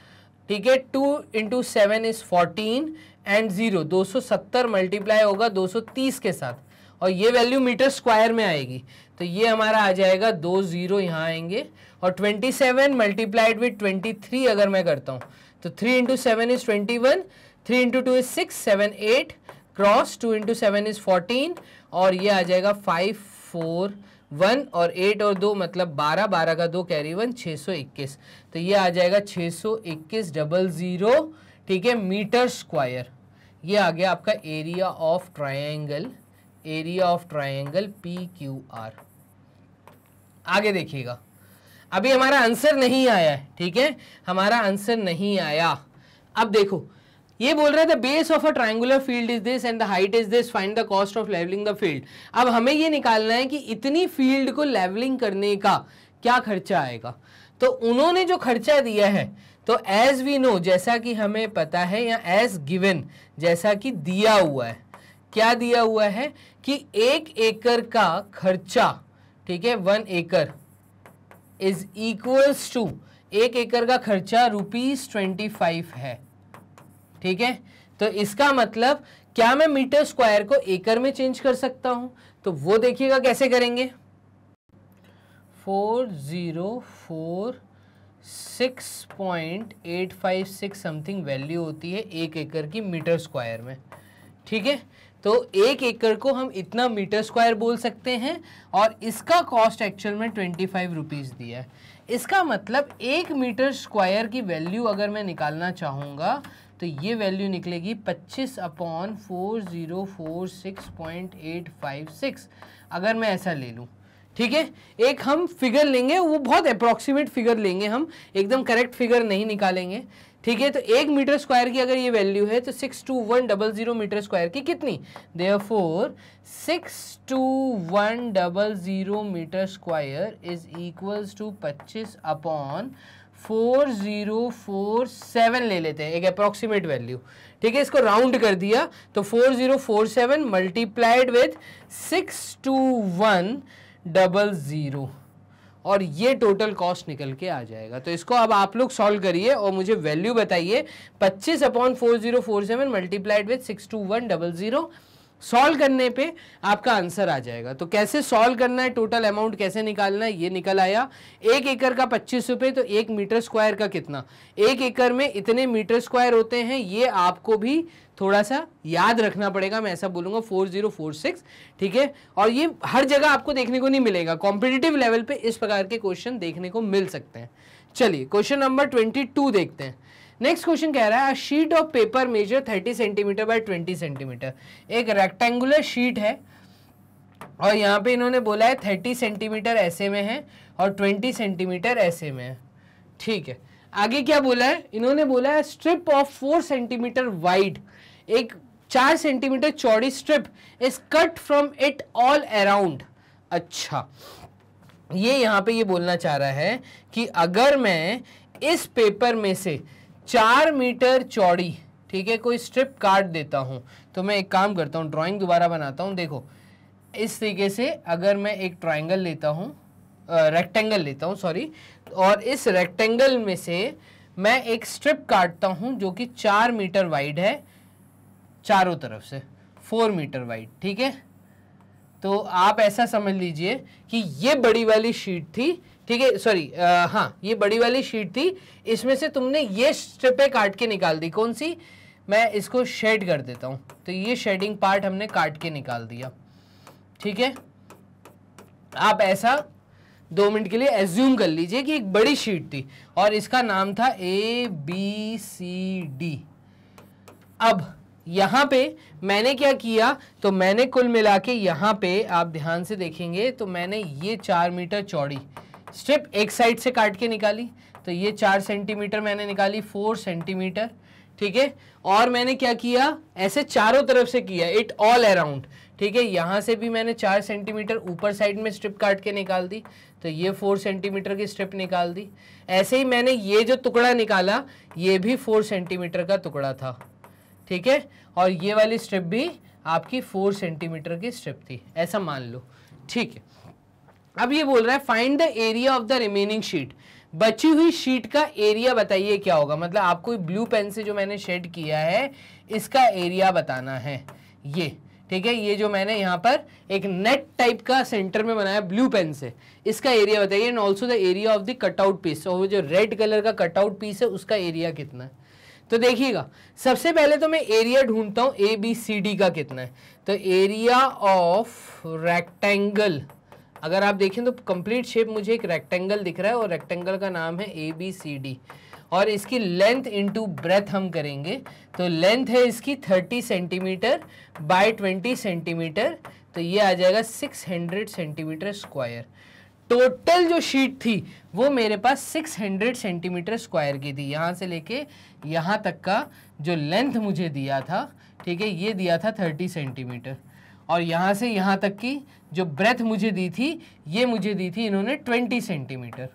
ठीक है two into seven is fourteen and zero दो सौ सत्तर मल्टीप्लाई होगा दो सौ तीस के साथ और ये वैल्यू मीटर स्क्वायर में आएगी तो ये हमारा आ जाएगा दो ज़ीरो यहाँ आएंगे और twenty seven multiplied with twenty three अगर मैं करता हूँ तो three into seven is twenty one three into two is six seven eight cross two into seven is fourteen और ये आ जाएगा फाइव फोर वन और एट और दो मतलब बारह बारह का दो कैरी वन छः सौ इक्कीस तो ये आ जाएगा छः सौ इक्कीस डबल ज़ीरो ठीक है मीटर स्क्वायर ये आ गया आपका area of triangle area of triangle P Q R आगे देखिएगा अभी हमारा आंसर नहीं आया है ठीक है हमारा आंसर नहीं आया अब देखो ये बोल रहे थे base of a triangular field is this and the height is this find the cost of levelling the field अब हमें ये निकालना है कि इतनी फील्ड को लेवलिंग करने का क्या खर्चा आएगा तो उन्होंने जो खर्चा दिया है तो एज वी नो जैसा कि हमें पता है या एज गिवन जैसा कि दिया हुआ है क्या दिया हुआ है कि एक एकड़ का खर्चा ठीक है वन एकड़ इज इक्वल्स टू एक एकड़ का खर्चा रुपीज ट्वेंटी फाइव है ठीक है तो इसका मतलब क्या मैं मीटर स्क्वायर को एकर में चेंज कर सकता हूं तो वो देखिएगा कैसे करेंगे four zero four six point eight five six something value होती है एक एकड़ की मीटर स्क्वायर में ठीक है तो एक एकड़ को हम इतना मीटर स्क्वायर बोल सकते हैं और इसका कॉस्ट एक्चुअल में ट्वेंटी फाइव रुपीज़ दिया है इसका मतलब एक मीटर स्क्वायर की वैल्यू अगर मैं निकालना चाहूँगा तो ये वैल्यू निकलेगी पच्चीस upon four zero four six point eight five six अगर मैं ऐसा ले लूँ ठीक है एक हम फिगर लेंगे वो बहुत अप्रॉक्सीमेट फिगर लेंगे हम एकदम करेक्ट फिगर नहीं निकालेंगे ठीक है तो एक मीटर स्क्वायर की अगर ये वैल्यू है तो six two one double zero metre square की कितनी there four six two one double zero metre square is equals to पच्चीस upon four zero four seven ले लेते हैं एक अप्रॉक्सीमेट वैल्यू ठीक है इसको राउंड कर दिया तो four zero four seven multiplied with six two one double zero और ये टोटल कॉस्ट निकल के आ जाएगा तो इसको अब आप लोग सॉल्व करिए और मुझे वैल्यू बताइए पच्चीस upon four zero four seven multiplied with six two one double zero solve करने पे आपका आंसर आ जाएगा तो कैसे सॉल्व करना है टोटल अमाउंट कैसे निकालना है ये निकल आया एक एकड़ का पच्चीस रुपये तो एक मीटर स्क्वायर का कितना एक एकड़ में इतने मीटर स्क्वायर होते हैं ये आपको भी थोड़ा सा याद रखना पड़ेगा मैं ऐसा बोलूँगा फोर जीरो फोर सिक्स ठीक है और ये हर जगह आपको देखने को नहीं मिलेगा कॉम्पिटिटिव लेवल पर इस प्रकार के क्वेश्चन देखने को मिल सकते हैं चलिए क्वेश्चन नंबर ट्वेंटी टू देखते हैं नेक्स्ट क्वेश्चन कह रहा है sheet of paper measure 30 centimetre by 20 centimetre एक रेक्टेंगुलर शीट है और यहाँ पे इन्होंने बोला है 30 सेंटीमीटर ऐसे में है और 20 सेंटीमीटर ऐसे में है ठीक है आगे क्या बोला है इन्होंने बोला है strip of four centimetre wide एक चार सेंटीमीटर चौड़ी strip is cut from it all around अच्छा ये यहाँ पे ये बोलना चाह रहा है कि अगर मैं इस पेपर में से चार मीटर चौड़ी ठीक है कोई स्ट्रिप काट देता हूँ तो मैं एक काम करता हूँ ड्राइंग दोबारा बनाता हूँ देखो इस तरीके से अगर मैं एक ट्राइंगल लेता हूँ रेक्टेंगल लेता हूँ सॉरी और इस रेक्टेंगल में से मैं एक स्ट्रिप काटता हूँ जो कि चार मीटर वाइड है चारों तरफ से फोर मीटर वाइड ठीक है तो आप ऐसा समझ लीजिए कि ये बड़ी वाली शीट थी ठीक है सॉरी हाँ ये बड़ी वाली शीट थी इसमें से तुमने ये स्ट्रिपें काट के निकाल दी कौन सी मैं इसको शेड कर देता हूँ तो ये शेडिंग पार्ट हमने काट के निकाल दिया ठीक है आप ऐसा दो मिनट के लिए एज्यूम कर लीजिए कि एक बड़ी शीट थी और इसका नाम था ए बी सी डी अब यहाँ पे मैंने क्या किया तो मैंने कुल मिला के यहाँ पे आप ध्यान से देखेंगे तो मैंने ये चार मीटर चौड़ी स्ट्रिप एक साइड से काट के निकाली तो ये चार सेंटीमीटर मैंने निकाली फोर सेंटीमीटर ठीक है और मैंने क्या किया ऐसे चारों तरफ से किया इट ऑल अराउंड ठीक है यहाँ से भी मैंने चार सेंटीमीटर ऊपर साइड में स्ट्रिप काट के निकाल दी तो ये फोर सेंटीमीटर की स्ट्रिप निकाल दी ऐसे ही मैंने ये जो टुकड़ा निकाला ये भी फोर सेंटीमीटर का टुकड़ा था ठीक है और ये वाली स्ट्रिप भी आपकी फोर सेंटीमीटर की स्ट्रिप थी ऐसा मान लो ठीक है अब ये बोल रहा है find the area of the remaining sheet बची हुई शीट का एरिया बताइए क्या होगा मतलब आपको ब्लू पेन से जो मैंने शेड किया है इसका एरिया बताना है ये ठीक है ये जो मैंने यहाँ पर एक नेट टाइप का सेंटर में बनाया ब्लू पेन से इसका एरिया बताइए and also the area of the cutout piece और वो जो रेड कलर का कटआउट पीस है उसका एरिया कितना है तो देखिएगा सबसे पहले तो मैं एरिया ढूंढता हूँ ए बी सी डी का कितना है तो एरिया ऑफ रेक्टेंगल अगर आप देखें तो कंप्लीट शेप मुझे एक रेक्टेंगल दिख रहा है और रेक्टेंगल का नाम है ए बी सी डी और इसकी लेंथ इनटू ब्रेथ हम करेंगे तो लेंथ है इसकी 30 सेंटीमीटर बाय 20 सेंटीमीटर तो ये आ जाएगा 600 सेंटीमीटर स्क्वायर टोटल जो शीट थी वो मेरे पास 600 सेंटीमीटर स्क्वायर की थी यहाँ से लेके यहाँ तक का जो लेंथ मुझे दिया था ठीक है ये दिया था 30 सेंटीमीटर और यहाँ से यहाँ तक की जो ब्रेथ मुझे दी थी ये मुझे दी थी इन्होंने ट्वेंटी सेंटीमीटर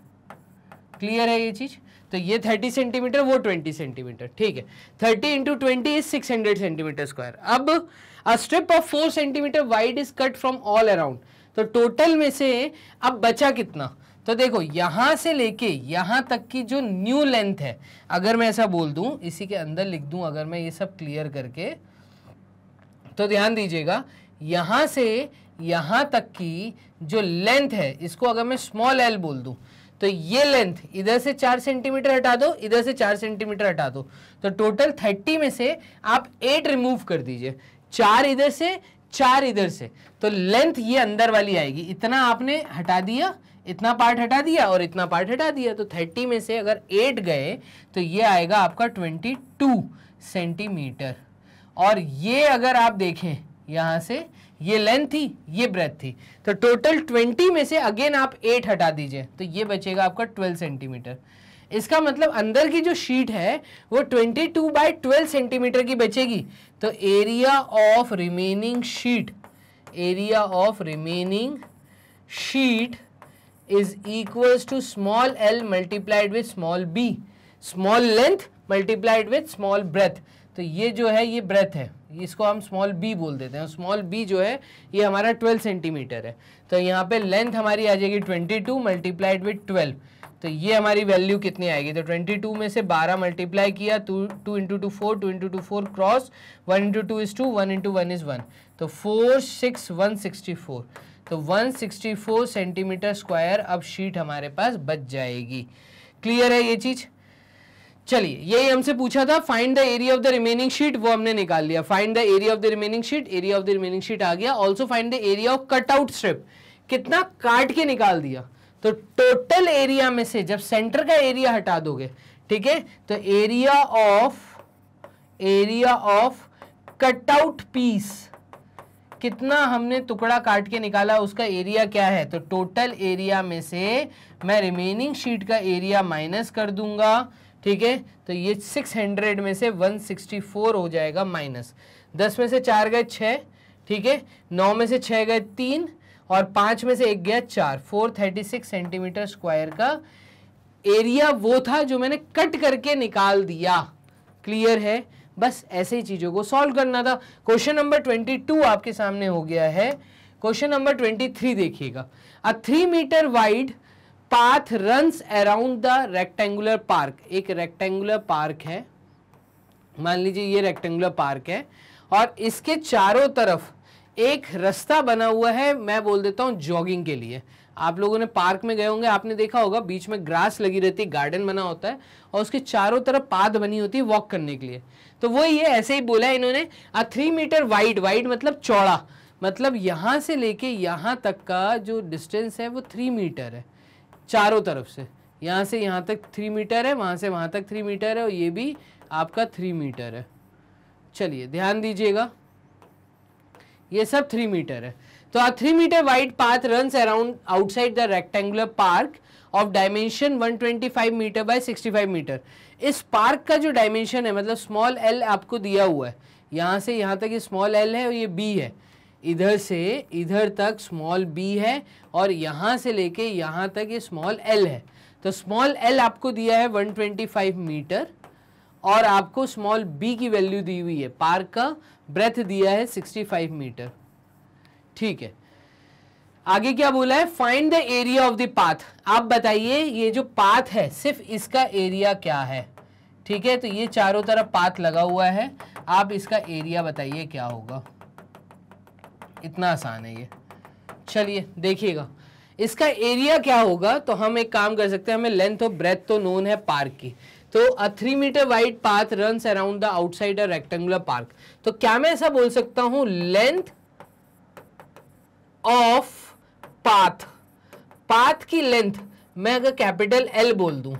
क्लियर है ये चीज़ तो ये थर्टी सेंटीमीटर वो ट्वेंटी सेंटीमीटर ठीक है thirty into twenty is six hundred centimetre square अब a strip of four centimetre wide is cut from all around तो टोटल में से अब बचा कितना तो देखो यहाँ से लेके यहाँ तक की जो न्यू लेंथ है अगर मैं ऐसा बोल दूँ इसी के अंदर लिख दूँ अगर मैं ये सब क्लियर करके तो ध्यान दीजिएगा यहाँ से यहाँ तक की जो लेंथ है इसको अगर मैं स्मॉल एल बोल दूँ तो ये लेंथ इधर से चार सेंटीमीटर हटा दो इधर से चार सेंटीमीटर हटा दो तो टोटल थर्टी में से आप एट रिमूव कर दीजिए चार इधर से चार इधर से तो लेंथ ये अंदर वाली आएगी इतना आपने हटा दिया इतना पार्ट हटा दिया और इतना पार्ट हटा दिया तो थर्टी में से अगर एट गए तो ये आएगा आपका ट्वेंटी टू सेंटीमीटर और ये अगर आप देखें यहाँ से ये लेंथ थी ये ब्रेथ थी तो टोटल ट्वेंटी में से अगेन आप एट हटा दीजिए तो ये बचेगा आपका ट्वेल्व सेंटीमीटर इसका मतलब अंदर की जो शीट है वो 22 टू बाई ट्वेल्व सेंटीमीटर की बचेगी तो area of remaining sheet area of remaining sheet is equals to small L multiplied with small B small length multiplied with small breadth तो ये जो है ये ब्रेथ है इसको हम स्मॉल बी बोल देते हैं स्मॉल बी जो है ये हमारा 12 सेंटीमीटर है तो यहाँ पे लेंथ हमारी आ जाएगी 22 टू मल्टीप्लाइड विथ ट्वेल्व तो ये हमारी वैल्यू कितनी आएगी तो 22 में से 12 मल्टीप्लाई किया two two into two four two into two four cross one into two is two one into one is one तो four six one sixty four तो 164 सेंटीमीटर स्क्वायर अब शीट हमारे पास बच जाएगी क्लियर है ये चीज़ चलिए यही हमसे पूछा था find the area of the remaining sheet वो हमने निकाल लिया find the area of the remaining sheet area of the remaining sheet आ गया also find the area of cut out strip कितना काट के निकाल दिया तो टोटल एरिया में से जब सेंटर का एरिया हटा दोगे ठीक है तो area of area of cutout piece कितना हमने टुकड़ा काट के निकाला उसका एरिया क्या है तो टोटल एरिया में से मैं रिमेनिंग शीट का एरिया माइनस कर दूंगा ठीक है तो ये 600 में से 164 हो जाएगा माइनस दस में से चार गए छः ठीक है नौ में से छः गए तीन और पाँच में से एक गया चार four thirty six centimetre square का एरिया वो था जो मैंने कट करके निकाल दिया क्लियर है बस ऐसे ही चीज़ों को सॉल्व करना था क्वेश्चन नंबर ट्वेंटी टू आपके सामने हो गया है क्वेश्चन नंबर ट्वेंटी थ्री देखिएगा a three metre wide path runs around the rectangular park एक रेक्टेंगुलर पार्क है मान लीजिए ये रेक्टेंगुलर पार्क है और इसके चारों तरफ एक रास्ता बना हुआ है मैं बोल देता हूँ जॉगिंग के लिए आप लोगों ने पार्क में गए होंगे आपने देखा होगा बीच में ग्रास लगी रहती है गार्डन बना होता है और उसके चारों तरफ पाद बनी होती है वॉक करने के लिए तो वो ये ऐसे ही बोला है इन्होंने a three metre wide wide मतलब चौड़ा मतलब यहाँ से लेके यहाँ तक का जो डिस्टेंस है वो थ्री मीटर है चारों तरफ से यहाँ से यहाँ तक थ्री मीटर है वहाँ से वहाँ तक थ्री मीटर है और ये भी आपका थ्री मीटर है चलिए ध्यान दीजिएगा ये सब थ्री मीटर है तो a three metre wide path run around outside the rectangular park of dimension 125 metre by 65 metre इस पार्क का जो डायमेंशन है मतलब स्मॉल एल आपको दिया हुआ है यहाँ से यहाँ तक ये स्मॉल एल है और ये बी है इधर से इधर तक स्मॉल बी है और यहाँ से लेके यहाँ तक ये स्मॉल एल है तो स्मॉल एल आपको दिया है 125 मीटर और आपको स्मॉल बी की वैल्यू दी हुई है पार्क का ब्रेथ दिया है 65 मीटर ठीक है आगे क्या बोला है find the area of the path आप बताइए ये जो पाथ है सिर्फ इसका एरिया क्या है ठीक है तो ये चारों तरफ पाथ लगा हुआ है आप इसका एरिया बताइए क्या होगा इतना आसान है ये चलिए देखिएगा इसका एरिया क्या होगा तो हम एक काम कर सकते हैं हमें लेंथ और ब्रेथ तो नोन है पार्क की तो a three metre wide path run around the outside a rectangular park तो क्या मैं ऐसा बोल सकता हूं लेंथ ऑफ पाथ पाथ की लेंथ मैं अगर कैपिटल एल बोल दूं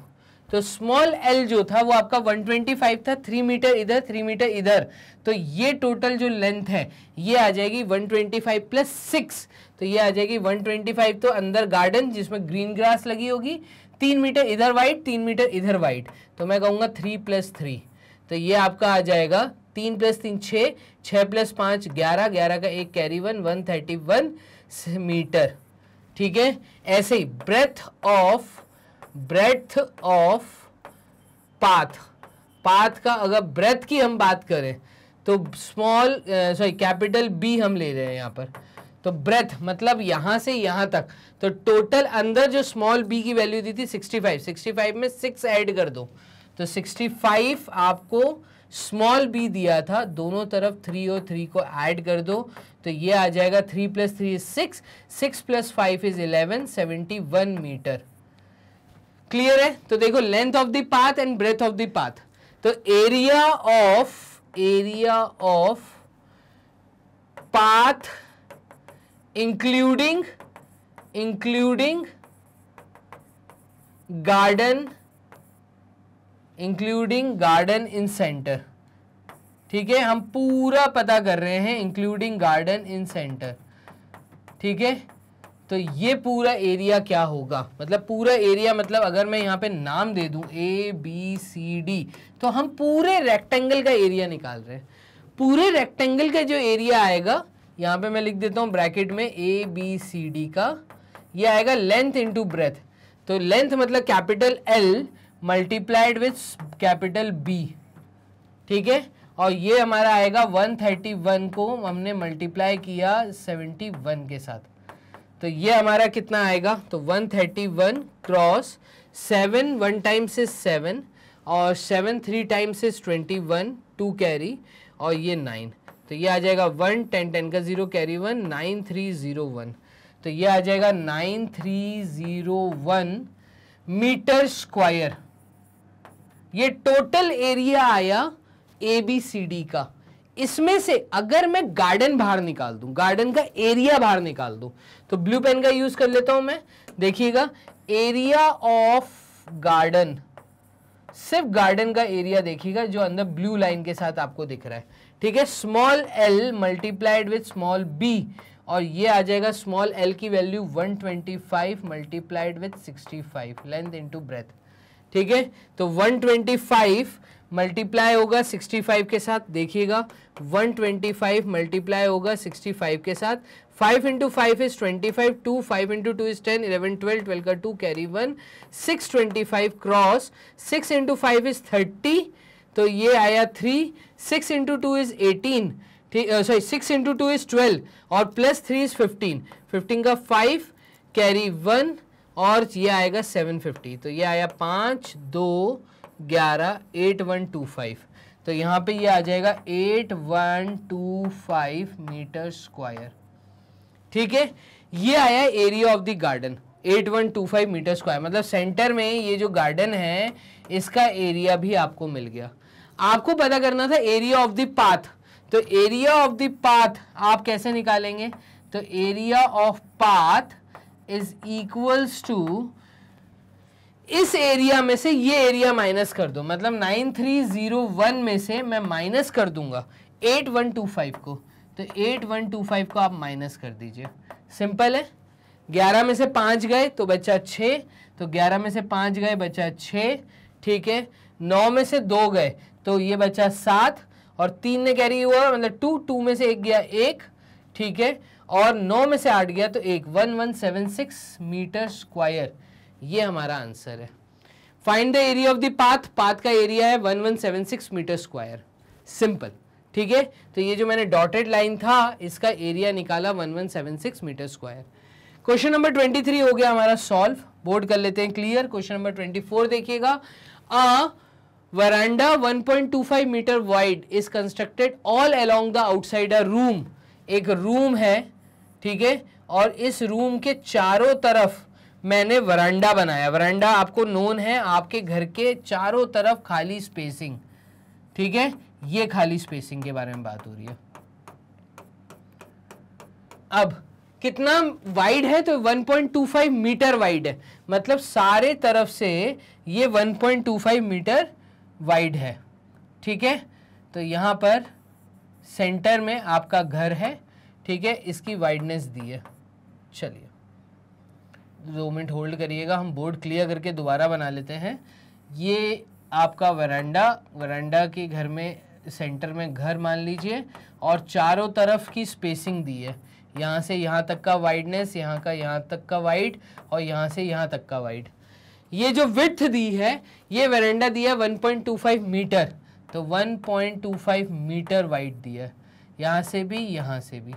तो स्मॉल एल जो था वो आपका 125 था थ्री मीटर इधर थ्री मीटर इधर तो ये टोटल जो लेंथ है ये आ जाएगी 125 प्लस सिक्स तो ये आ जाएगी 125 तो अंदर गार्डन जिसमें ग्रीन ग्रास लगी होगी तीन मीटर इधर वाइड तीन मीटर इधर वाइड तो मैं कहूँगा थ्री प्लस थ्री तो ये आपका आ जाएगा तीन प्लस तीन छः छः प्लस पाँच ग्यारह ग्यारह का एक carry one one thirty one metre ठीक है ऐसे ही breadth of breadth of path path का अगर ब्रेथ की हम बात करें तो स्मॉल सॉरी कैपिटल बी हम ले रहे हैं यहाँ पर तो ब्रेथ मतलब यहाँ से यहाँ तक तो टोटल अंदर जो स्मॉल बी की वैल्यू दी थी 65 65 में 6 ऐड कर दो तो 65 आपको स्मॉल बी दिया था दोनों तरफ थ्री और थ्री को ऐड कर दो तो ये आ जाएगा three plus three is six six plus five is eleven seventy one metre clear है तो देखो length of the path and breadth of the path तो area of area of path including including garden including garden in centre ठीक है हम पूरा पता कर रहे हैं इंक्लूडिंग गार्डन इन सेंटर ठीक है तो ये पूरा एरिया क्या होगा मतलब पूरा एरिया मतलब अगर मैं यहाँ पे नाम दे दूँ ए बी सी डी तो हम पूरे रेक्टेंगल का एरिया निकाल रहे हैं पूरे रेक्टेंगल का जो एरिया आएगा यहाँ पे मैं लिख देता हूँ ब्रैकेट में ए बी सी डी का ये आएगा लेंथ इंटू ब्रेथ तो लेंथ मतलब capital L multiplied with capital B ठीक है और ये हमारा आएगा 131 को हमने मल्टीप्लाई किया 71 के साथ तो ये हमारा कितना आएगा तो 131 cross seven one times is seven और seven three times is twenty one two carry और ये नाइन तो ये आ जाएगा वन टेन टेन का zero carry one nine three zero one तो ये आ जाएगा nine three zero one metre square ये टोटल एरिया आया ए बी सी डी का इसमें से अगर मैं गार्डन बाहर निकाल दूं गार्डन का एरिया बाहर निकाल दूं तो ब्लू पेन का यूज कर लेता हूं मैं देखिएगा एरिया ऑफ गार्डन सिर्फ गार्डन का एरिया देखिएगा जो अंदर ब्लू लाइन के साथ आपको दिख रहा है ठीक है small L multiplied with small B और ये आ जाएगा स्मॉल एल की value 125 twenty five multiplied with sixty five length into breadth ठीक है तो 125 मल्टीप्लाई होगा 65 के साथ देखिएगा 125 मल्टीप्लाई होगा 65 के साथ 5 into five is twenty five two five into two is ten eleven twelve twelve का two carry one six twenty five cross six into five is thirty तो ये आया three six into two is eighteen ठीक sorry six into two is twelve और plus three is fifteen fifteen का five carry one और ये आएगा seven fifty तो ये आया पाँच दो ग्यारह एट वन टू फाइव तो यहाँ पे ये यह आ जाएगा eight one two five metre square ठीक है ये आया area of the garden eight one two five metre square मतलब सेंटर में ये जो गार्डन है इसका एरिया भी आपको मिल गया आपको पता करना था एरिया ऑफ द पाथ तो एरिया ऑफ द पाथ आप कैसे निकालेंगे तो area of path is equals to इस एरिया में से ये एरिया माइनस कर दो मतलब नाइन थ्री जीरो वन में से मैं माइनस कर दूंगा एट वन टू फाइव को तो एट वन टू फाइव को आप माइनस कर दीजिए सिंपल है ग्यारह में से पाँच गए तो बचा छः तो ग्यारह में से पाँच गए बचा छः ठीक है नौ में से दो गए तो ये बचा सात और तीन ने कैरी हुआ मतलब टू टू में से एक गया एक ठीक है और नौ में से आठ गया तो एक one one seven six metre square ये हमारा आंसर है find the area of the path path का एरिया है 1176 मीटर स्क्वायर सिंपल ठीक है तो ये जो मैंने डॉटेड लाइन था इसका एरिया निकाला 1176 मीटर स्क्वायर क्वेश्चन नंबर 23 हो गया हमारा सॉल्व बोर्ड कर लेते हैं क्लियर क्वेश्चन नंबर 24 देखिएगा a veranda 1.25 metre wide is constructed all along the outside a room एक रूम है ठीक है और इस रूम के चारों तरफ मैंने वरांडा बनाया वरांडा आपको नोन है आपके घर के चारों तरफ खाली स्पेसिंग ठीक है ये खाली स्पेसिंग के बारे में बात हो रही है अब कितना वाइड है तो 1.25 मीटर वाइड है मतलब सारे तरफ से ये 1.25 मीटर वाइड है ठीक है तो यहां पर सेंटर में आपका घर है ठीक है इसकी वाइडनेस दी है चलिए दो मिनट होल्ड करिएगा हम बोर्ड क्लियर करके दोबारा बना लेते हैं ये आपका वरांडा वरांडा के घर में सेंटर में घर मान लीजिए और चारों तरफ की स्पेसिंग दी है यहाँ से यहाँ तक का वाइडनेस यहाँ का यहाँ तक का वाइड और यहाँ से यहाँ तक का वाइड ये जो विथ दी है ये वरेंडा दिया है 1.25 मीटर तो 1.25 मीटर वाइड दिया है यहाँ से भी यहाँ से भी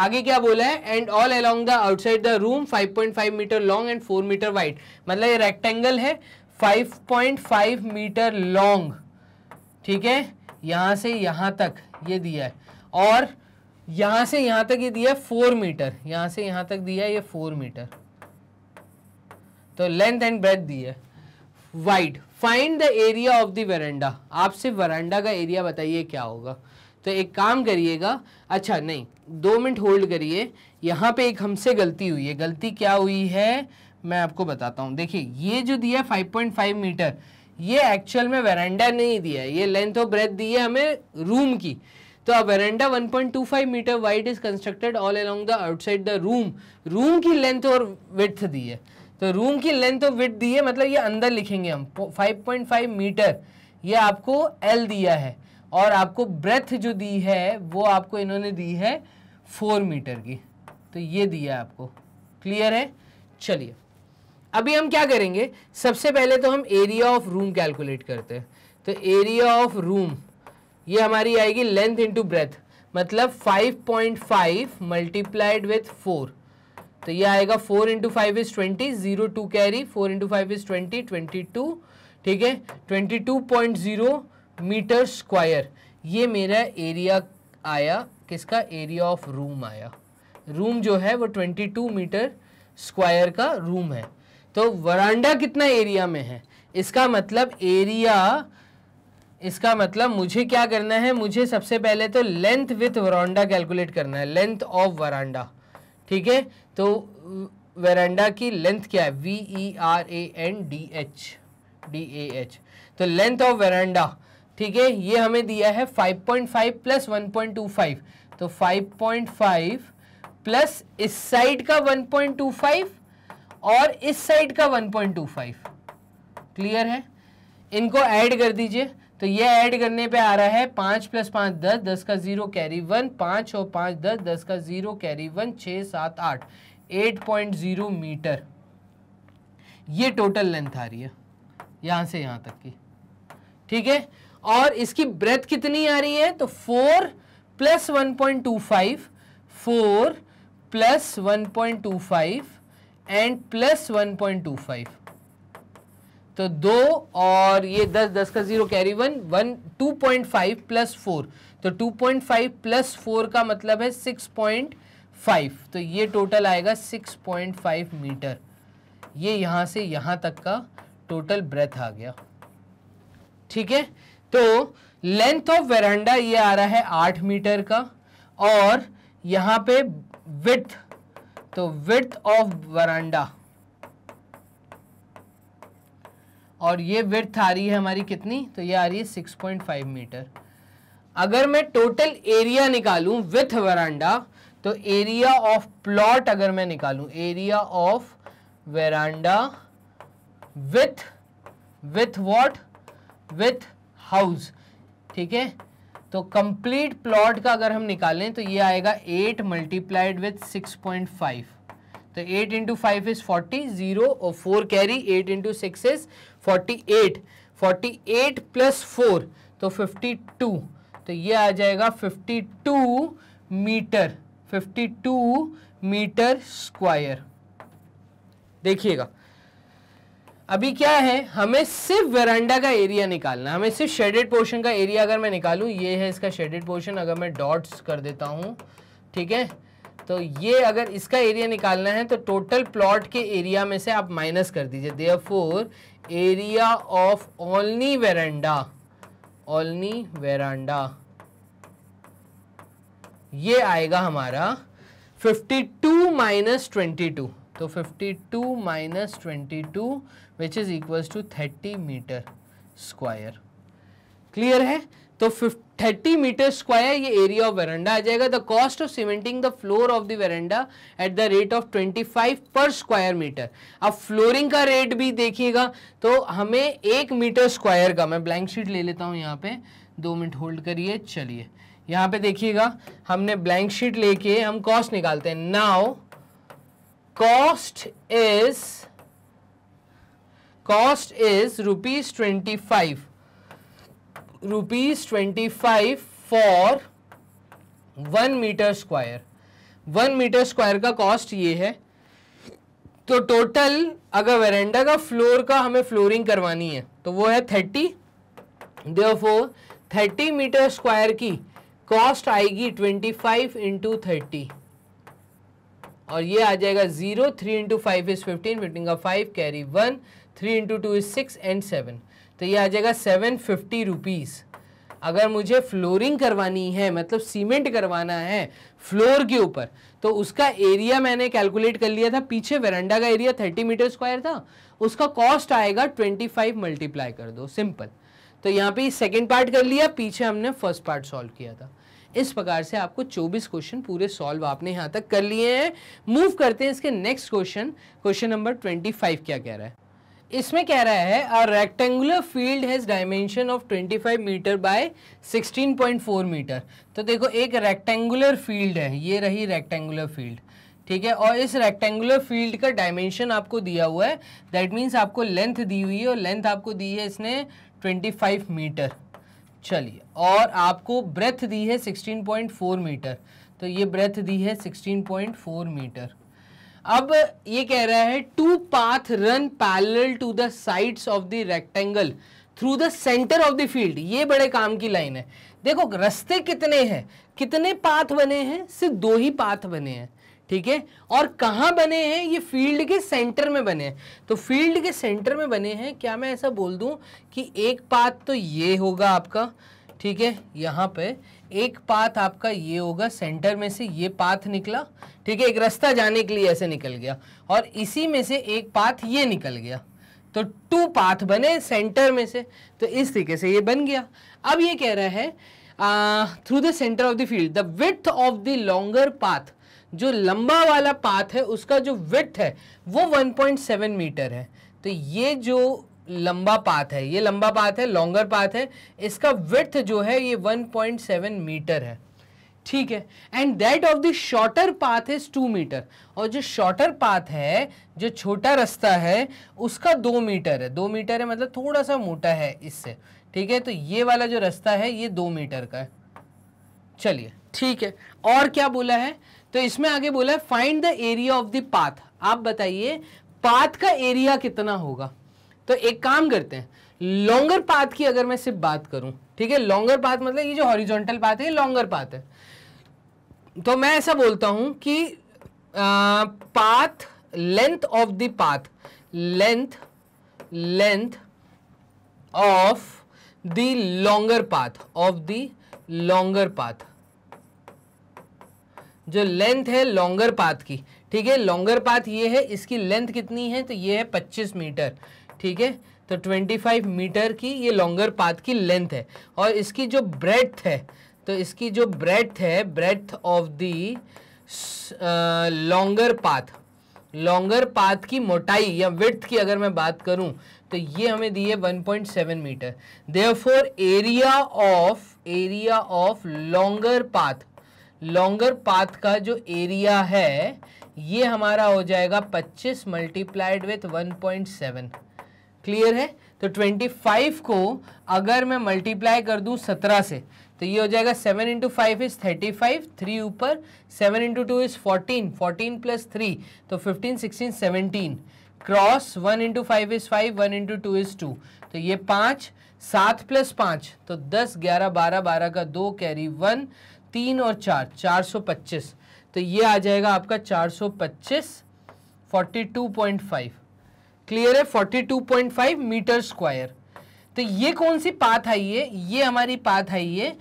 आगे क्या बोला है and all along the outside the room 5.5 metre long and 4 metre wide मतलब ये रेक्टेंगल है 5.5 मीटर लॉन्ग ठीक है यहां से यहां तक ये दिया है और यहां से यहां तक ये दिया है फोर मीटर यहां से यहां तक दिया है ये फोर मीटर तो लेंथ एंड ब्रेथ दी है wide find the area of the veranda आपसे वरेंडा का एरिया बताइए क्या होगा तो एक काम करिएगा अच्छा नहीं दो मिनट होल्ड करिए यहाँ पे एक हमसे गलती हुई है गलती क्या हुई है मैं आपको बताता हूँ देखिए ये जो दिया फाइव पॉइंट फाइव मीटर ये एक्चुअल में वेरेंडा नहीं दिया है ये लेंथ और ब्रेथ दी है हमें रूम की तो अब veranda 1.25 metre wide is constructed all along the outside the room room की लेंथ और विथ दी है तो रूम की लेंथ और विथ दी है मतलब ये अंदर लिखेंगे हम फाइव मीटर ये आपको एल दिया है और आपको ब्रेथ जो दी है वो आपको इन्होंने दी है फोर मीटर की तो ये दिया आपको क्लियर है चलिए अभी हम क्या करेंगे सबसे पहले तो हम एरिया ऑफ रूम कैलकुलेट करते हैं तो एरिया ऑफ रूम ये हमारी आएगी लेंथ इंटू ब्रेथ मतलब 5.5 मल्टीप्लाइड विथ फोर तो ये आएगा four into five is twenty zero two carry four into five is twenty twenty two ठीक है twenty two point zero metre square ये मेरा एरिया आया किसका एरिया ऑफ रूम आया रूम जो है वो 22 मीटर स्क्वायर का रूम है तो वरांडा कितना एरिया में है इसका मतलब एरिया इसका मतलब मुझे क्या करना है मुझे सबसे पहले तो लेंथ विथ वरांडा कैलकुलेट करना है लेंथ ऑफ वरांडा ठीक है तो वरांडा की लेंथ क्या है V E R A N D A H D A H length of veranda ठीक है ये हमें दिया है 5.5 प्लस 1.25 तो 5.5 प्लस इस साइड का 1.25 और इस साइड का 1.25 क्लियर है इनको ऐड कर दीजिए तो ये ऐड करने पे आ रहा है पाँच प्लस पाँच दस दस का ज़ीरो कैरी वन पाँच और पाँच दस दस का ज़ीरो कैरी वन छः सात आठ एट पॉइंट ज़ीरो मीटर ये टोटल लेंथ आ रही है यहाँ से यहाँ तक की ठीक है और इसकी ब्रेथ कितनी आ रही है तो four plus one point two five four plus one point two five and plus one point two five तो दो और ये दस दस का zero carry one one two point five plus four तो two point five plus four का मतलब है सिक्स पॉइंट फाइव तो ये टोटल आएगा सिक्स पॉइंट फाइव मीटर ये यहां से यहां तक का टोटल ब्रेथ आ गया ठीक है तो लेंथ ऑफ वेरांडा ये आ रहा है आठ मीटर का और यहां पे विथ तो विथ ऑफ वरांडा और ये विथ आ रही है हमारी कितनी तो ये आ रही है सिक्स पॉइंट फाइव मीटर अगर मैं टोटल एरिया निकालूं विथ वरांडा तो एरिया ऑफ प्लॉट अगर मैं निकालूं area of veranda with with what with house ठीक है तो कंप्लीट प्लॉट का अगर हम निकालें तो ये आएगा eight multiplied with six point five तो eight into five is forty zero और four carry eight into six is forty eight forty eight plus four तो फिफ्टी टू तो ये आ जाएगा fifty two metre fifty two metre square देखिएगा अभी क्या है हमें सिर्फ वेरांडा का एरिया निकालना हमें सिर्फ शेडेड पोर्शन का एरिया अगर मैं निकालूं ये है इसका शेडेड पोर्शन अगर मैं डॉट्स कर देता हूं ठीक है तो ये अगर इसका एरिया निकालना है तो टोटल प्लॉट के एरिया में से आप माइनस कर दीजिए दे four area of ओलनी veranda ओलनी veranda ये आएगा हमारा 52 टू माइनस ट्वेंटी टू तो 52 two minus twenty two which is equals to thirty metre square clear है तो 30 मीटर स्क्वायर ये एरिया ऑफ वेरेंडा आ जाएगा the cost of cementing the floor of the veranda at the rate of 25 per square metre अब flooring का rate भी देखिएगा तो हमें एक मीटर स्क्वायर का मैं ब्लैंक शीट ले लेता हूँ यहाँ पे दो मिनट होल्ड करिए चलिए यहाँ पे देखिएगा हमने ब्लैंक शीट लेके हम कॉस्ट निकालते हैं now cost is cost is rupees twenty five rupees twenty five for one metre square one metre square का कॉस्ट ये है तो टोटल अगर वेरेंडा का फ्लोर का हमें फ्लोरिंग करवानी है तो वो है 30 देयरफॉर थर्टी मीटर स्क्वायर की कॉस्ट आएगी ट्वेंटी फाइव इंटू थर्टी और ये आ जाएगा zero three into five is fifteen fifteen का five carry one three into two is six and seven तो ये आ जाएगा सेवन फिफ्टी रुपीज़ अगर मुझे फ्लोरिंग करवानी है मतलब सीमेंट करवाना है फ्लोर के ऊपर तो उसका एरिया मैंने कैलकुलेट कर लिया था पीछे वरेंडा का एरिया थर्टी मीटर स्क्वायर था उसका कॉस्ट आएगा ट्वेंटी फाइव मल्टीप्लाई कर दो सिंपल तो यहाँ पे सेकेंड पार्ट कर लिया पीछे हमने फर्स्ट पार्ट सॉल्व किया था इस प्रकार से आपको 24 क्वेश्चन पूरे सॉल्व आपने यहाँ तक कर लिए हैं मूव करते हैं इसके नेक्स्ट क्वेश्चन क्वेश्चन नंबर 25 क्या कह रहा है इसमें कह रहा है a rectangular field has dimension of 25 metre by 16.4 metre तो देखो एक रेक्टेंगुलर फील्ड है ये रही रेक्टेंगुलर फील्ड ठीक है और इस रेक्टेंगुलर फील्ड का डायमेंशन आपको दिया हुआ है दैट मीन्स आपको लेंथ दी हुई है और लेंथ आपको दी है इसने 25 मीटर चलिए और आपको ब्रेथ दी है 16.4 मीटर तो ये ब्रेथ दी है 16.4 मीटर अब ये कह रहा है two path run parallel to the sides of the rectangle through the centre of the field ये बड़े काम की लाइन है देखो रस्ते कितने हैं कितने पाथ बने हैं सिर्फ दो ही पाथ बने हैं ठीक है और कहाँ बने हैं ये फील्ड के सेंटर में बने हैं तो फील्ड के सेंटर में बने हैं क्या मैं ऐसा बोल दूँ कि एक पाथ तो ये होगा आपका ठीक है यहाँ पे एक पाथ आपका ये होगा सेंटर में से ये पाथ निकला ठीक है एक रास्ता जाने के लिए ऐसे निकल गया और इसी में से एक पाथ ये निकल गया तो टू पाथ बने सेंटर में से तो इस तरीके से ये बन गया अब ये कह रहा है through the centre of the field the width of the longer path जो लंबा वाला पाथ है उसका जो विथ है वो 1.7 मीटर है तो ये जो लंबा पाथ है ये लंबा पाथ है लॉन्गर पाथ है इसका विथ जो है ये 1.7 मीटर है ठीक है and that of the shorter path is two metre और जो शॉर्टर पाथ है जो छोटा रास्ता है उसका दो मीटर है दो मीटर है मतलब थोड़ा सा मोटा है इससे ठीक है तो ये वाला जो रास्ता है ये दो मीटर का है चलिए ठीक है और क्या बोला है तो इसमें आगे बोला है find the area of the path आप बताइए पाथ का एरिया कितना होगा तो एक काम करते हैं लॉन्गर पाथ की अगर मैं सिर्फ बात करूं ठीक है लॉन्गर पाथ मतलब ये जो हॉरिजॉन्टल पाथ है ये लॉन्गर पाथ है तो मैं ऐसा बोलता हूं कि path length of the path length length of the longer path of the longer path जो लेंथ है लॉन्गर पाथ की ठीक है लॉन्गर पाथ ये है इसकी लेंथ कितनी है तो ये है पच्चीस मीटर ठीक है तो 25 मीटर की ये लॉन्गर पाथ की लेंथ है और इसकी जो ब्रेथ है तो इसकी जो ब्रेथ है breadth of the longer path longer path की मोटाई या विथ की अगर मैं बात करूं तो ये हमें दी है 1.7 metre therefore area of area of longer path longer path का जो एरिया है ये हमारा हो जाएगा 25 मल्टीप्लाइड विथ 1.7 क्लियर है तो 25 को अगर मैं मल्टीप्लाई कर दूं 17 से तो ये हो जाएगा 7 into five is thirty five three ऊपर 7 into two is 14 14 plus three तो 15 16 17 cross 1 into five is five one into two is two तो ये पाँच सात प्लस पाँच तो दस ग्यारह बारह बारह का दो कैरी वन तीन और चार चार सौ पच्चीस तो ये आ जाएगा आपका चार सौ पच्चीस forty two point five clear है forty two point five metre square तो ये कौन सी पाथ आई है ये हमारी पाथ आई है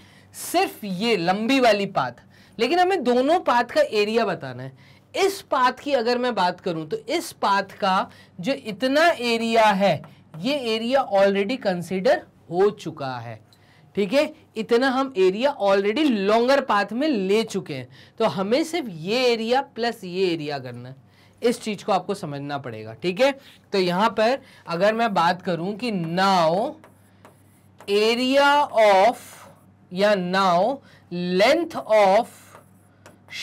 सिर्फ ये लंबी वाली पाथ लेकिन हमें दोनों पाथ का एरिया बताना है इस पाथ की अगर मैं बात करूं तो इस पाथ का जो इतना एरिया है ये एरिया ऑलरेडी कंसिडर हो चुका है ठीक है इतना हम एरिया ऑलरेडी लॉन्गर पाथ में ले चुके हैं तो हमें सिर्फ ये एरिया प्लस ये एरिया करना है इस चीज़ को आपको समझना पड़ेगा ठीक है तो यहां पर अगर मैं बात करूं कि नाउ एरिया ऑफ या now length of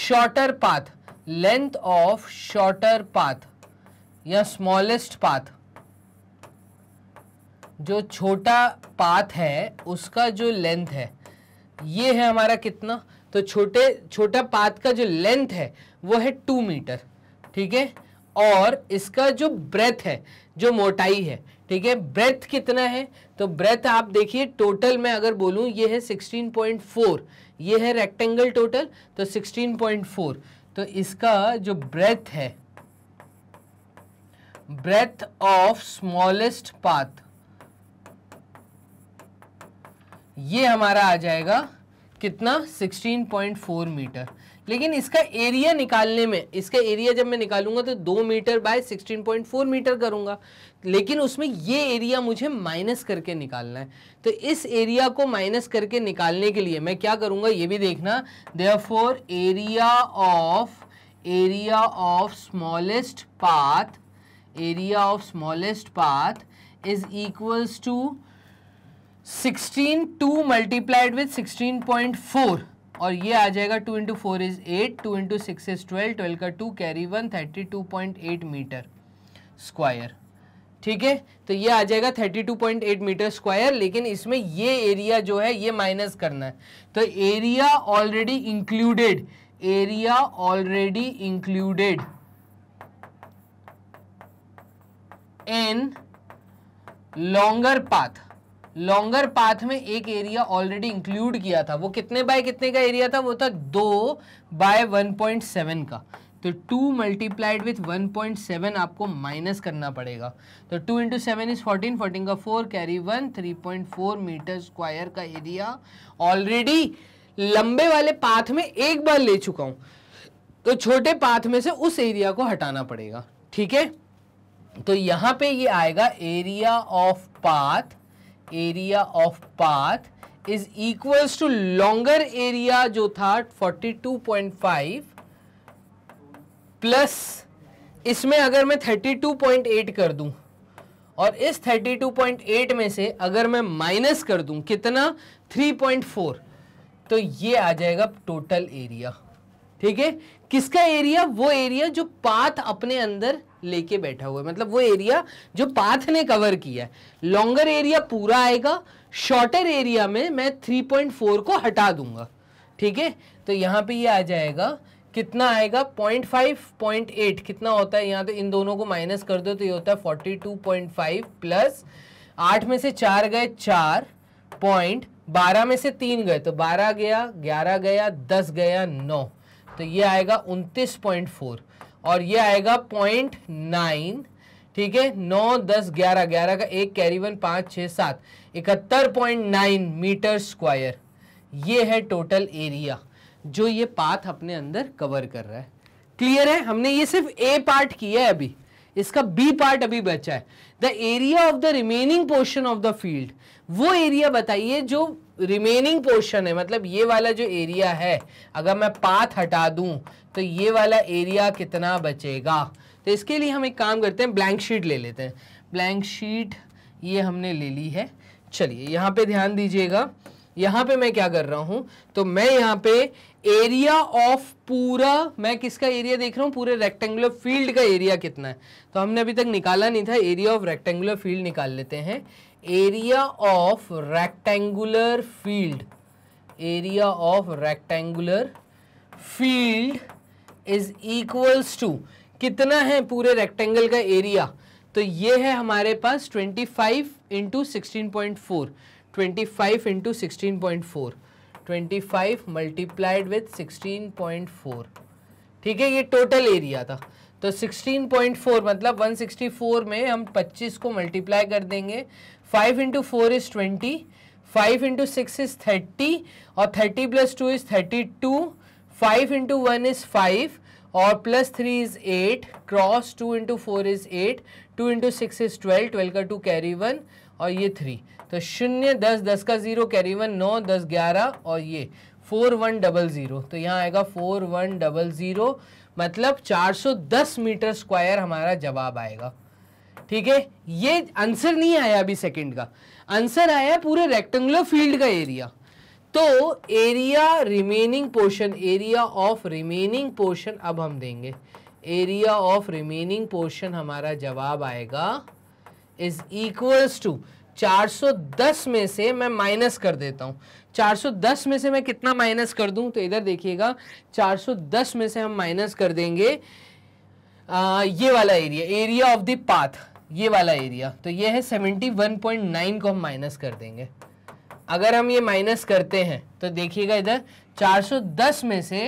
shorter path length of shorter path या स्मॉलेस्ट पाथ जो छोटा पाथ है उसका जो लेंथ है ये है हमारा कितना तो छोटे छोटा पाथ का जो लेंथ है वो है टू मीटर ठीक है और इसका जो ब्रेथ है जो मोटाई है ठीक है ब्रेथ कितना है तो ब्रेथ आप देखिए टोटल मैं अगर बोलूँ ये है 16.4 ये है रेक्टेंगल टोटल तो 16.4 तो इसका जो ब्रेथ है ब्रेथ ऑफ स्मॉलेस्ट पाथ ये हमारा आ जाएगा कितना 16.4 मीटर लेकिन इसका एरिया निकालने में इसका एरिया जब मैं निकालूंगा तो दो मीटर बाय 16.4 मीटर करूंगा लेकिन उसमें ये एरिया मुझे माइनस करके निकालना है तो इस एरिया को माइनस करके निकालने के लिए मैं क्या करूंगा ये भी देखना therefore area of area of smallest path area of smallest path is equals to sixteen two multiplied with sixteen point four और ये आ जाएगा two into four is eight two into six is twelve twelve का two carry one thirty two point eight metre square ठीक है तो ये आ जाएगा thirty two point eight metre square लेकिन इसमें ये एरिया जो है ये माइनस करना है तो area already included area already included in longer path longer path में एक एरिया ऑलरेडी इंक्लूड किया था वो कितने बाय कितने का एरिया था वो था दो बाय वन पॉइंट सेवन का तो two multiplied with one point seven आपको माइनस करना पड़ेगा तो two into seven is fourteen fourteen का four carry one three point four metre square का एरिया ऑलरेडी लंबे वाले पाथ में एक बार ले चुका हूं तो छोटे पाथ में से उस एरिया को हटाना पड़ेगा ठीक है तो यहां पे ये आएगा area of path area of path is equals to longer area जो था 42.5 प्लस इसमें अगर मैं 32.8 कर दूं और इस 32.8 में से अगर मैं माइनस कर दूं कितना 3.4 तो ये आ जाएगा टोटल एरिया ठीक है किसका एरिया वो एरिया जो पाथ अपने अंदर लेके बैठा हुआ है मतलब वो एरिया जो पाथ ने कवर किया है लॉन्गर एरिया पूरा आएगा शॉर्टर एरिया में मैं 3.4 को हटा दूंगा ठीक है तो यहाँ पे ये यह आ जाएगा कितना आएगा 0.5 0.8 कितना होता है यहाँ तो इन दोनों को माइनस कर दो तो ये होता है 42.5 प्लस आठ में से चार गए चार पॉइंट बारह में से तीन गए तो बारह गया ग्यारह गया दस गया नौ तो ये आएगा उनतीस पॉइंट फोर और ये आएगा पॉइंट नाइन ठीक है नौ दस ग्यारह ग्यारह का एक वन पाँच छः सात इकहत्तर पॉइंट नाइन मीटर स्क्वायर ये है टोटल एरिया जो ये पाथ अपने अंदर कवर कर रहा है क्लियर है हमने ये सिर्फ ए पार्ट किया है अभी इसका बी पार्ट अभी बचा है the area of the remaining portion of the field वो एरिया बताइए जो रिमेनिंग पोर्शन है मतलब ये वाला जो एरिया है अगर मैं पाथ हटा दूं तो ये वाला एरिया कितना बचेगा तो इसके लिए हम एक काम करते हैं ब्लैंक शीट ले लेते हैं ब्लैंक शीट ये हमने ले ली है चलिए यहाँ पे ध्यान दीजिएगा यहाँ पे मैं क्या कर रहा हूँ तो मैं यहाँ पे एरिया ऑफ पूरा मैं किसका एरिया देख रहा हूँ पूरे रेक्टेंगुलर फील्ड का एरिया कितना है तो हमने अभी तक निकाला नहीं था एरिया ऑफ रेक्टेंगुलर फील्ड निकाल लेते हैं area of rectangular field area of rectangular field is equals to कितना है पूरे रेक्टेंगल का एरिया तो ये है हमारे पास 25 five into sixteen point four twenty five into sixteen point four twenty five multiplied with sixteen point four ठीक है ये टोटल एरिया था तो सिक्सटीन पॉइंट फोर मतलब वन सिक्सटी फ़ोर में हम पच्चीस को मल्टीप्लाई कर देंगे five into four is twenty five into six is thirty और thirty plus two is thirty two five into one is five और plus three is eight cross two into four is eight two into six is twelve twelve का two carry one और ये three तो शून्य दस दस का zero carry one नौ दस ग्यारह और ये फोर वन डबल ज़ीरो तो यहाँ आएगा फोर वन डबल ज़ीरो मतलब 410 मीटर स्क्वायर हमारा जवाब आएगा ठीक है ये आंसर नहीं आया अभी सेकंड का आंसर आया पूरे रेक्टेंगुलर फील्ड का एरिया तो area remaining portion area of remaining portion अब हम देंगे एरिया ऑफ रिमेनिंग पोर्शन हमारा जवाब आएगा इज इक्वल्स टू 410 में से मैं माइनस कर देता हूँ 410 में से मैं कितना माइनस कर दूँ तो इधर देखिएगा 410 में से हम माइनस कर देंगे आ, ये वाला area area of the path ये वाला एरिया तो ये है 71.9 को हम माइनस कर देंगे अगर हम ये माइनस करते हैं तो देखिएगा इधर 410 में से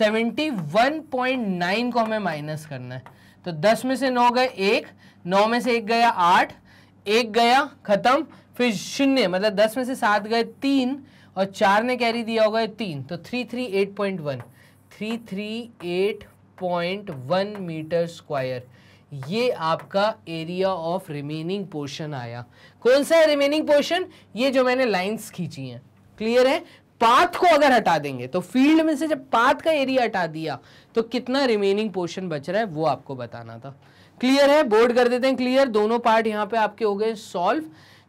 71.9 को हमें माइनस करना है तो 10 में से 9 गए एक 9 में से एक गया 8 एक गया खत्म फिर शून्य मतलब 10 में से सात गए तीन और चार ने कैरी दिया होगा तीन तो 338.1 338.1 मीटर स्क्वायर ये आपका एरिया ऑफ रिमेनिंग पोर्शन आया कौन सा है रिमेनिंग पोर्शन ये जो मैंने लाइंस खींची हैं क्लियर है पाथ को अगर हटा देंगे तो फील्ड में से जब पाथ का एरिया हटा दिया तो कितना रिमेनिंग पोर्शन बच रहा है वो आपको बताना था क्लियर है बोर्ड कर देते हैं क्लियर दोनों पार्ट यहाँ पे आपके हो गए सॉल्व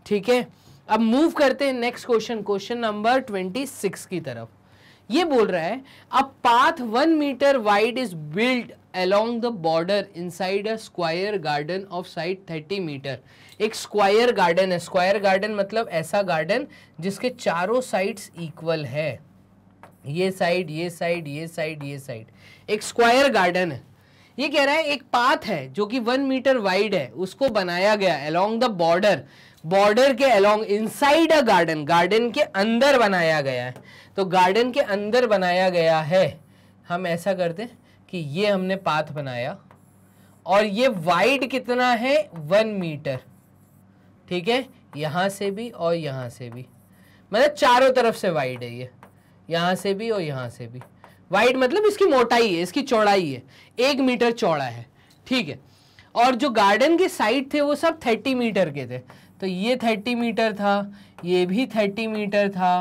ठीक है अब मूव करते हैं next question question number twenty six की तरफ ये बोल रहा है a path one metre wide is build the border inside a square garden of side thirty metre एक स्क्वायर गार्डन है स्क्वायर गार्डन मतलब ऐसा गार्डन जिसके चारों साइड्स इक्वल है ये साइड ये साइड ये साइड ये साइड एक स्क्वायर गार्डन है ये कह रहा है एक पाथ है जो कि वन मीटर वाइड है उसको बनाया गया अलोंग द बॉर्डर बॉर्डर के along inside a garden garden के अंदर बनाया गया है तो गार्डन के अंदर बनाया गया है हम ऐसा करते कि ये हमने पाथ बनाया और ये वाइड कितना है वन मीटर ठीक है यहाँ से भी और यहाँ से भी मतलब चारों तरफ से वाइड है ये यहाँ से भी और यहाँ से भी वाइड मतलब इसकी मोटाई है इसकी चौड़ाई है एक मीटर चौड़ा है ठीक है और जो गार्डन के साइड थे वो सब थर्टी मीटर के थे तो ये थर्टी मीटर था ये भी थर्टी मीटर था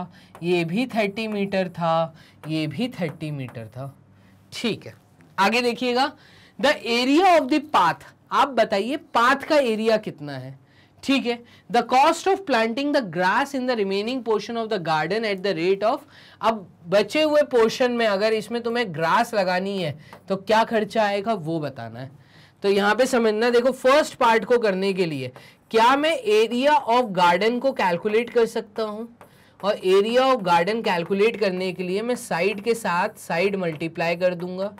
ये भी थर्टी मीटर था ये भी थर्टी मीटर था ठीक है आगे देखिएगा the area of the path आप बताइए पाथ का एरिया कितना है ठीक है the cost of planting the grass in the remaining portion of the garden at the rate of अब बचे हुए पोर्शन में अगर इसमें तुम्हें ग्रास लगानी है तो क्या खर्चा आएगा वो बताना है तो यहाँ पे समझना देखो फर्स्ट पार्ट को करने के लिए क्या मैं एरिया ऑफ गार्डन को कैलकुलेट कर सकता हूँ और एरिया ऑफ गार्डन कैलकुलेट करने के लिए मैं साइड के साथ साइड मल्टीप्लाई कर दूंगा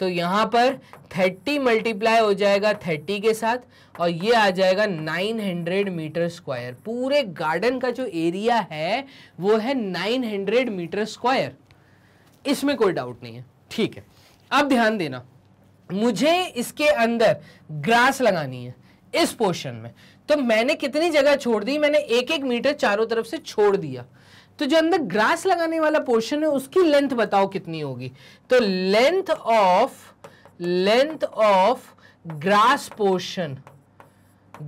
तो यहाँ पर थर्टी मल्टीप्लाई हो जाएगा थर्टी के साथ और ये आ जाएगा नाइन हंड्रेड मीटर स्क्वायर पूरे गार्डन का जो एरिया है वो है नाइन हंड्रेड मीटर स्क्वायर इसमें कोई डाउट नहीं है ठीक है अब ध्यान देना मुझे इसके अंदर ग्रास लगानी है इस पोर्शन में तो मैंने कितनी जगह छोड़ दी मैंने एक एक मीटर चारों तरफ से छोड़ दिया तो जो अंदर ग्रास लगाने वाला पोर्शन है उसकी लेंथ बताओ कितनी होगी तो length of length of grass portion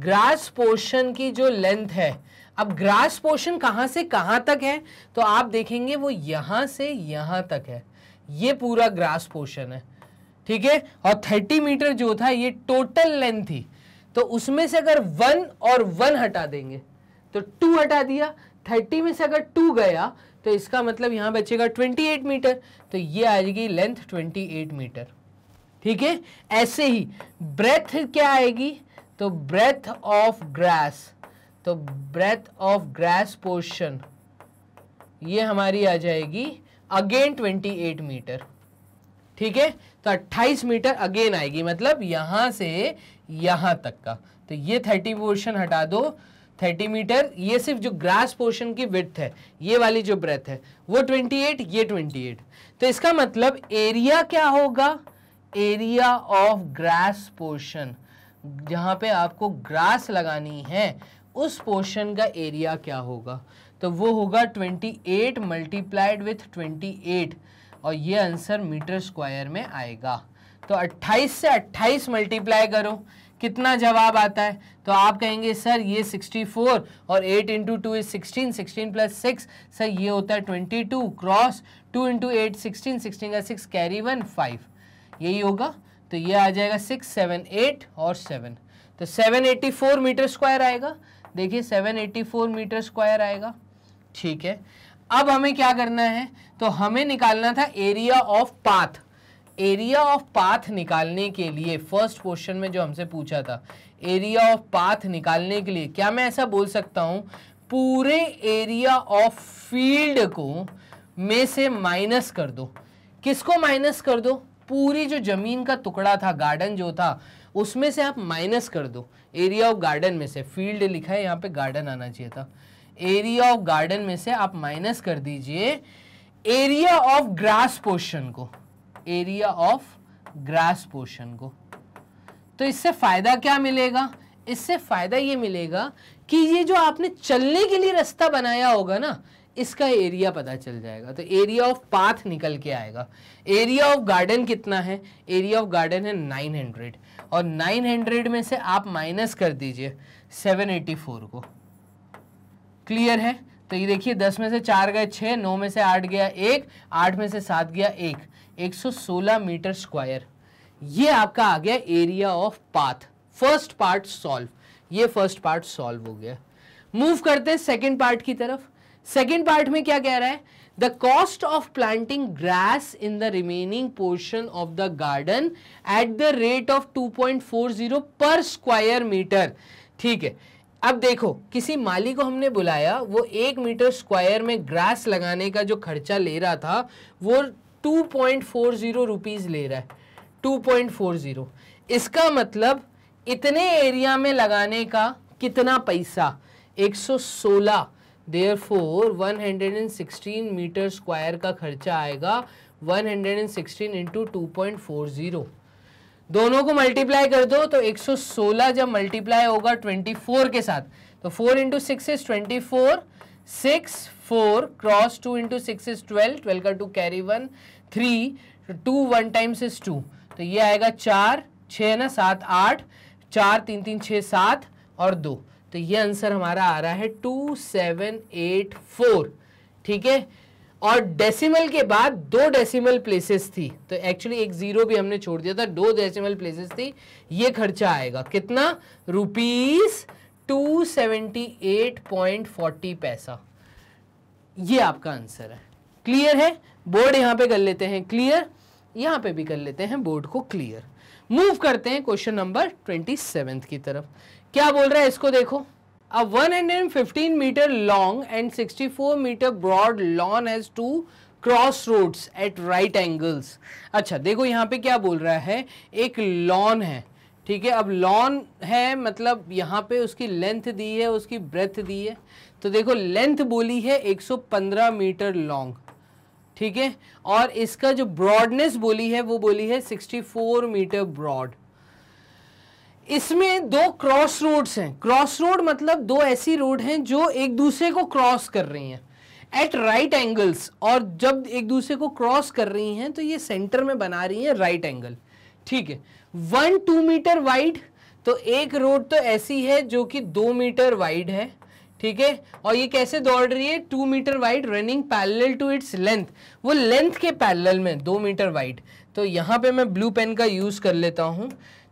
grass portion की जो लेंथ है अब ग्रास पोर्शन कहां से कहां तक है तो आप देखेंगे वो यहां से यहां तक है ये पूरा ग्रास पोर्शन है ठीक है और 30 मीटर जो था ये टोटल लेंथ थी तो उसमें से अगर वन और वन हटा देंगे तो टू हटा दिया थर्टी में से अगर टू गया तो इसका मतलब यहां बचेगा ट्वेंटी एट मीटर तो ये आ जाएगी लेंथ ट्वेंटी एट मीटर ठीक है ऐसे ही ब्रेथ क्या आएगी तो ब्रेथ ऑफ ग्रास तो ब्रेथ ऑफ ग्रास पोर्शन ये हमारी आ जाएगी अगेन ट्वेंटी एट मीटर ठीक है तो 28 मीटर अगेन आएगी मतलब यहां से यहां तक का तो ये थर्टी पोर्शन हटा दो थर्टी मीटर ये सिर्फ जो ग्रास पोर्शन की विथ है ये वाली जो ब्रेथ है वो ट्वेंटी एट ये ट्वेंटी एट तो इसका मतलब एरिया क्या होगा एरिया ऑफ ग्रास पोर्शन जहां पे आपको ग्रास लगानी है उस पोर्शन का एरिया क्या होगा तो वो होगा twenty eight multiplied with twenty eight और ये आंसर मीटर स्क्वायर में आएगा तो अट्ठाईस से अट्ठाईस मल्टीप्लाई करो कितना जवाब आता है तो आप कहेंगे सर ये 64 और 8 into two is sixteen sixteen plus six sir ये होता है 22 cross 2 into eight sixteen sixteen का सिक्स कैरी वन फाइव यही होगा तो ये आ जाएगा सिक्स सेवन एट और सेवन तो seven eighty four metre square आएगा देखिए seven eighty four metre square आएगा ठीक है अब हमें क्या करना है तो हमें निकालना था area of path area of path निकालने के लिए फर्स्ट क्वेश्चन में जो हमसे पूछा था एरिया ऑफ पाथ निकालने के लिए क्या मैं ऐसा बोल सकता हूँ पूरे एरिया ऑफ फील्ड को में से माइनस कर दो किसको माइनस कर दो पूरी जो ज़मीन का टुकड़ा था गार्डन जो था उसमें से आप माइनस कर दो एरिया ऑफ गार्डन में से फील्ड लिखा है यहाँ पे गार्डन आना चाहिए था एरिया ऑफ गार्डन में से आप माइनस कर दीजिए एरिया ऑफ ग्रास पोर्शन को एरिया ऑफ ग्रास पोर्शन को तो इससे फ़ायदा क्या मिलेगा इससे फ़ायदा ये मिलेगा कि ये जो आपने चलने के लिए रास्ता बनाया होगा ना इसका एरिया पता चल जाएगा तो एरिया ऑफ पाथ निकल के आएगा एरिया ऑफ गार्डन कितना है एरिया ऑफ गार्डन है 900 और 900 में से आप माइनस कर दीजिए 784 को क्लियर है तो ये देखिए दस में से चार गए छः नौ में से आठ गया एक आठ में से सात गया एक 116 मीटर स्क्वायर ये आपका आ गया area of path first part solve ये फर्स्ट पार्ट सॉल्व हो गया मूव करते हैं सेकेंड पार्ट की तरफ सेकेंड पार्ट में क्या कह रहा है the cost of planting grass in the remaining portion of the garden at the rate of 2.40 per square metre ठीक है अब देखो किसी माली को हमने बुलाया वो एक मीटर स्क्वायर में ग्रास लगाने का जो खर्चा ले रहा था वो two point four zero rupees ले रहा है टू पॉइंट फोर ज़ीरो इसका मतलब इतने एरिया में लगाने का कितना पैसा एक सौ सोलह therefore one hundred and sixteen metre square का खर्चा आएगा one hundred and sixteen into two point four zero दोनों को मल्टीप्लाई कर दो तो एक सौ सोलह जब मल्टीप्लाई होगा ट्वेंटी फोर के साथ तो four into six is twenty four six four cross two into six is twelve twelve का two carry one three two one times is two तो ये आएगा चार छ है ना सात आठ चार तीन तीन छः सात और दो तो ये आंसर हमारा आ रहा है टू सेवन एट फोर ठीक है और डेसिमल के बाद दो डेसिमल प्लेसेस थी तो एक्चुअली एक ज़ीरो भी हमने छोड़ दिया था दो डेसिमल प्लेसेस थी ये खर्चा आएगा कितना रुपीज़ 278.40 पैसा ये आपका आंसर है क्लियर है बोर्ड यहाँ पे कर लेते हैं क्लियर यहाँ पे भी कर लेते हैं बोर्ड को क्लियर मूव करते हैं क्वेश्चन नंबर ट्वेंटी सेवेंथ की तरफ क्या बोल रहा है इसको देखो A 115 metre long and 64 broad lawn has two cross roads at right angles अच्छा देखो यहाँ पे क्या बोल रहा है एक लॉन है ठीक है अब लॉन है मतलब यहाँ पे उसकी लेंथ दी है उसकी ब्रेथ दी है तो देखो लेंथ बोली है 115 मीटर लॉन्ग ठीक है और इसका जो ब्रॉडनेस बोली है वो बोली है 64 मीटर ब्रॉड इसमें दो क्रॉस रोड्स हैं क्रॉस रोड मतलब दो ऐसी रोड हैं जो एक दूसरे को क्रॉस कर रही हैं एट राइट एंगल्स और जब एक दूसरे को क्रॉस कर रही हैं तो ये सेंटर में बना रही हैं राइट एंगल ठीक है वन टू मीटर वाइड तो एक रोड तो ऐसी है जो कि दो मीटर वाइड है ठीक है और ये कैसे दौड़ रही है two metre wide running parallel to its length वो लेंथ के पैरेलल में दो मीटर वाइड तो यहाँ पे मैं ब्लू पेन का यूज़ कर लेता हूँ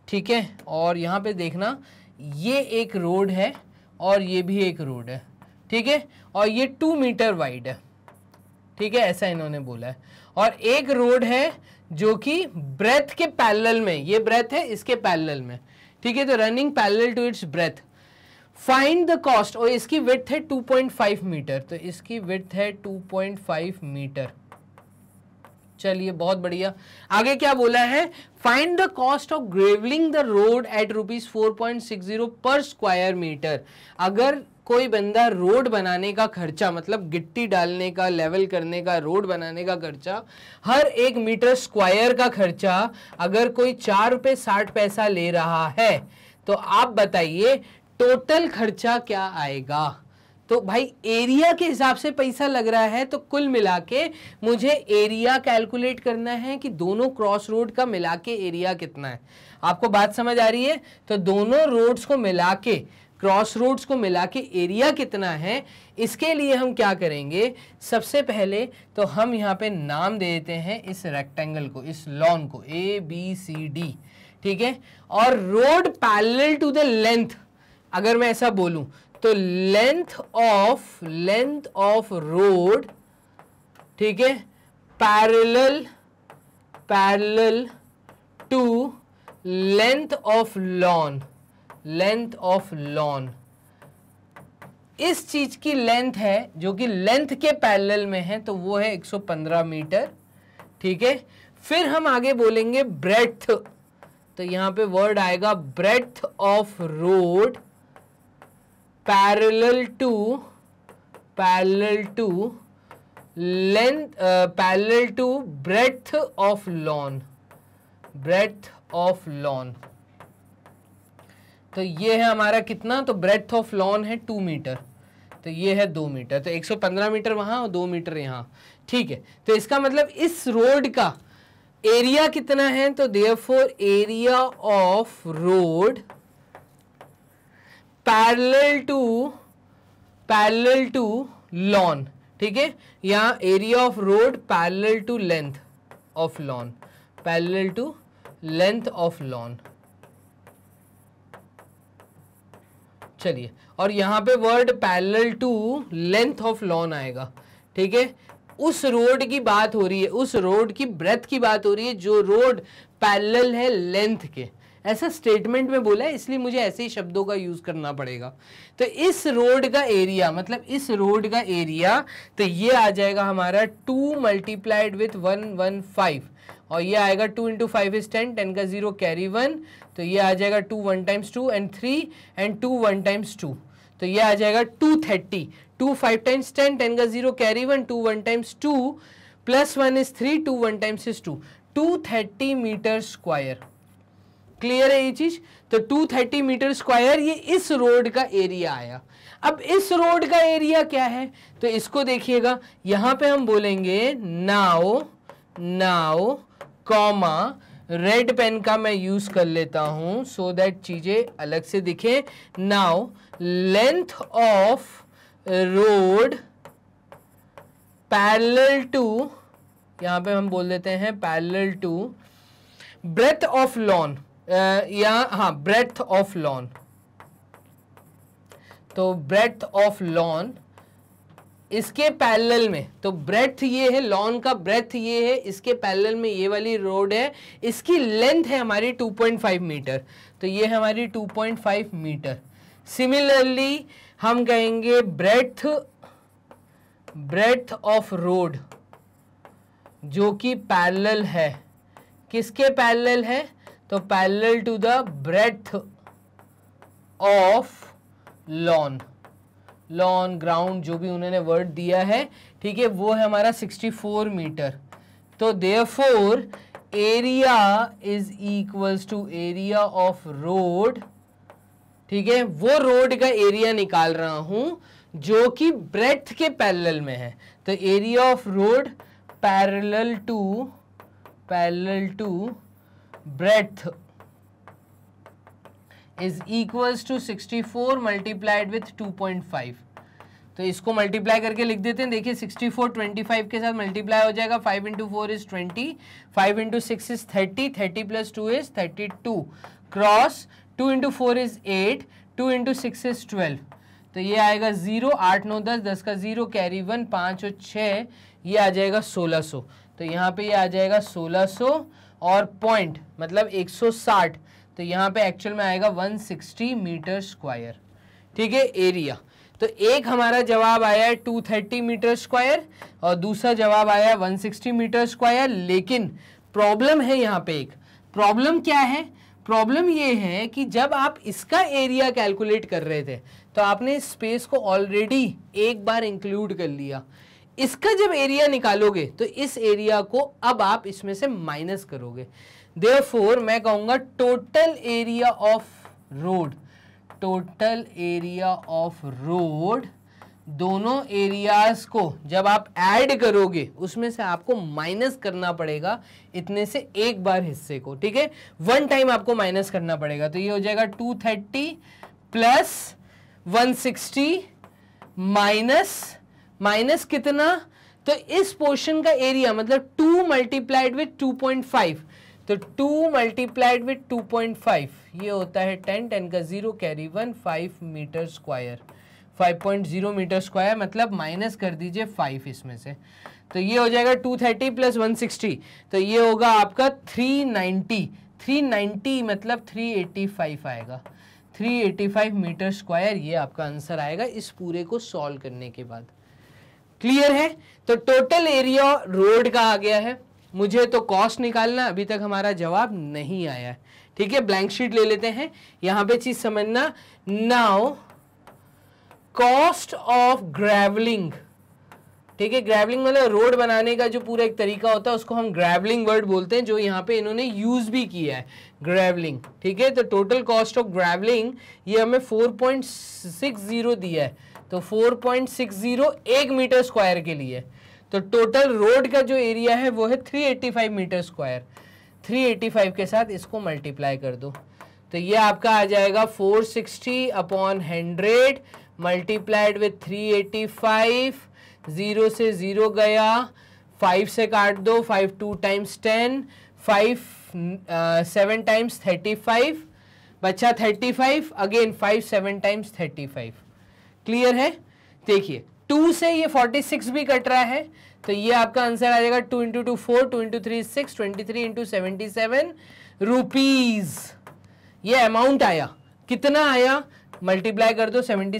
ठीक है और यहाँ पे देखना ये एक रोड है और ये भी एक रोड है ठीक है और ये टू मीटर वाइड है ठीक है ऐसा इन्होंने बोला है और एक रोड है जो कि ब्रेथ के पैरेलल में ये ब्रेथ है इसके पैरेलल में ठीक है तो running parallel to its breadth find the cost और इसकी विथ है 2.5 मीटर तो इसकी विथ है 2.5 मीटर चलिए बहुत बढ़िया आगे क्या बोला है find the cost of gravelling the road at rupees four point six zero per square metre अगर कोई बंदा रोड बनाने का खर्चा मतलब गिट्टी डालने का लेवल करने का रोड बनाने का खर्चा हर एक मीटर स्क्वायर का खर्चा अगर कोई चार रुपये साठ पैसा ले रहा है तो आप बताइए टोटल खर्चा क्या आएगा तो भाई एरिया के हिसाब से पैसा लग रहा है तो कुल मिला के मुझे एरिया कैलकुलेट करना है कि दोनों क्रॉस रोड का मिला के एरिया कितना है आपको बात समझ आ रही है तो दोनों रोड्स को मिला के क्रॉस रोड्स को मिला के एरिया कितना है इसके लिए हम क्या करेंगे सबसे पहले तो हम यहाँ पे नाम दे देते हैं इस रेक्टेंगल को इस लॉन को ए बी सी डी ठीक है और road parallel to the length अगर मैं ऐसा बोलूं तो length of length of road ठीक है parallel parallel to length of lawn length of lawn इस चीज की लेंथ है जो कि लेंथ के पैरेलल में है तो वो है 115 मीटर ठीक है फिर हम आगे बोलेंगे ब्रेथ तो यहां पे वर्ड आएगा breadth of road parallel to parallel to length parallel to breadth of lawn breadth of lawn तो ये है हमारा कितना तो ब्रेथ ऑफ लॉन है टू मीटर तो ये है दो मीटर तो 115 मीटर वहां और दो मीटर यहाँ ठीक है तो इसका मतलब इस रोड का एरिया कितना है तो for area of road parallel to parallel to lawn ठीक है यहाँ area of road parallel to length of lawn parallel to length of lawn चलिए और यहाँ पे word parallel to length of lawn आएगा ठीक है उस रोड की बात हो रही है उस रोड की ब्रेथ की बात हो रही है जो रोड पैरेलल है लेंथ के ऐसा स्टेटमेंट में बोला है इसलिए मुझे ऐसे ही शब्दों का यूज़ करना पड़ेगा तो इस रोड का एरिया मतलब इस रोड का एरिया तो ये आ जाएगा हमारा two multiplied with one one five और ये आएगा two into five is ten ten का जीरो कैरी वन तो ये आ जाएगा two one times two and three and two one times two तो ये आ जाएगा two thirty two five times ten ten का zero carry one two one times two plus one is three two one times is two two thirty metre square clear है ये चीज तो 230 metre square ये इस रोड का area आया अब इस रोड का एरिया क्या है तो इसको देखिएगा यहां पे हम बोलेंगे नाओ नाओ कॉमा रेड पेन का मैं यूज कर लेता हूं सो so दैट चीजें अलग से दिखें now length of road parallel to यहां पे हम बोल देते हैं parallel to breadth of lawn या हाँ ब्रेथ ऑफ लॉन तो ब्रेथ ऑफ लॉन इसके पैरेलल में तो ब्रेथ ये है लॉन का ब्रेथ ये है इसके पैरेलल में ये वाली रोड है इसकी लेंथ है हमारी 2.5 मीटर तो ये हमारी 2.5 मीटर सिमिलरली हम कहेंगे ब्रेथ ब्रेथ ऑफ रोड जो कि पैरेलल है किसके पैरेलल है तो parallel to the breadth of lawn lawn ground जो भी उन्होंने वर्ड दिया है ठीक है वो है हमारा 64 मीटर तो therefore area is equals to area of road ठीक है वो रोड का एरिया निकाल रहा हूं जो कि ब्रेथ के पैरेलल में है तो area of road parallel to parallel to breadth is equals to 64 multiplied with 2.5 तो इसको मल्टीप्लाई करके लिख देते हैं देखिए 64 25 के साथ मल्टीप्लाई हो जाएगा 5 into four is twenty five into six is thirty thirty plus two is thirty two cross two into four is eight two into six is twelve तो ये आएगा जीरो आठ नौ दस दस का जीरो कैरी वन पाँच और छः ये आ जाएगा सोलह सौ तो यहाँ पे ये आ जाएगा सोलह सौ और पॉइंट मतलब एक सौ साठ तो यहाँ पे एक्चुअल में आएगा 160 मीटर स्क्वायर ठीक है एरिया तो एक हमारा जवाब आया है 230 मीटर स्क्वायर और दूसरा जवाब आया 160 मीटर स्क्वायर लेकिन प्रॉब्लम है यहाँ पे एक प्रॉब्लम क्या है प्रॉब्लम ये है कि जब आप इसका एरिया कैलकुलेट कर रहे थे तो आपने स्पेस को ऑलरेडी एक बार इंक्लूड कर लिया इसका जब एरिया निकालोगे तो इस एरिया को अब आप इसमें से माइनस करोगे देयरफॉर मैं कहूंगा total area of road total area of road दोनों एरियाज को जब आप ऐड करोगे उसमें से आपको माइनस करना पड़ेगा इतने से एक बार हिस्से को ठीक है वन टाइम आपको माइनस करना पड़ेगा तो ये हो जाएगा two thirty plus one sixty minus minus कितना तो इस पोर्शन का एरिया मतलब two multiplied with two point five तो two multiplied with two point five ये होता है टेन टेन का zero carry one five metre square five point zero metre square मतलब माइनस कर दीजिए फाइव इसमें से तो ये हो जाएगा two thirty plus one sixty तो ये होगा आपका थ्री नाइन्टी थ्री नाइन्टी मतलब थ्री एट्टी फाइव आएगा 385 मीटर स्क्वायर ये आपका आंसर आएगा इस पूरे को सॉल्व करने के बाद क्लियर है तो टोटल एरिया रोड का आ गया है मुझे तो कॉस्ट निकालना अभी तक हमारा जवाब नहीं आया ठीक है ब्लैंक शीट ले लेते हैं यहाँ पे चीज समझना नाउ कॉस्ट ऑफ ग्रेवलिंग ठीक है ग्रेवलिंग मतलब रोड बनाने का जो पूरा एक तरीका होता है उसको हम ग्रेवलिंग वर्ड बोलते हैं जो यहाँ पे इन्होंने यूज भी किया है ग्रेवलिंग ठीक है तो टोटल कॉस्ट ऑफ ग्रेवलिंग ये हमें 4.60 दिया है तो 4.60 एक मीटर स्क्वायर के लिए है तो टोटल रोड का जो एरिया है वो है 385 मीटर स्क्वायर 385 के साथ इसको मल्टीप्लाई कर दो तो ये आपका आ जाएगा 460 sixty upon hundred multiplied with 385 zero से ज़ीरो गया फाइव से काट दो five two times ten five seven times thirty five बच्चा thirty five again five seven times thirty five clear है देखिए टू से ये फोर्टी सिक्स भी कट रहा है तो ये आपका आंसर आ जाएगा two into two four two into three six twenty three into seventy seven rupees ये अमाउंट आया कितना आया मल्टीप्लाई कर दो सेवन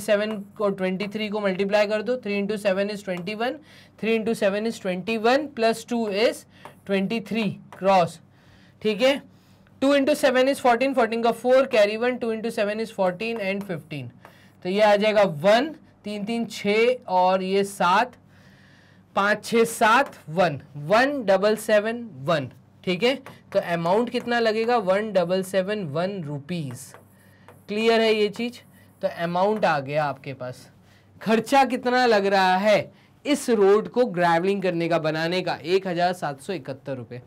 को थ्री को मल्टीप्लाई कर दो three into seven is twenty one three into seven is twenty one plus two is twenty three cross ठीक है two into seven is fourteen fourteen का four carry one two into seven is fourteen and fifteen तो ये आ जाएगा one तीन तीन छ और ये सात पाँच छ सात one one double seven one ठीक है तो अमाउंट कितना लगेगा one double seven one rupees clear है ये चीज़ तो अमाउंट आ गया आपके पास खर्चा कितना लग रहा है इस रोड को ग्रैवलिंग करने का बनाने का एक हज़ार सात सौ इकहत्तर रुपये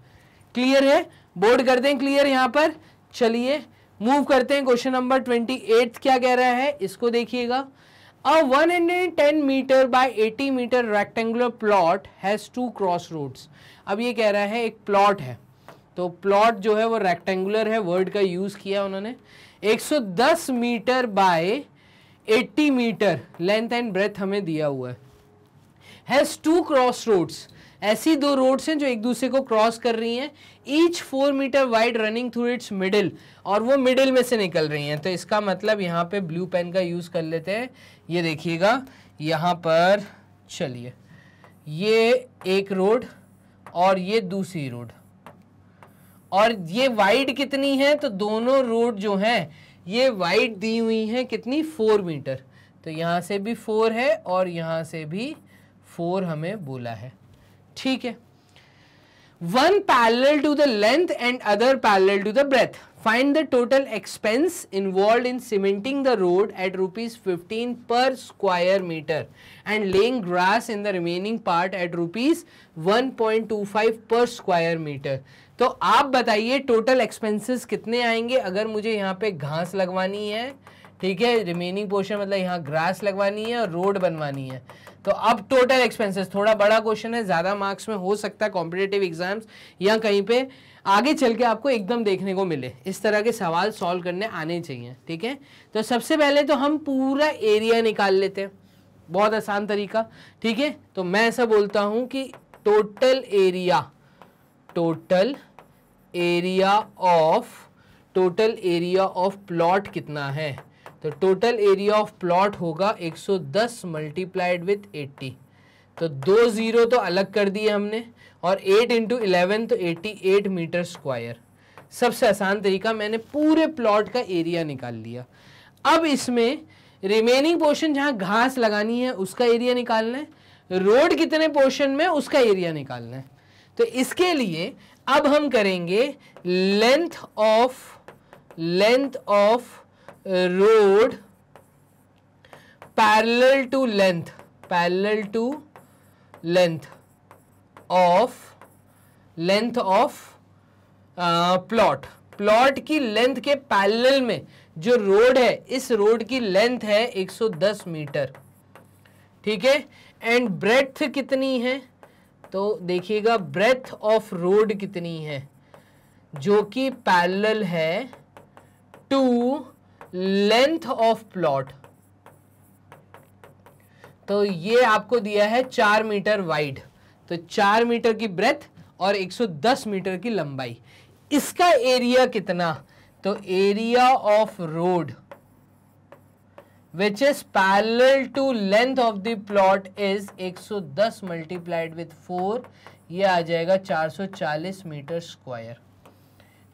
क्लियर है बोर्ड कर दें क्लियर यहाँ पर चलिए मूव करते हैं क्वेश्चन नंबर ट्वेंटी एट क्या कह रहा है इसको देखिएगा A 110 meter by 80 meter rectangular plot has two crossroads. अब ये कह रहा है एक प्लॉट है तो प्लॉट जो है वो रेक्टेंगुलर है वर्ड का यूज़ किया उन्होंने 110 metre by 80 metre length and breadth हमें दिया हुआ है हैज़ टू क्रॉस रोड्स ऐसी दो रोड्स हैं जो एक दूसरे को क्रॉस कर रही हैं each four metre wide running through its middle और वो मिडिल में से निकल रही हैं तो इसका मतलब यहाँ पे ब्लू पेन का यूज़ कर लेते हैं ये देखिएगा यहाँ पर चलिए ये एक रोड और ये दूसरी रोड और ये वाइड कितनी है तो दोनों रोड जो हैं ये वाइड दी हुई है कितनी फोर मीटर तो यहाँ से भी फोर है और यहाँ से भी फोर हमें बोला है ठीक है one parallel to the length and other parallel to the breadth find the total expense involve in cementing the road at rupees fifteen per square metre and laying grass in the remaining part at rupees one point two five per square metre तो आप बताइए total expenses कितने आएंगे अगर मुझे यहाँ पे घास लगवानी है ठीक है रिमेनिंग पोर्शन मतलब यहाँ ग्रास लगवानी है और रोड बनवानी है तो अब टोटल एक्सपेंसेस थोड़ा बड़ा क्वेश्चन है ज़्यादा मार्क्स में हो सकता है कॉम्पिटेटिव एग्जाम्स या कहीं पे आगे चल के आपको एकदम देखने को मिले इस तरह के सवाल सॉल्व करने आने चाहिए ठीक है तो सबसे पहले तो हम पूरा एरिया निकाल लेते हैं बहुत आसान तरीका ठीक है तो मैं ऐसा बोलता हूँ कि total area total area of total area of plot कितना है तो टोटल एरिया ऑफ प्लॉट होगा 110 सौ दस मल्टीप्लाइड विथ एट्टी तो दो ज़ीरो तो अलग कर दिए हमने और 8 इंटू इलेवन तो 88 मीटर स्क्वायर सबसे आसान तरीका मैंने पूरे प्लॉट का एरिया निकाल लिया अब इसमें रिमेनिंग पोर्शन जहाँ घास लगानी है उसका एरिया निकालना है रोड कितने पोर्शन में उसका एरिया निकालना है तो इसके लिए अब हम करेंगे length of length of road parallel to length parallel to length of length of uh, plot की लेंथ के पैरल में जो रोड है इस रोड की लेंथ है 110 मीटर ठीक है एंड ब्रेथ कितनी है तो देखिएगा ब्रेथ ऑफ रोड कितनी है जो कि पैरल है टू लेंथ ऑफ प्लॉट तो ये आपको दिया है चार मीटर वाइड तो चार मीटर की ब्रेथ और 110 मीटर की लंबाई इसका एरिया कितना तो area of road which is parallel to length of the plot is 110 multiplied with four यह आ जाएगा 440 मीटर स्क्वायर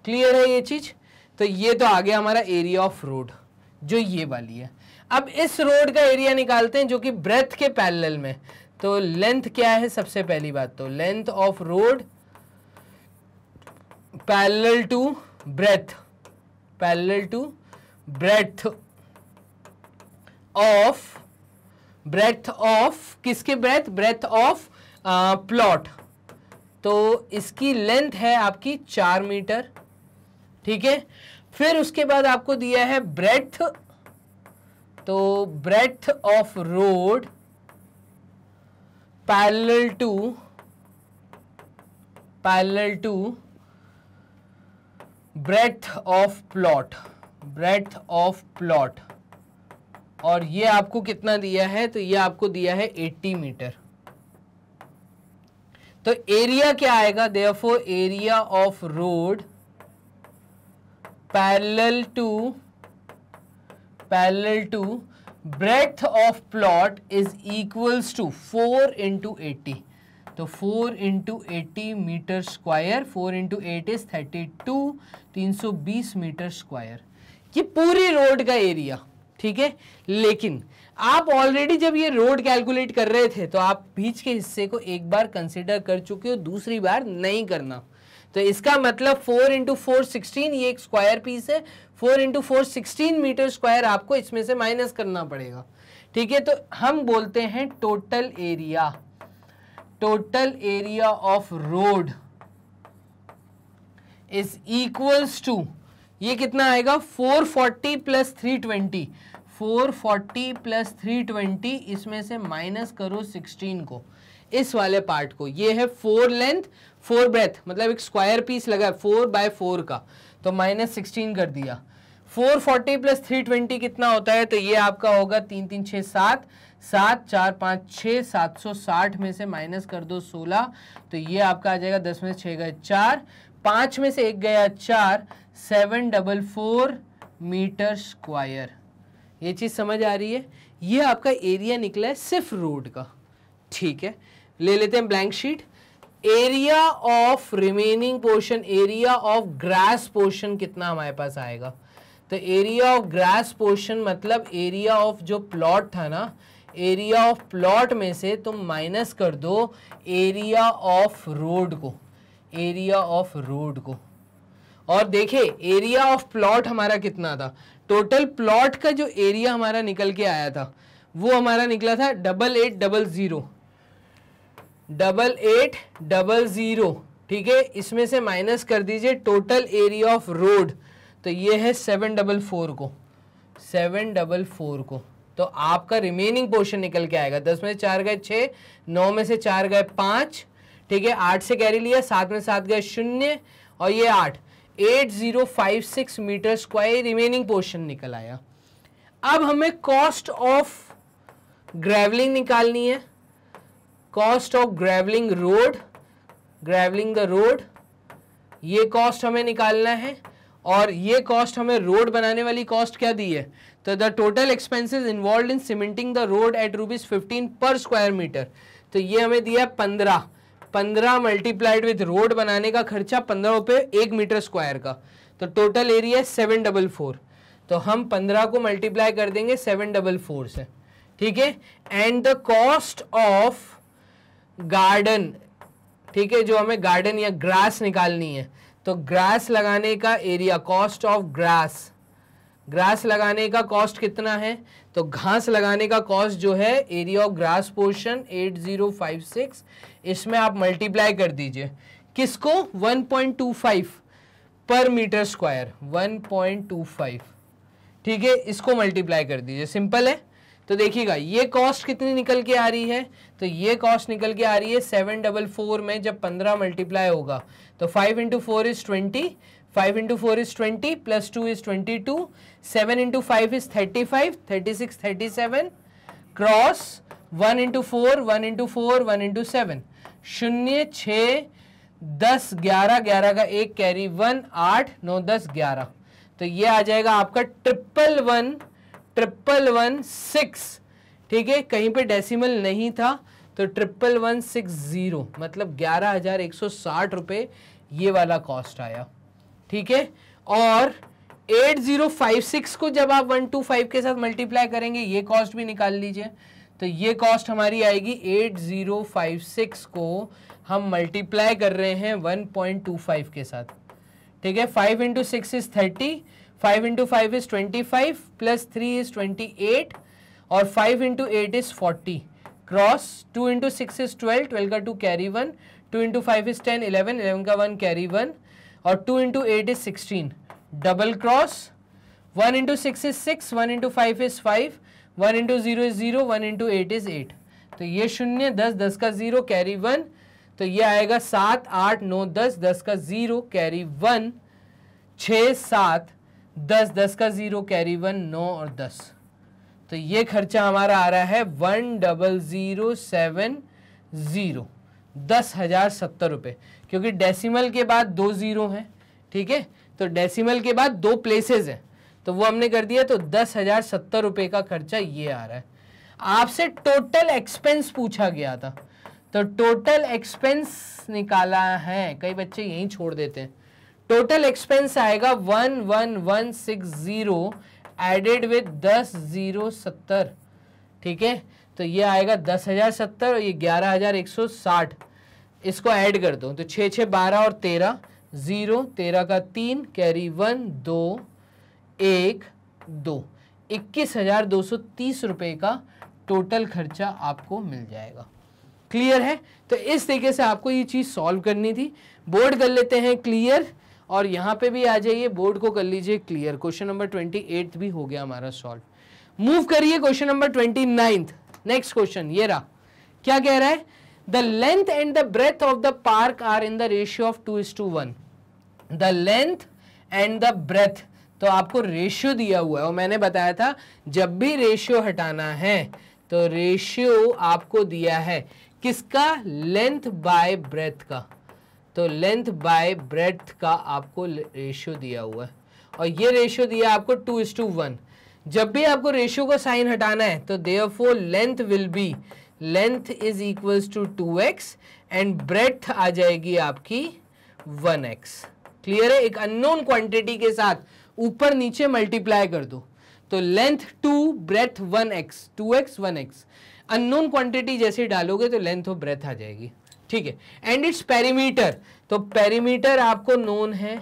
क्लियर है ये चीज तो ये तो आ गया हमारा एरिया ऑफ रोड जो ये वाली है अब इस रोड का एरिया निकालते हैं जो कि ब्रेथ के पैरेलल में तो लेंथ क्या है सबसे पहली बात तो length of road parallel to breadth parallel to breadth of breadth of किसके ब्रेथ ब्रेथ ऑफ प्लॉट तो इसकी लेंथ है आपकी चार मीटर ठीक है फिर उसके बाद आपको दिया है ब्रेथ तो breadth of road parallel to parallel to breadth of plot breadth of plot और ये आपको कितना दिया है तो ये आपको दिया है 80 मीटर तो एरिया क्या आएगा therefore area of road parallel to parallel to breadth of plot is equals to four into eighty तो four into eighty metre square four into eight is thirty two तीन सौ बीस मीटर स्क्वायर ये पूरी road का area ठीक है लेकिन आप ऑलरेडी जब ये रोड कैलकुलेट कर रहे थे तो आप बीच के हिस्से को एक बार कंसिडर कर चुके हो दूसरी बार नहीं करना तो इसका मतलब फोर इंटू फोर सिक्सटीन ये एक स्क्वायर पीस है four into four sixteen metre square आपको इसमें से माइनस करना पड़ेगा ठीक है तो हम बोलते हैं total area total area of road is equals to ये कितना आएगा 440 forty plus three twenty four forty plus three twenty इसमें से माइनस करो सिक्सटीन को इस वाले पार्ट को ये है फोर लेंथ फोर ब्रेथ मतलब एक स्क्वायर पीस लगा है फोर बाय फोर का तो माइनस सिक्सटीन कर दिया four forty plus three twenty कितना होता है तो ये आपका होगा तीन तीन छः सात सात चार पाँच छः सात सौ साठ में से माइनस कर दो सोलह तो ये आपका आ जाएगा दस में से छः गए चार पाँच में से एक गया चार seven double four metre square ये चीज़ समझ आ रही है ये आपका एरिया निकला है सिर्फ रोड का ठीक है ले लेते हैं blank sheet area of remaining portion area of grass portion कितना हमारे पास आएगा तो एरिया ऑफ ग्रास पोर्शन मतलब एरिया ऑफ जो प्लॉट था ना एरिया ऑफ प्लॉट में से तुम माइनस कर दो एरिया ऑफ रोड को एरिया ऑफ रोड को और देखे एरिया ऑफ प्लॉट हमारा कितना था टोटल प्लॉट का जो एरिया हमारा निकल के आया था वो हमारा निकला था double eight double zero double eight double zero ठीक है इसमें से माइनस कर दीजिए टोटल एरिया ऑफ रोड तो ये है सेवन डबल फोर को सेवन डबल फोर को तो आपका रिमेनिंग पोर्शन निकल के आएगा दस में से चार गए छः नौ में से चार गए पाँच ठीक है आठ से कैरी लिया सात में सात गए शून्य और ये आठ 8056 मीटर स्क्वायर रिमेनिंग पोर्शन निकल आया अब हमें कॉस्ट ऑफ ग्रेवलिंग निकालनी है cost of gravelling road gravelling the road ये कॉस्ट हमें निकालना है और ये कॉस्ट हमें रोड बनाने वाली कॉस्ट क्या दी है तो the total expenses involve in cementing the road at rupees fifteen per square metre तो ये हमें दिया पंद्रह पंद्रह मल्टीप्लाइड विथ रोड बनाने का खर्चा पंद्रह रुपये एक मीटर स्क्वायर का तो टोटल एरिया है सेवन डबल फोर तो हम पंद्रह को मल्टीप्लाई कर देंगे सेवन डबल फोर से ठीक है and the cost of garden ठीक है जो हमें गार्डन या ग्रास निकालनी है तो ग्रास लगाने का area cost of grass grass लगाने का कॉस्ट कितना है तो घास लगाने का कॉस्ट जो है एरिया ऑफ ग्रास पोर्शन 8056 इसमें आप मल्टीप्लाई कर दीजिए किसको 1.25 पर मीटर स्क्वायर 1.25 ठीक है इसको मल्टीप्लाई कर दीजिए सिंपल है तो देखिएगा ये कॉस्ट कितनी निकल के आ रही है तो ये कॉस्ट निकल के आ रही है सेवन डबल फोर में जब पंद्रह मल्टीप्लाई होगा तो five into four is twenty five into four is twenty plus two is twenty two seven into five is thirty five thirty six thirty seven cross one into four one into four one into seven शून्य छः दस ग्यारह ग्यारह का एक carry one आठ नौ दस ग्यारह तो ये आ जाएगा आपका triple one triple one six ठीक है कहीं पे डेसिमल नहीं था तो ट्रिपल वन सिक्स ज़ीरो मतलब ग्यारह हज़ार एक सौ साठ रुपये ये वाला कॉस्ट आया ठीक है और 8056 को जब आप 125 के साथ मल्टीप्लाई करेंगे ये कॉस्ट भी निकाल लीजिए तो ये कॉस्ट हमारी आएगी 8056 को हम मल्टीप्लाई कर रहे हैं 1.25 के साथ ठीक है five into six is thirty five into five is twenty five plus three is twenty eight और five into eight is forty cross two into six is twelve twelve का two carry one two into five is ten eleven eleven का one carry one और two into eight is sixteen double cross one into six is six one into five is five one into zero is zero one into eight is eight तो ये शून्य दस दस का zero carry one तो ये आएगा सात आठ नौ दस दस का जीरो कैरी वन छः सात दस दस का जीरो कैरी वन नौ और दस तो ये खर्चा हमारा आ रहा है one double zero seven zero दस हज़ार सत्तर रुपये क्योंकि डेसिमल के बाद दो ज़ीरो हैं ठीक है तो डेसिमल के बाद दो प्लेसेस हैं तो वो हमने कर दिया तो दस हज़ार सत्तर रुपये का खर्चा ये आ रहा है आपसे टोटल एक्सपेंस पूछा गया था तो टोटल एक्सपेंस निकाला है कई बच्चे यही छोड़ देते हैं टोटल एक्सपेंस आएगा one one one six zero added with दस ज़ीरो सत्तर ठीक है तो ये आएगा दस हज़ार सत्तर और ये ग्यारह हज़ार एक सौ साठ इसको ऐड कर दो तो छः छः बारह और तेरह ज़ीरो तेरह का तीन कैरी वन दो एक दो इक्कीस हज़ार दो सौ तीस रुपए का टोटल खर्चा आपको मिल जाएगा क्लियर है तो इस तरीके से आपको ये चीज़ सॉल्व करनी थी बोर्ड कर लेते हैं क्लियर और यहां पे भी आ जाइए बोर्ड को कर लीजिए clear question number twenty eight भी हो गया हमारा सॉल्व मूव करिए question number twenty ninth next question ये रहा क्या कह रहा है the length and the breadth of the park are in the ratio of 2 is to 1 the length and the breadth तो आपको रेशियो दिया हुआ है और मैंने बताया था जब भी रेशियो हटाना है तो रेशियो आपको दिया है किसका लेंथ बाय ब्रेथ का तो लेंथ बाय ब्रेथ का आपको रेशियो दिया हुआ है और ये रेशियो दिया आपको टू इज टू वन जब भी आपको रेशियो का साइन हटाना है तो there length will be length is equals to two x and breadth आ जाएगी आपकी वन एक्स क्लियर है एक अननोन क्वांटिटी के साथ ऊपर नीचे मल्टीप्लाई कर दो तो length two breadth one x two x one x unknown quantity जैसे डालोगे तो लेंथ और ब्रेथ आ जाएगी ठीक है एंड इट्स पेरीमीटर तो पेरीमीटर आपको नोन है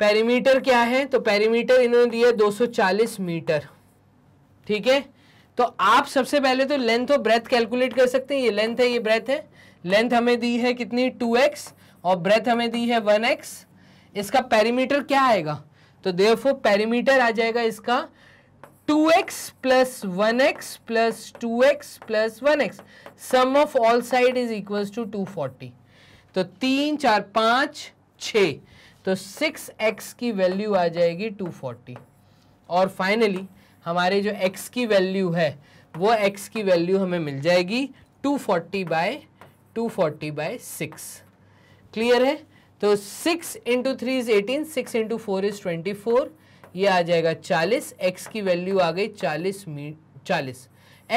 पेरीमीटर क्या है तो पेरीमीटर इन्होंने दिया 240 मीटर ठीक है तो आप सबसे पहले तो लेंथ और ब्रेथ कैलकुलेट कर सकते हैं ये लेंथ है ये ब्रेथ है लेंथ हमें दी है कितनी 2x और ब्रेथ हमें दी है 1x इसका पेरीमीटर क्या आएगा तो देखो पेरीमीटर आ जाएगा इसका 2x x plus one x plus two x plus one x sum of all side is equal to two forty तो तीन चार पाँच छ तो सिक्स एक्स की वैल्यू आ जाएगी टू फोर्टी और फाइनली हमारे जो एक्स की वैल्यू है वो एक्स की वैल्यू हमें मिल जाएगी two forty by two forty by six clear है तो six into three is eighteen six into four is twenty four ये आ जाएगा चालीस एक्स की वैल्यू आ गई चालीस मी चालीस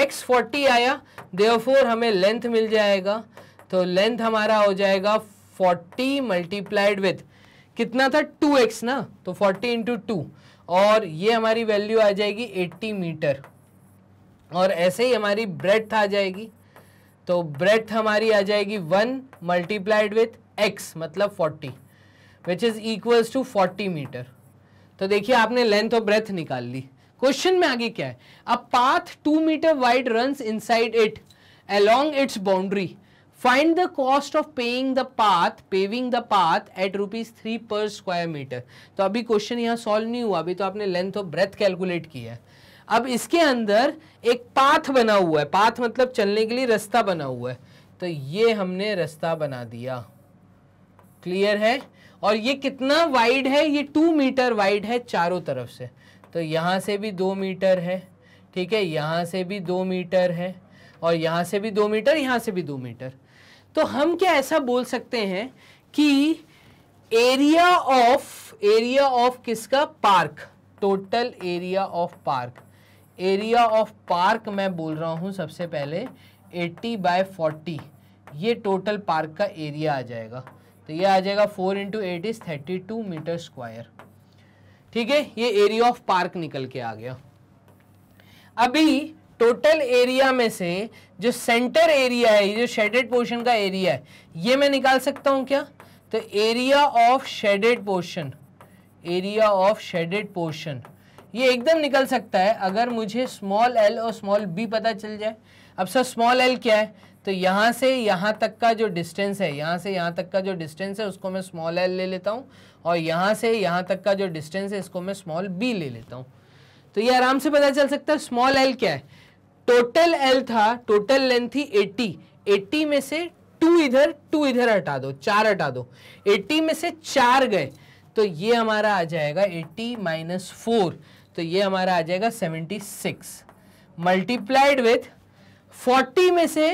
एक्स फोर्टी आया देवफोर हमें लेंथ मिल जाएगा तो लेंथ हमारा हो जाएगा फोर्टी मल्टीप्लाइड विथ कितना था टू एक्स ना तो फोर्टी इंटू टू और ये हमारी वैल्यू आ जाएगी 80 मीटर और ऐसे ही हमारी ब्रेथ आ जाएगी तो ब्रेथ हमारी आ जाएगी वन मल्टीप्लाइड विथ एक्स मतलब 40 which is equals to 40 metre तो देखिए आपने लेंथ और ब्रेथ निकाल ली क्वेश्चन में आगे क्या है a path two metre wide runs inside it along its boundary find the cost of paying the path paving the path at rupees three per square metre तो अभी क्वेश्चन यहाँ solve नहीं हुआ अभी तो आपने लेंथ ऑफ ब्रेथ कैलकुलेट किया है अब इसके अंदर एक पाथ बना हुआ है पाथ मतलब चलने के लिए रास्ता बना हुआ है तो ये हमने रास्ता बना दिया क्लियर है और ये कितना वाइड है ये टू मीटर वाइड है चारों तरफ से तो यहाँ से भी दो मीटर है ठीक है यहाँ से भी दो मीटर है और यहाँ से भी दो मीटर यहाँ से भी दो मीटर तो हम क्या ऐसा बोल सकते हैं कि एरिया ऑफ एरिया ऑफ किसका park total area of park area of park मैं बोल रहा हूँ सबसे पहले 80 बाय 40 ये टोटल पार्क का एरिया आ जाएगा तो ये आ जाएगा 4 into eight is thirty two metre square ठीक है ये एरिया ऑफ पार्क निकल के आ गया अभी टोटल एरिया में से जो सेंटर एरिया है जो शेडेड पोर्शन का एरिया है ये मैं निकाल सकता हूँ क्या तो area of shaded portion area of shaded portion ये एकदम निकल सकता है अगर मुझे स्मॉल एल और स्मॉल बी पता चल जाए अब सर स्मॉल एल क्या है तो यहाँ से यहाँ तक का जो डिस्टेंस है यहाँ से यहाँ तक का जो डिस्टेंस है उसको मैं स्मॉल एल ले लेता हूँ और यहाँ से यहाँ तक का जो डिस्टेंस है इसको मैं स्मॉल बी ले लेता हूँ तो ये आराम से पता चल सकता है स्मॉल एल क्या है टोटल एल था टोटल लेंथ थी 80 80 में से टू इधर टू इधर हटा दो चार हटा दो 80 में से चार गए तो ये हमारा आ जाएगा 80 माइनस फोर तो ये हमारा आ जाएगा 76 मल्टीप्लाइड विथ 40 में से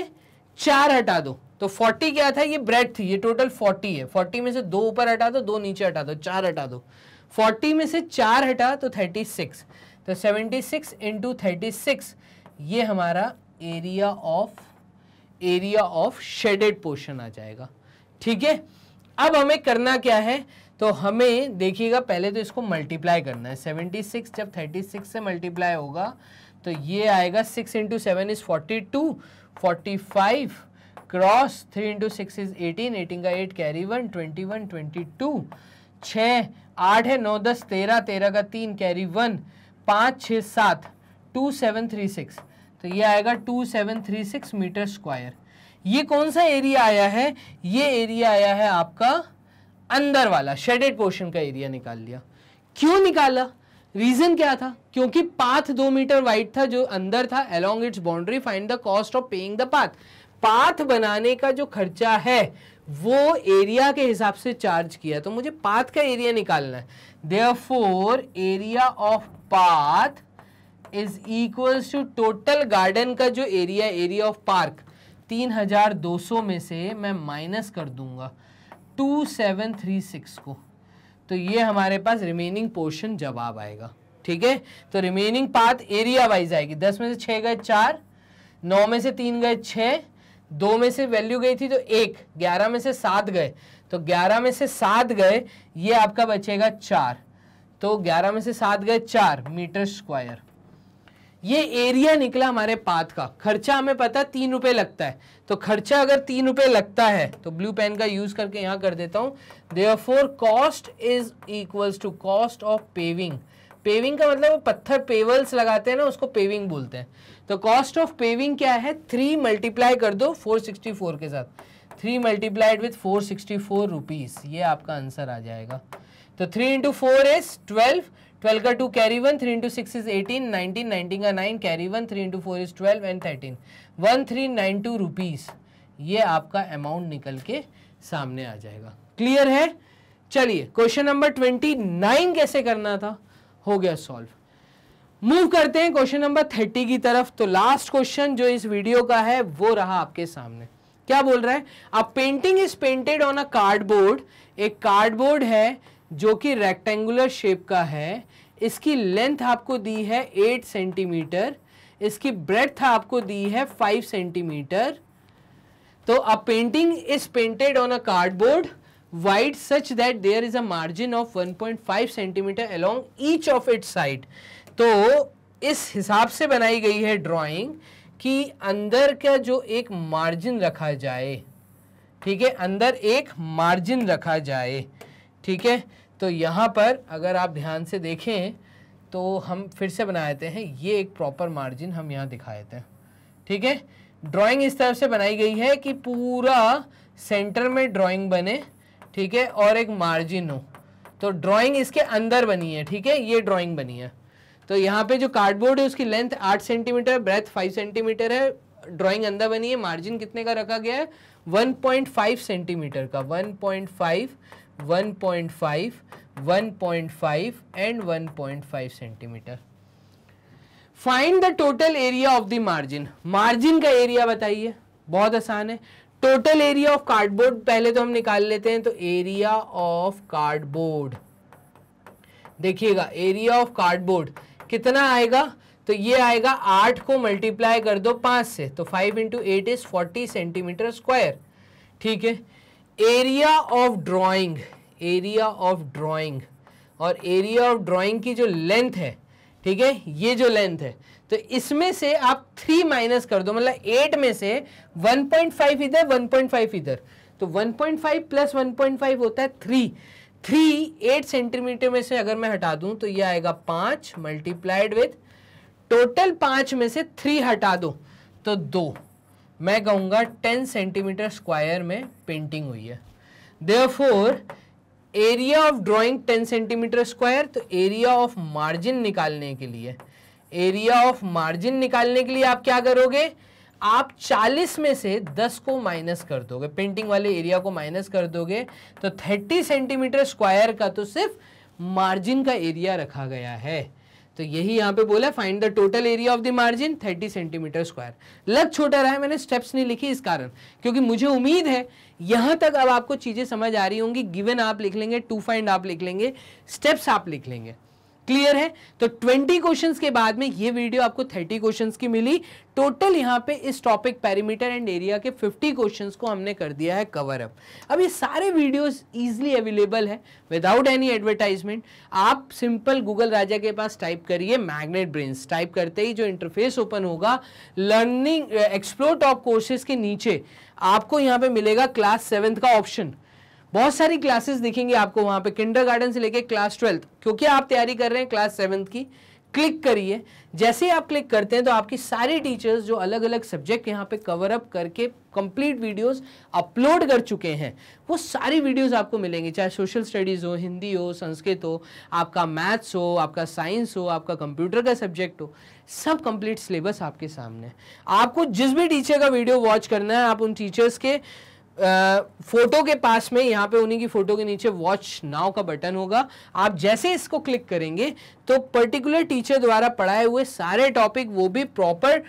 चार हटा दो तो 40 क्या था ये ब्रेड थी ये टोटल 40 है 40 में से दो ऊपर हटा दो दो नीचे हटा दो चार हटा दो 40 में से चार हटा तो 36 तो 76 सिक्स इंटू थर्टी सिक्स ये हमारा area of area of shaded portion आ जाएगा ठीक है अब हमें करना क्या है तो हमें देखिएगा पहले तो इसको मल्टीप्लाई करना है 76 जब 36 से मल्टीप्लाई होगा तो ये आएगा 6 into seven is forty two forty five cross three into six is eighteen eighteen का eight carry one twenty one twenty two छः आठ है नौ दस तेरह तेरह का तीन कैरी वन पाँच छः सात टू सेवन थ्री सिक्स तो ये आएगा two seven three six metre square ये कौन सा एरिया आया है ये एरिया आया है आपका अंदर वाला शेडेड पोर्शन का एरिया निकाल लिया क्यों निकाला रीजन क्या था क्योंकि पाथ दो मीटर वाइड था जो अंदर था along its boundary find the cost of paying the path path बनाने का जो खर्चा है वो एरिया के हिसाब से चार्ज किया तो मुझे पाथ का एरिया निकालना है therefore area of path is equals to total garden का जो एरिया एरिया ऑफ पार्क 3200 में से मैं माइनस कर दूंगा 2736 को तो ये हमारे पास रिमेनिंग पोर्शन जवाब आएगा ठीक है तो रिमेनिंग पाथ एरिया वाइज आएगी दस में से छः गए चार नौ में से तीन गए छः दो में से वैल्यू गई थी तो एक ग्यारह में से सात गए तो ग्यारह में से सात गए ये आपका बचेगा चार तो ग्यारह में से सात गए चार मीटर स्क्वायर ये एरिया निकला हमारे पाथ का खर्चा हमें पता है तीन रुपये लगता है तो खर्चा अगर तीन रुपये लगता है तो ब्लू पेन का यूज़ करके यहाँ कर देता हूँ therefore cost is equals to cost of paving paving का मतलब वो पत्थर पेवल्स लगाते हैं ना उसको पेविंग बोलते हैं तो कॉस्ट ऑफ पेविंग क्या है थ्री मल्टीप्लाई कर दो फोर सिक्सटी फोर के साथ three multiplied with four sixty four rupees ये आपका आंसर आ जाएगा तो three into four is twelve twelve का two carry one three into six is eighteen nineteen nineteen का nine carry one three into four is twelve and thirteen one three nine two rupees ये आपका amount निकल के सामने आ जाएगा clear है चलिए क्वेश्चन नंबर ट्वेंटी नाइन कैसे करना था हो गया सॉल्व मूव करते हैं क्वेश्चन नंबर थर्टी की तरफ तो लास्ट क्वेश्चन जो इस वीडियो का है वो रहा आपके सामने क्या बोल रहा है a painting is painted on a cardboard एक कार्डबोर्ड है जो कि रेक्टेंगुलर शेप का है इसकी लेंथ आपको दी है एट सेंटीमीटर इसकी ब्रेथ आपको दी है फाइव सेंटीमीटर तो a painting is painted on a cardboard wide such that there is a margin of 1.5 centimetre along each of its side तो इस हिसाब से बनाई गई है ड्राइंग कि अंदर का जो एक मार्जिन रखा जाए ठीक है अंदर एक मार्जिन रखा जाए ठीक है तो यहाँ पर अगर आप ध्यान से देखें तो हम फिर से बना देते हैं ये एक प्रॉपर मार्जिन हम यहाँ दिखा देते हैं ठीक है ड्राइंग इस तरह से बनाई गई है कि पूरा सेंटर में ड्राइंग बने ठीक है और एक मार्जिन हो तो ड्राइंग इसके अंदर बनी है ठीक है ये ड्राइंग बनी है तो यहाँ पे जो कार्डबोर्ड है उसकी लेंथ आठ सेंटीमीटर ब्रेथ फाइव सेंटीमीटर है ड्राइंग अंदर बनी है मार्जिन कितने का रखा गया है वन सेंटीमीटर का one 1.5, 1.5 and 1.5 centimetre find the total area of the margin margin का एरिया बताइए बहुत आसान है टोटल एरिया ऑफ कार्डबोर्ड पहले तो हम निकाल लेते हैं तो एरिया ऑफ कार्डबोर्ड देखिएगा एरिया ऑफ कार्डबोर्ड कितना आएगा तो ये आएगा आठ को मल्टीप्लाई कर दो पांच से तो five into eight is forty centimetre square ठीक है area of drawing area of drawing और एरिया ऑफ ड्राइंग की जो लेंथ है ठीक है ये जो लेंथ है तो इसमें से आप थ्री माइनस कर दो मतलब एट में से वन पॉइंट फाइव इधर वन पॉइंट फाइव इधर तो one point five plus one point five होता है थ्री थ्री एट सेंटीमीटर में से अगर मैं हटा दूं तो ये आएगा पांच मल्टीप्लाइड विथ टोटल पाँच में से थ्री हटा दो तो दो मैं कहूँगा टेन सेंटीमीटर स्क्वायर में पेंटिंग हुई है therefore area of drawing ten centimetre square तो एरिया ऑफ मार्जिन निकालने के लिए एरिया ऑफ मार्जिन निकालने के लिए आप क्या करोगे आप 40 में से 10 को माइनस कर दोगे पेंटिंग वाले एरिया को माइनस कर दोगे तो 30 सेंटीमीटर स्क्वायर का तो सिर्फ मार्जिन का एरिया रखा गया है तो यही यहाँ पे बोला find the total area of the margin 30 centimetre square लग छोटा रहा है मैंने स्टेप्स नहीं लिखी इस कारण क्योंकि मुझे उम्मीद है यहां तक अब आपको चीज़ें समझ आ रही होंगी गिवन आप लिख लेंगे टू फाइंड आप लिख लेंगे स्टेप्स आप लिख लेंगे क्लियर है तो 20 क्वेश्चंस के बाद में ये वीडियो आपको 30 क्वेश्चंस की मिली टोटल यहाँ पे इस टॉपिक पैरिमीटर एंड एरिया के 50 क्वेश्चंस को हमने कर दिया है कवर अप अब ये सारे वीडियोस इजीली अवेलेबल है विदाउट एनी एडवर्टाइजमेंट आप सिंपल गूगल राजा के पास टाइप करिए मैग्नेट ब्रेन्स टाइप करते ही जो इंटरफेस ओपन होगा लर्निंग एक्सप्लोर टॉप कोर्सेज के नीचे आपको यहाँ पे मिलेगा क्लास सेवेंथ का ऑप्शन बहुत सारी क्लासेस दिखेंगे आपको वहाँ पे किंडरगार्टन से लेके क्लास ट्वेल्थ क्योंकि आप तैयारी कर रहे हैं क्लास सेवन्थ की क्लिक करिए जैसे ही आप क्लिक करते हैं तो आपकी सारे टीचर्स जो अलग अलग सब्जेक्ट यहाँ पे कवर अप करके कंप्लीट वीडियोस अपलोड कर चुके हैं वो सारी वीडियोस आपको मिलेंगी चाहे सोशल स्टडीज़ हो हिंदी हो संस्कृत हो आपका मैथ्स हो आपका साइंस हो आपका कंप्यूटर का सब्जेक्ट हो सब कंप्लीट सिलेबस आपके सामने आपको जिस भी टीचर का वीडियो वॉच करना है आप उन टीचर्स के फोटो के पास में यहाँ पे उन्हीं की फोटो के नीचे वॉच नाव का बटन होगा आप जैसे इसको क्लिक करेंगे तो पर्टिकुलर टीचर द्वारा पढ़ाए हुए सारे टॉपिक वो भी प्रॉपर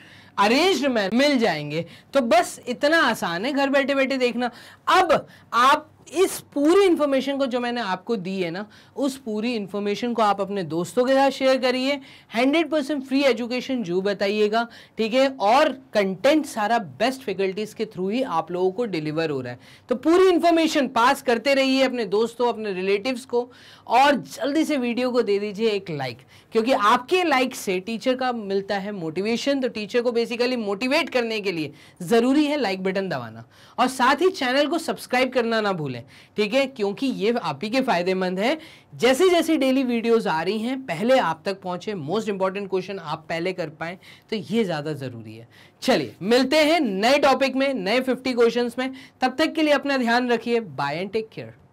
अरेंज में मिल जाएंगे तो बस इतना आसान है घर बैठे बैठे देखना अब आप इस पूरी इन्फॉर्मेशन को जो मैंने आपको दी है ना उस पूरी इन्फॉर्मेशन को आप अपने दोस्तों के साथ शेयर करिए 100 परसेंट फ्री एजुकेशन जो बताइएगा ठीक है और कंटेंट सारा बेस्ट फैकल्टीज़ के थ्रू ही आप लोगों को डिलीवर हो रहा है तो पूरी इन्फॉर्मेशन पास करते रहिए अपने दोस्तों अपने रिलेटिव्स को और जल्दी से वीडियो को दे दीजिए एक लाइक क्योंकि आपके लाइक से टीचर का मिलता है मोटिवेशन तो टीचर को बेसिकली मोटिवेट करने के लिए ज़रूरी है लाइक बटन दबाना और साथ ही चैनल को सब्सक्राइब करना ना भूलें ठीक है क्योंकि ये आप ही के फ़ायदेमंद है जैसे जैसे डेली वीडियोज आ रही हैं पहले आप तक पहुंचे मोस्ट इंपॉर्टेंट क्वेश्चन आप पहले कर पाए तो ये ज़्यादा ज़रूरी है चलिए मिलते हैं नए टॉपिक में नए फिफ्टी क्वेश्चन में तब तक के लिए अपना ध्यान रखिए बाय एंड टेक केयर